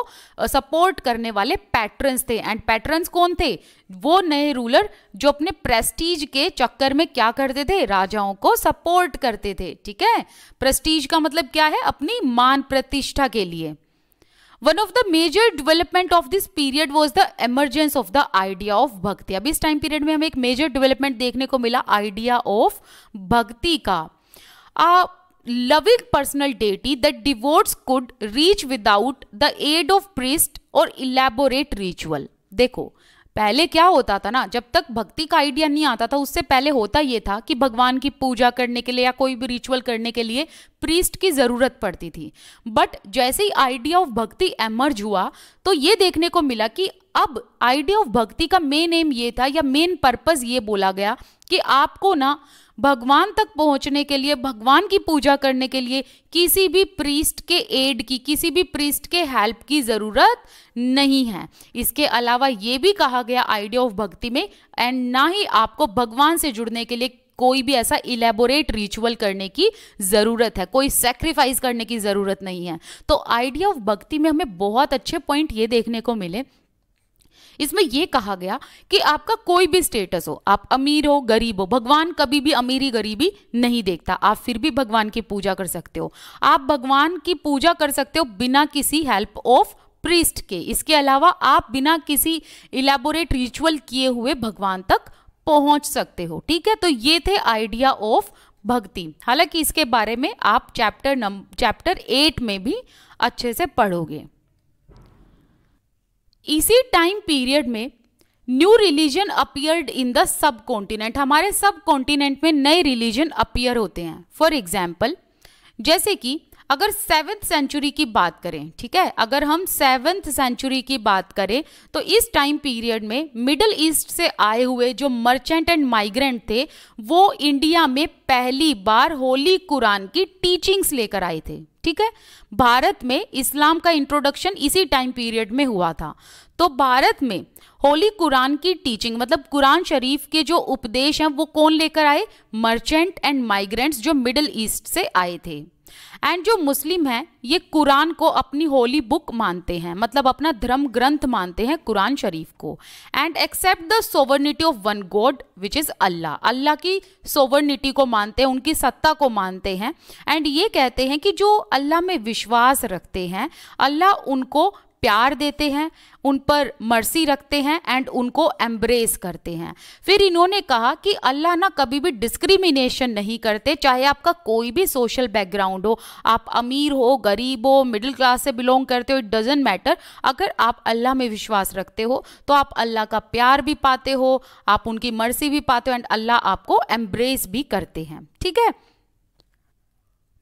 सपोर्ट करने वाले पैटर्न्स थे एंड पैटर्न्स कौन थे वो नए रूलर जो अपने प्रेस्टीज के चक्कर में क्या करते थे राजाओं को सपोर्ट करते थे ठीक है प्रेस्टीज का मतलब क्या है अपनी मान प्रतिष्ठा के लिए one of the major development of this period was the emergence of the idea of bhakti अब इस टाइम पीरियड में हमें एक मेजर डेवलपमेंट देखने को मिला आइडिया ऑफ भक्ति का a, personal deity the devotees could reach without the aid of priest or elaborate ritual देखो पहले क्या होता था ना जब तक भक्ति का आइडिया नहीं आता था उससे पहले होता ये था कि भगवान की पूजा करने के लिए या कोई भी रिचुअल करने के लिए प्रीस्ट की ज़रूरत पड़ती थी बट जैसे ही आइडिया ऑफ भक्ति एमर्ज हुआ तो ये देखने को मिला कि अब आइडिया ऑफ भक्ति का मेन एम ये था या मेन पर्पज़ ये बोला गया कि आपको ना भगवान तक पहुंचने के लिए भगवान की पूजा करने के लिए किसी भी प्रीस्ट के एड की किसी भी प्रीस्ट के हेल्प की ज़रूरत नहीं है इसके अलावा ये भी कहा गया आइडिया ऑफ भक्ति में एंड ना ही आपको भगवान से जुड़ने के लिए कोई भी ऐसा इलेबोरेट रिचुअल करने की ज़रूरत है कोई सेक्रीफाइस करने की ज़रूरत नहीं है तो आइडिया ऑफ भक्ति में हमें बहुत अच्छे पॉइंट ये देखने को मिले इसमें यह कहा गया कि आपका कोई भी स्टेटस हो आप अमीर हो गरीब हो भगवान कभी भी अमीरी गरीबी नहीं देखता आप फिर भी भगवान की पूजा कर सकते हो आप भगवान की पूजा कर सकते हो बिना किसी हेल्प ऑफ प्रिस्ट के इसके अलावा आप बिना किसी इलेबोरेट रिचुअल किए हुए भगवान तक पहुंच सकते हो ठीक है तो ये थे आइडिया ऑफ भक्ति हालांकि इसके बारे में आप चैप्टर नंबर चैप्टर एट में भी अच्छे से पढ़ोगे इसी टाइम पीरियड में new religion appeared in the subcontinent हमारे सब कॉन्टिनेंट में नए रिलीजन अपियर होते हैं फॉर एग्जाम्पल जैसे कि अगर सेवन्थ सेंचुरी की बात करें ठीक है अगर हम सेवन्थ सेंचुरी की बात करें तो इस टाइम पीरियड में मिडल ईस्ट से आए हुए जो मर्चेंट एंड माइग्रेंट थे वो इंडिया में पहली बार होली कुरान की टीचिंग्स लेकर आए थे ठीक है भारत में इस्लाम का इंट्रोडक्शन इसी टाइम पीरियड में हुआ था तो भारत में होली कुरान की टीचिंग मतलब कुरान शरीफ के जो उपदेश हैं वो कौन लेकर आए मर्चेंट एंड माइग्रेंट्स जो मिडल ईस्ट से आए थे एंड जो मुस्लिम हैं ये कुरान को अपनी होली बुक मानते हैं मतलब अपना धर्म ग्रंथ मानते हैं कुरान शरीफ को and accept the sovereignty of one God which is Allah Allah की सोवर्निटी को मानते हैं उनकी सत्ता को मानते हैं एंड ये कहते हैं कि जो अल्लाह में विश्वास रखते हैं अल्लाह उनको प्यार देते हैं उन पर मर्सी रखते हैं एंड उनको एम्ब्रेस करते हैं फिर इन्होंने कहा कि अल्लाह ना कभी भी डिस्क्रिमिनेशन नहीं करते चाहे आपका कोई भी सोशल बैकग्राउंड हो आप अमीर हो गरीब हो मिडिल क्लास से बिलोंग करते हो इट डजेंट मैटर अगर आप अल्लाह में विश्वास रखते हो तो आप अल्लाह का प्यार भी पाते हो आप उनकी मर्सी भी पाते हो एंड अल्लाह आपको एम्ब्रेस भी करते हैं ठीक है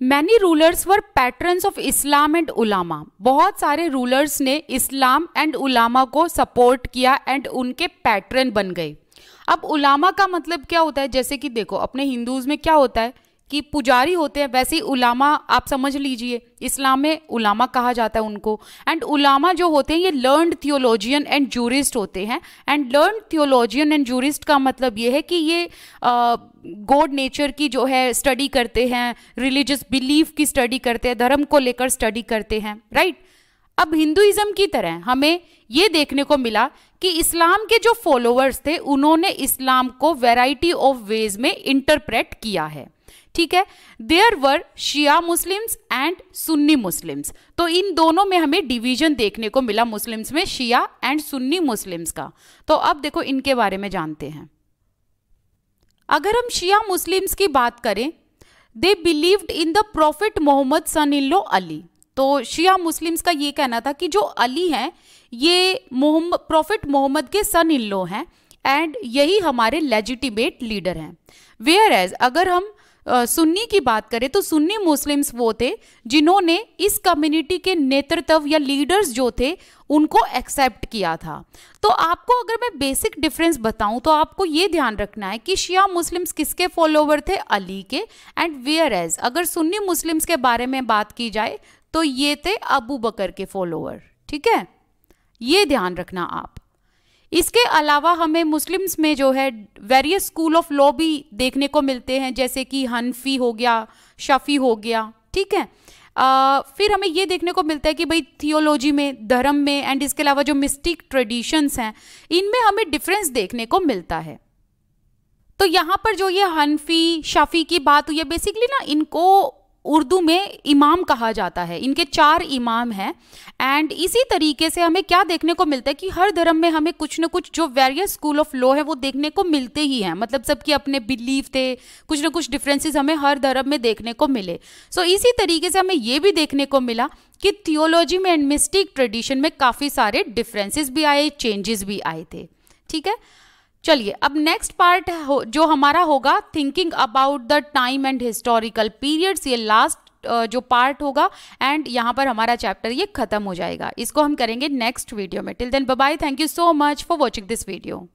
many rulers were patrons of Islam and ulama बहुत सारे रूलर्स ने इस्लाम एंड उलामा को सपोर्ट किया एंड उनके पैटर्न बन गए अब उलामा का मतलब क्या होता है जैसे कि देखो अपने हिंदूज में क्या होता है कि पुजारी होते हैं वैसे ही उलामा आप समझ लीजिए इस्लाम में उलामा कहा जाता है उनको एंड उलामा जो होते हैं ये लर्न थियोलॉजियन एंड जूरिस्ट होते हैं and learn theologian and jurist का मतलब ये है कि ये आ, गॉड नेचर की जो है स्टडी करते हैं रिलीजियस बिलीफ की स्टडी करते हैं धर्म को लेकर स्टडी करते हैं राइट अब हिंदुइज्म की तरह हमें ये देखने को मिला कि इस्लाम के जो फॉलोअर्स थे उन्होंने इस्लाम को वैरायटी ऑफ वेज में इंटरप्रेट किया है ठीक है there were Shia Muslims and Sunni Muslims तो इन दोनों में हमें डिवीजन देखने को मिला मुस्लिम्स में शिया एंड सुन्नी मुस्लिम्स का तो अब देखो इनके बारे में जानते हैं अगर हम शिया मुस्लिम्स की बात करें they believed in the prophet Muhammad son Ali तो शिया मुस्लिम्स का ये कहना था कि जो अली हैं ये मोहम्मद प्रॉफिट मोहम्मद के सन लो हैं एंड यही हमारे लेजिटिमेट लीडर हैं वेयर एज अगर हम सुन्नी की बात करें तो सुन्नी मुस्लिम्स वो थे जिन्होंने इस कम्युनिटी के नेतृत्व या लीडर्स जो थे उनको एक्सेप्ट किया था तो आपको अगर मैं बेसिक डिफरेंस बताऊं तो आपको ये ध्यान रखना है कि शिया मुस्लिम्स किसके फॉलोवर थे अली के एंड वियर एज अगर सुन्नी मुस्लिम्स के बारे में बात की जाए तो ये थे अबू बकर के फॉलोवर ठीक है ये ध्यान रखना आप इसके अलावा हमें मुस्लिम्स में जो है वेरियस स्कूल ऑफ लॉ भी देखने को मिलते हैं जैसे कि हनफी हो गया शफ़ी हो गया ठीक है आ, फिर हमें ये देखने को मिलता है कि भाई थियोलॉजी में धर्म में एंड इसके अलावा जो मिस्टिक ट्रेडिशंस हैं इनमें हमें डिफरेंस देखने को मिलता है तो यहाँ पर जो ये हनफी शफ़ी की बात हुई है बेसिकली ना इनको उर्दू में इमाम कहा जाता है इनके चार इमाम हैं एंड इसी तरीके से हमें क्या देखने को मिलता है कि हर धर्म में हमें कुछ ना कुछ जो वेरियस स्कूल ऑफ लॉ है वो देखने को मिलते ही हैं मतलब सबके अपने बिलीफ थे कुछ ना कुछ डिफरेंसेस हमें हर धर्म में देखने को मिले सो so, इसी तरीके से हमें ये भी देखने को मिला कि थियोलॉजी में एंड मिस्टिक ट्रेडिशन में काफ़ी सारे डिफरेंसेस भी आए चेंजेस भी आए थे ठीक है चलिए अब नेक्स्ट पार्ट जो हमारा होगा thinking about the time and historical periods ये लास्ट जो पार्ट होगा एंड यहां पर हमारा चैप्टर ये खत्म हो जाएगा इसको हम करेंगे नेक्स्ट वीडियो में till then bye thank you so much for watching this video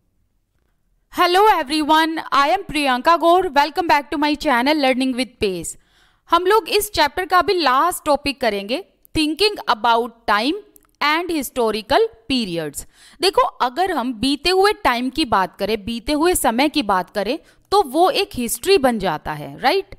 hello everyone I am Priyanka Gaur welcome back to my channel learning with pace हम लोग इस चैप्टर का भी लास्ट टॉपिक करेंगे thinking about time and historical periods देखो अगर हम बीते हुए टाइम की बात करें बीते हुए समय की बात करें तो वो एक हिस्ट्री बन जाता है राइट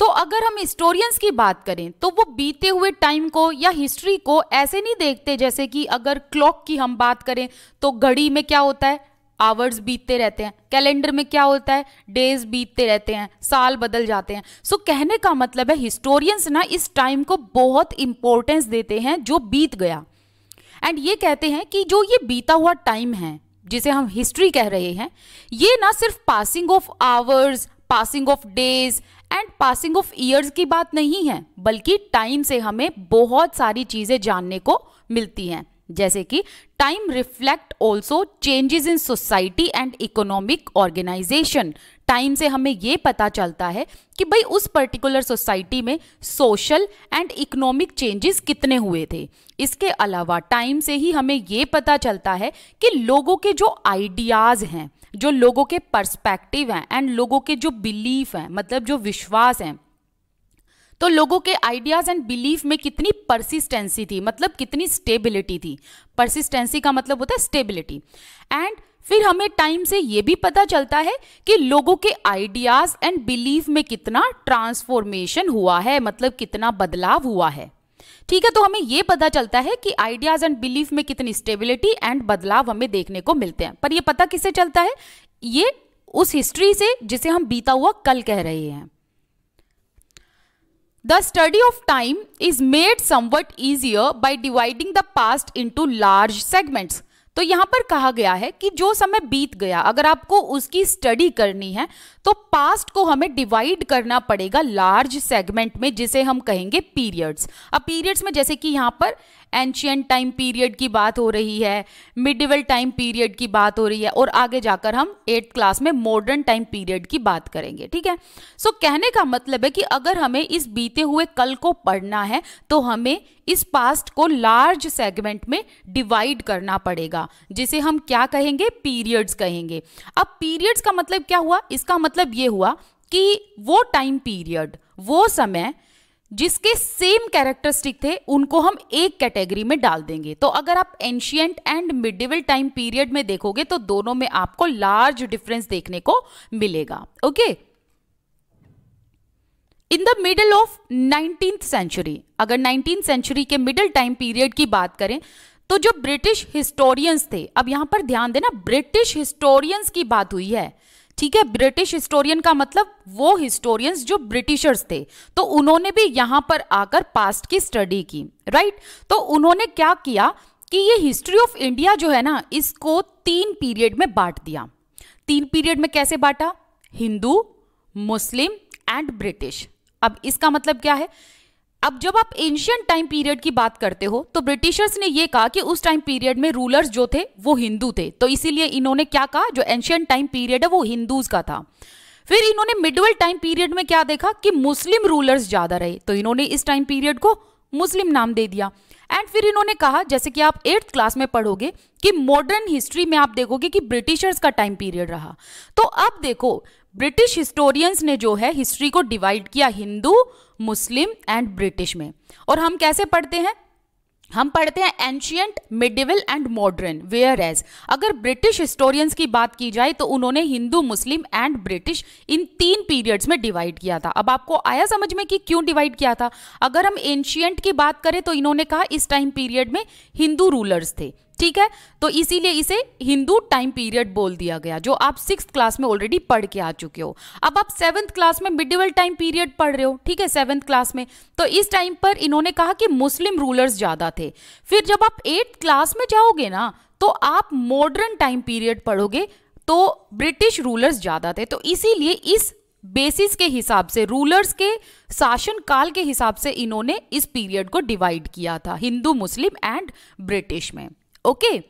तो अगर हम हिस्टोरियंस की बात करें तो वो बीते हुए टाइम को या हिस्ट्री को ऐसे नहीं देखते जैसे कि अगर क्लॉक की हम बात करें तो घड़ी में क्या होता है आवर्स बीतते रहते हैं कैलेंडर में क्या होता है डेज बीतते रहते हैं साल बदल जाते हैं सो so, कहने का मतलब है हिस्टोरियंस ना इस टाइम को बहुत इंपॉर्टेंस देते हैं जो बीत गया एंड ये कहते हैं कि जो ये बीता हुआ टाइम है जिसे हम हिस्ट्री कह रहे हैं ये ना सिर्फ passing of hours passing of days and passing of years की बात नहीं है बल्कि टाइम से हमें बहुत सारी चीज़ें जानने को मिलती हैं जैसे कि time reflect also changes in society and economic organisation time से हमें ये पता चलता है कि भाई उस पर्टिकुलर सोसाइटी में सोशल एंड इकोनॉमिक चेंजेस कितने हुए थे इसके अलावा टाइम से ही हमें ये पता चलता है कि लोगों के जो आइडियाज़ हैं जो लोगों के पर्सपेक्टिव हैं एंड लोगों के जो बिलीफ हैं मतलब जो विश्वास हैं तो लोगों के आइडियाज एंड बिलीफ में कितनी परसिस्टेंसी थी मतलब कितनी स्टेबिलिटी थी परसिस्टेंसी का मतलब होता है स्टेबिलिटी एंड फिर हमें टाइम से ये भी पता चलता है कि लोगों के आइडियाज एंड बिलीफ में कितना ट्रांसफॉर्मेशन हुआ है मतलब कितना बदलाव हुआ है ठीक है तो हमें ये पता चलता है कि आइडियाज एंड बिलीफ में कितनी स्टेबिलिटी एंड बदलाव हमें देखने को मिलते हैं पर यह पता किससे चलता है ये उस हिस्ट्री से जिसे हम बीता हुआ कल कह रहे हैं The study of time is made somewhat easier by dividing the past into large segments. तो यहाँ पर कहा गया है कि जो समय बीत गया अगर आपको उसकी स्टडी करनी है तो पास्ट को हमें डिवाइड करना पड़ेगा लार्ज सेगमेंट में जिसे हम कहेंगे पीरियड्स अब पीरियड्स में जैसे कि यहाँ पर एंशियंट टाइम पीरियड की बात हो रही है मिडिवल टाइम पीरियड की बात हो रही है और आगे जाकर हम एट्थ क्लास में मॉडर्न टाइम पीरियड की बात करेंगे ठीक है सो so, कहने का मतलब है कि अगर हमें इस बीते हुए कल को पढ़ना है तो हमें इस पास्ट को लार्ज सेगमेंट में डिवाइड करना पड़ेगा जिसे हम क्या कहेंगे पीरियड्स कहेंगे अब पीरियड्स का मतलब क्या हुआ इसका मतलब मतलब ये हुआ कि वो टाइम पीरियड वो समय जिसके सेम कैरेक्टरिस्टिक थे उनको हम एक कैटेगरी में डाल देंगे तो अगर आप ancient and medieval time period में देखोगे तो दोनों में आपको लार्ज डिफरेंस देखने को मिलेगा okay in the middle of nineteen century अगर नाइनटीन सेंचुरी के मिडल टाइम पीरियड की बात करें तो जो ब्रिटिश हिस्टोरियंस थे अब यहां पर ध्यान देना ब्रिटिश हिस्टोरियंस की बात हुई है ठीक है ब्रिटिश हिस्टोरियन का मतलब वो हिस्टोरियंस जो ब्रिटिशर्स थे तो उन्होंने भी यहां पर आकर पास्ट की स्टडी की राइट तो उन्होंने क्या किया कि ये हिस्ट्री ऑफ इंडिया जो है ना इसको तीन पीरियड में बांट दिया तीन पीरियड में कैसे बांटा हिंदू मुस्लिम एंड ब्रिटिश अब इसका मतलब क्या है अब जब आप एंशियंट टाइम पीरियड की बात करते हो तो ब्रिटिशर्स ने यह कहा कि उस टाइम पीरियड में रूलर्स जो थे वो हिंदू थे तो इसीलिए इन्होंने क्या कहा जो एंशियंट टाइम पीरियड है वो हिंदूज का था फिर इन्होंने मिडवेल टाइम पीरियड में क्या देखा कि मुस्लिम रूलर्स ज्यादा रहे तो इन्होंने इस टाइम पीरियड को मुस्लिम नाम दे दिया एंड फिर इन्होंने कहा जैसे कि आप एट्थ क्लास में पढ़ोगे कि मॉडर्न हिस्ट्री में आप देखोगे कि ब्रिटिशर्स का टाइम पीरियड रहा तो अब देखो ब्रिटिश हिस्टोरियंस ने जो है हिस्ट्री को डिवाइड किया हिंदू मुस्लिम एंड ब्रिटिश में और हम कैसे पढ़ते हैं हम पढ़ते हैं ancient medieval and modern whereas अगर ब्रिटिश हिस्टोरियंस की बात की जाए तो उन्होंने हिंदू मुस्लिम एंड ब्रिटिश इन तीन पीरियड्स में डिवाइड किया था अब आपको आया समझ में कि क्यों डिवाइड किया था अगर हम एंशियंट की बात करें तो इन्होंने कहा इस टाइम पीरियड में हिंदू रूलर्स थे ठीक है तो इसीलिए इसे हिंदू टाइम पीरियड बोल दिया गया जो आप सिक्स क्लास में ऑलरेडी पढ़ के आ चुके हो अब आप सेवंथ क्लास में मिडिवल टाइम पीरियड पढ़ रहे हो ठीक है सेवन्थ क्लास में तो इस टाइम पर इन्होंने कहा कि मुस्लिम रूलर्स ज़्यादा थे फिर जब आप एट्थ क्लास में जाओगे ना तो आप मॉडर्न टाइम पीरियड पढ़ोगे तो ब्रिटिश रूलर्स ज़्यादा थे तो इसीलिए इस बेसिस के हिसाब से रूलर्स के शासन काल के हिसाब से इन्होंने इस पीरियड को डिवाइड किया था हिंदू मुस्लिम एंड ब्रिटिश में Okay.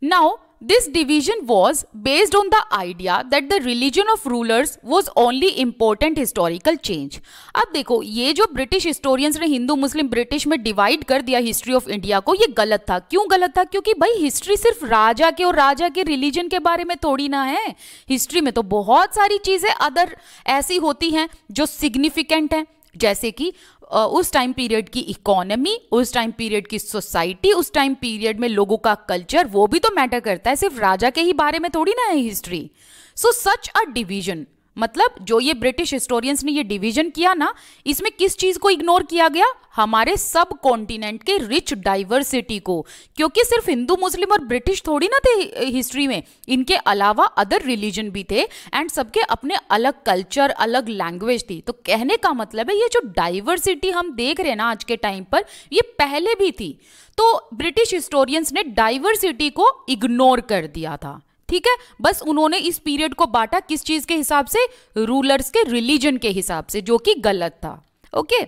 Now, this division was based on the idea that the religion of rulers was only important historical change. अब देखो ये जो ब्रिटिश हिस्टोरियंस ने हिंदू मुस्लिम ब्रिटिश में डिवाइड कर दिया हिस्ट्री ऑफ इंडिया को ये गलत था क्यों गलत था क्योंकि भाई हिस्ट्री सिर्फ राजा के और राजा के रिलीजन के बारे में थोड़ी ना है हिस्ट्री में तो बहुत सारी चीज़ें अदर ऐसी होती हैं जो सिग्निफिकेंट हैं जैसे कि उस टाइम पीरियड की इकोनॉमी उस टाइम पीरियड की सोसाइटी उस टाइम पीरियड में लोगों का कल्चर वो भी तो मैटर करता है सिर्फ राजा के ही बारे में थोड़ी ना है history so such a division मतलब जो ये ब्रिटिश हिस्टोरियंस ने ये डिवीजन किया ना इसमें किस चीज को इग्नोर किया गया हमारे सब कॉन्टिनेंट के रिच डाइवर्सिटी को क्योंकि सिर्फ हिंदू मुस्लिम और ब्रिटिश थोड़ी ना थे हिस्ट्री में इनके अलावा अदर रिलीजन भी थे एंड सबके अपने अलग कल्चर अलग लैंग्वेज थी तो कहने का मतलब है ये जो डाइवर्सिटी हम देख रहे हैं ना आज के टाइम पर ये पहले भी थी तो ब्रिटिश हिस्टोरियंस ने डाइवर्सिटी को इग्नोर कर दिया था ठीक है बस उन्होंने इस पीरियड को बांटा किस चीज के हिसाब से रूलर्स के रिलीजन के हिसाब से जो कि गलत था ओके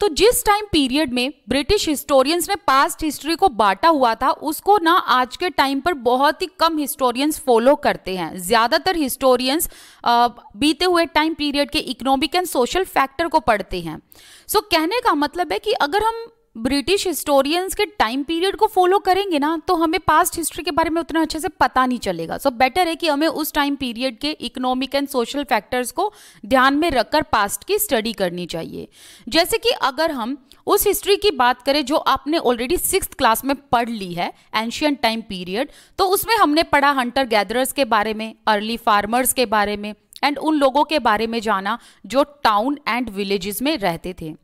तो जिस टाइम पीरियड में ब्रिटिश हिस्टोरियंस ने पास्ट हिस्ट्री को बांटा हुआ था उसको ना आज के टाइम पर बहुत ही कम हिस्टोरियंस फॉलो करते हैं ज़्यादातर हिस्टोरियंस बीते हुए टाइम पीरियड के इकोनॉमिक एंड सोशल फैक्टर को पढ़ते हैं सो so, कहने का मतलब है कि अगर हम ब्रिटिश हिस्टोरियंस के टाइम पीरियड को फॉलो करेंगे ना तो हमें पास्ट हिस्ट्री के बारे में उतना अच्छे से पता नहीं चलेगा सो so बेटर है कि हमें उस टाइम पीरियड के इकोनॉमिक एंड सोशल फैक्टर्स को ध्यान में रखकर पास्ट की स्टडी करनी चाहिए जैसे कि अगर हम उस हिस्ट्री की बात करें जो आपने ऑलरेडी सिक्स क्लास में पढ़ ली है एंशियंट टाइम पीरियड तो उसमें हमने पढ़ा हंटर गैदरर्स के बारे में अर्ली फार्मर्स के बारे में एंड उन लोगों के बारे में जाना जो टाउन एंड विलेजेस में रहते थे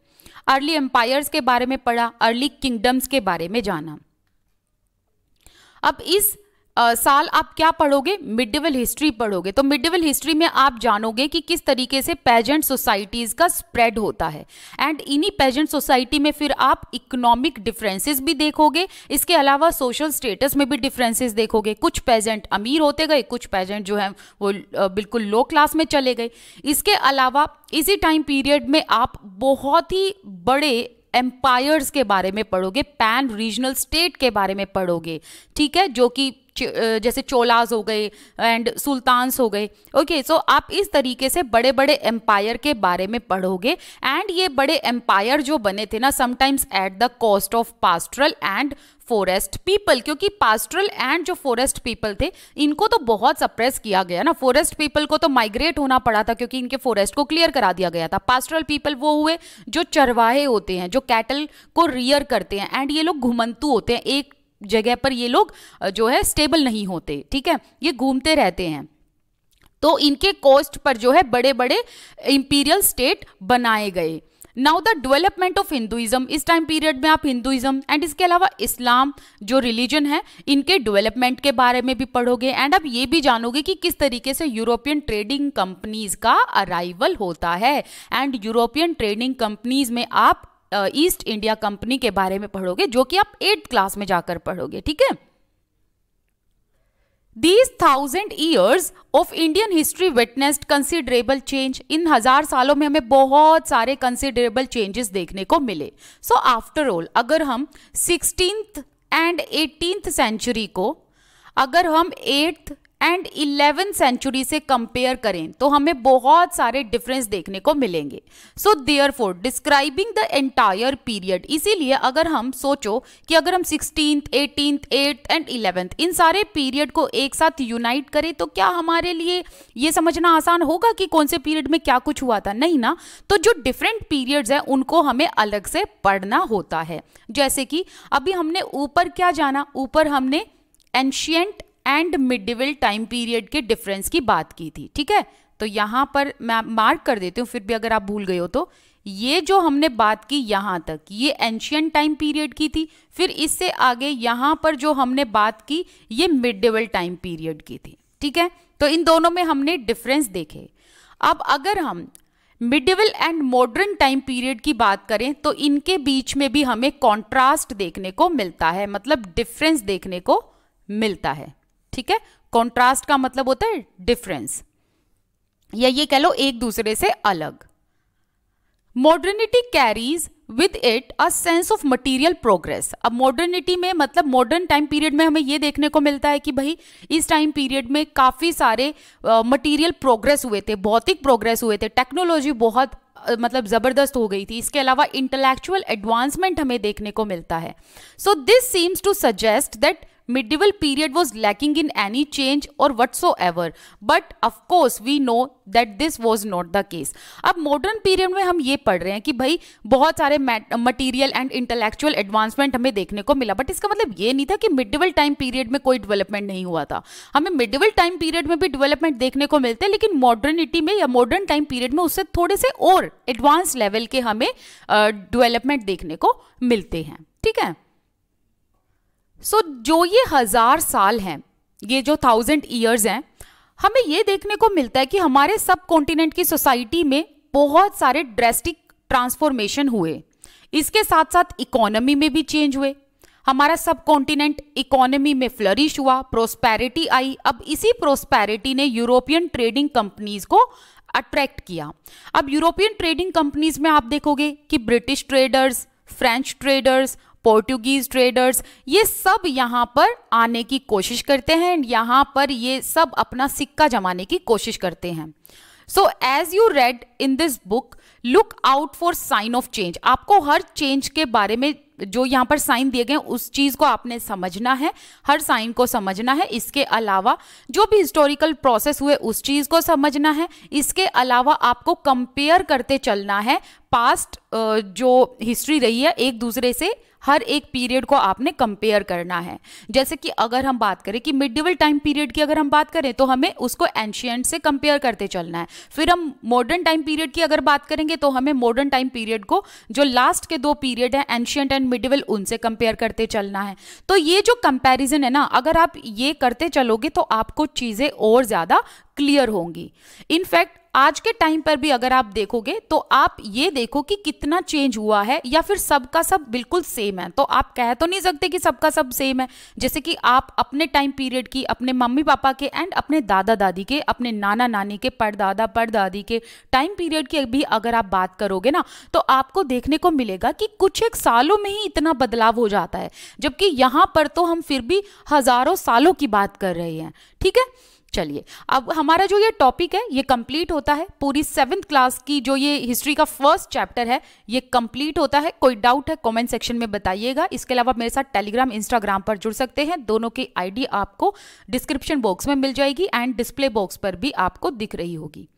अर्ली एम्पायर्स के बारे में पढ़ा अर्ली किंगडम्स के बारे में जाना अब इस आ, साल आप क्या पढ़ोगे मिडिवल हिस्ट्री पढ़ोगे तो मिडिवल हिस्ट्री में आप जानोगे कि किस तरीके से पेजेंट सोसाइटीज़ का स्प्रेड होता है एंड इन्हीं पेजेंट सोसाइटी में फिर आप इकोनॉमिक डिफरेंसेस भी देखोगे इसके अलावा सोशल स्टेटस में भी डिफरेंसेस देखोगे कुछ पेजेंट अमीर होते गए कुछ पेजेंट जो है वो बिल्कुल लो क्लास में चले गए इसके अलावा इसी टाइम पीरियड में आप बहुत ही बड़े एम्पायर्स के बारे में पढ़ोगे पैन रीजनल स्टेट के बारे में पढ़ोगे ठीक है जो कि जैसे चोलाज हो गए एंड सुल्तान्स हो गए ओके okay, सो so आप इस तरीके से बड़े बड़े एम्पायर के बारे में पढ़ोगे एंड ये बड़े एम्पायर जो बने थे ना sometimes at the cost of pastoral and forest people क्योंकि पास्ट्रल एंड जो फॉरेस्ट पीपल थे इनको तो बहुत सप्रेस किया गया ना फॉरेस्ट पीपल को तो माइग्रेट होना पड़ा था क्योंकि इनके फॉरेस्ट को क्लियर करा दिया गया था पास्ट्रल पीपल वो हुए जो चरवाहे होते हैं जो कैटल को रियर करते हैं एंड ये लोग घुमंतु होते हैं एक जगह पर ये लोग जो है स्टेबल नहीं होते ठीक है ये घूमते रहते हैं तो इनके कोस्ट पर जो है बड़े बड़े इंपीरियल स्टेट बनाए गए now the development of Hinduism इस टाइम पीरियड में आप हिंदुइज्म एंड इसके अलावा इस्लाम जो रिलीजन है इनके डेवलपमेंट के बारे में भी पढ़ोगे एंड आप ये भी जानोगे कि किस तरीके से यूरोपियन ट्रेडिंग कंपनीज का अराइवल होता है एंड यूरोपियन ट्रेडिंग कंपनीज में आप ईस्ट इंडिया कंपनी के बारे में पढ़ोगे जो कि आप एट्थ क्लास में जाकर पढ़ोगे ठीक है these thousand years of Indian history witnessed considerable change in हजार सालों में हमें बहुत सारे कंसिडरेबल चेंजेस देखने को मिले सो आफ्टर ऑल अगर हम सिक्सटीन एंड एटीनथ सेंचुरी को अगर हम एट्थ एंड इलेवेंथ सेंचुरी से कंपेयर करें तो हमें बहुत सारे डिफरेंस देखने को मिलेंगे so therefore describing the entire period इसीलिए अगर हम सोचो कि अगर हम sixteen eighteen eighth and eleventh इन सारे पीरियड को एक साथ यूनाइट करें तो क्या हमारे लिए ये समझना आसान होगा कि कौन से पीरियड में क्या कुछ हुआ था नहीं ना तो जो डिफरेंट पीरियड्स हैं उनको हमें अलग से पढ़ना होता है जैसे कि अभी हमने ऊपर क्या जाना ऊपर हमने ancient and medieval time period के डिफरेंस की बात की थी ठीक है तो यहाँ पर मैं मार्क कर देती हूँ फिर भी अगर आप भूल गए हो तो ये जो हमने बात की यहाँ तक ये एंशियंट टाइम पीरियड की थी फिर इससे आगे यहाँ पर जो हमने बात की ये मिडिवल टाइम पीरियड की थी ठीक है तो इन दोनों में हमने डिफरेंस देखे अब अगर हम medieval and modern time period की बात करें तो इनके बीच में भी हमें कॉन्ट्रास्ट देखने को मिलता है मतलब डिफरेंस देखने को मिलता है ठीक है कॉन्ट्रास्ट का मतलब होता है डिफरेंस या ये कह लो एक दूसरे से अलग modernity carries with it a sense of material progress अब मॉडर्निटी में मतलब मॉडर्न टाइम पीरियड में हमें यह देखने को मिलता है कि भाई इस टाइम पीरियड में काफ़ी सारे मटीरियल uh, प्रोग्रेस हुए थे भौतिक प्रोग्रेस हुए थे टेक्नोलॉजी बहुत uh, मतलब ज़बरदस्त हो गई थी इसके अलावा इंटेलेक्चुअल एडवांसमेंट हमें देखने को मिलता है so this seems to suggest that medieval period was lacking in any change or whatsoever but of course we know that this was not the case अब मॉडर्न पीरियड में हम ये पढ़ रहे हैं कि भाई बहुत सारे मटीरियल एंड इंटेलेक्चुअल एडवांसमेंट हमें देखने को मिला बट इसका मतलब ये नहीं था कि मिडिवल टाइम पीरियड में कोई डिवेलपमेंट नहीं हुआ था हमें मिडिवल टाइम पीरियड में भी डेवलपमेंट देखने को मिलते हैं लेकिन मॉडर्निटी में या मॉडर्न टाइम पीरियड में उससे थोड़े से और एडवांस लेवल के हमें डिवेलपमेंट uh, देखने को मिलते हैं ठीक है सो so, जो ये हजार साल हैं ये जो थाउजेंड ईयर्स हैं हमें ये देखने को मिलता है कि हमारे सब कॉन्टिनेंट की सोसाइटी में बहुत सारे ड्रेस्टिक ट्रांसफॉर्मेशन हुए इसके साथ साथ इकोनॉमी में भी चेंज हुए हमारा सब कॉन्टिनेंट इकोनॉमी में फ्लरिश हुआ प्रोस्पैरिटी आई अब इसी प्रोस्पैरिटी ने यूरोपियन ट्रेडिंग कंपनीज को अट्रैक्ट किया अब यूरोपियन ट्रेडिंग कंपनीज में आप देखोगे कि British traders French traders Portuguese traders ये सब यहाँ पर आने की कोशिश करते हैं एंड यहाँ पर ये सब अपना सिक्का जमाने की कोशिश करते हैं so as you read in this book look out for sign of change आपको हर चेंज के बारे में जो यहाँ पर साइन दिए गए उस चीज़ को आपने समझना है हर साइन को समझना है इसके अलावा जो भी हिस्टोरिकल प्रोसेस हुए उस चीज़ को समझना है इसके अलावा आपको कंपेयर करते चलना है पास्ट जो हिस्ट्री रही है एक दूसरे से हर एक पीरियड को आपने कंपेयर करना है जैसे कि अगर हम बात करें कि मिडिवल टाइम पीरियड की अगर हम बात करें तो हमें उसको एंशियंट से कंपेयर करते चलना है फिर हम मॉडर्न टाइम पीरियड की अगर बात करेंगे तो हमें मॉडर्न टाइम पीरियड को जो लास्ट के दो पीरियड हैं एंशियंट एंड मिडिवल उनसे कंपेयर करते चलना है तो ये जो कंपेरिजन है ना अगर आप ये करते चलोगे तो आपको चीज़ें और ज़्यादा क्लियर होंगी इनफैक्ट आज के टाइम पर भी अगर आप देखोगे तो आप ये देखो कि कितना चेंज हुआ है या फिर सबका सब बिल्कुल सेम है तो आप कह तो नहीं सकते कि सबका सब सेम है जैसे कि आप अपने टाइम पीरियड की अपने मम्मी पापा के एंड अपने दादा दादी के अपने नाना नानी के परदादा परदादी के टाइम पीरियड की भी अगर आप बात करोगे ना तो आपको देखने को मिलेगा कि कुछ एक सालों में ही इतना बदलाव हो जाता है जबकि यहाँ पर तो हम फिर भी हज़ारों सालों की बात कर रहे हैं ठीक है चलिए अब हमारा जो ये टॉपिक है ये कंप्लीट होता है पूरी सेवन्थ क्लास की जो ये हिस्ट्री का फर्स्ट चैप्टर है ये कंप्लीट होता है कोई डाउट है कमेंट सेक्शन में बताइएगा इसके अलावा मेरे साथ टेलीग्राम इंस्टाग्राम पर जुड़ सकते हैं दोनों की आईडी आपको डिस्क्रिप्शन बॉक्स में मिल जाएगी एंड डिस्प्ले बॉक्स पर भी आपको दिख रही होगी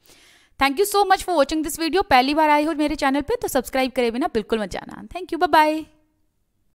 thank you so much for watching this video पहली बार आई हो मेरे चैनल पर तो सब्सक्राइब करे बिना बिल्कुल मत जाना थैंक यू बाय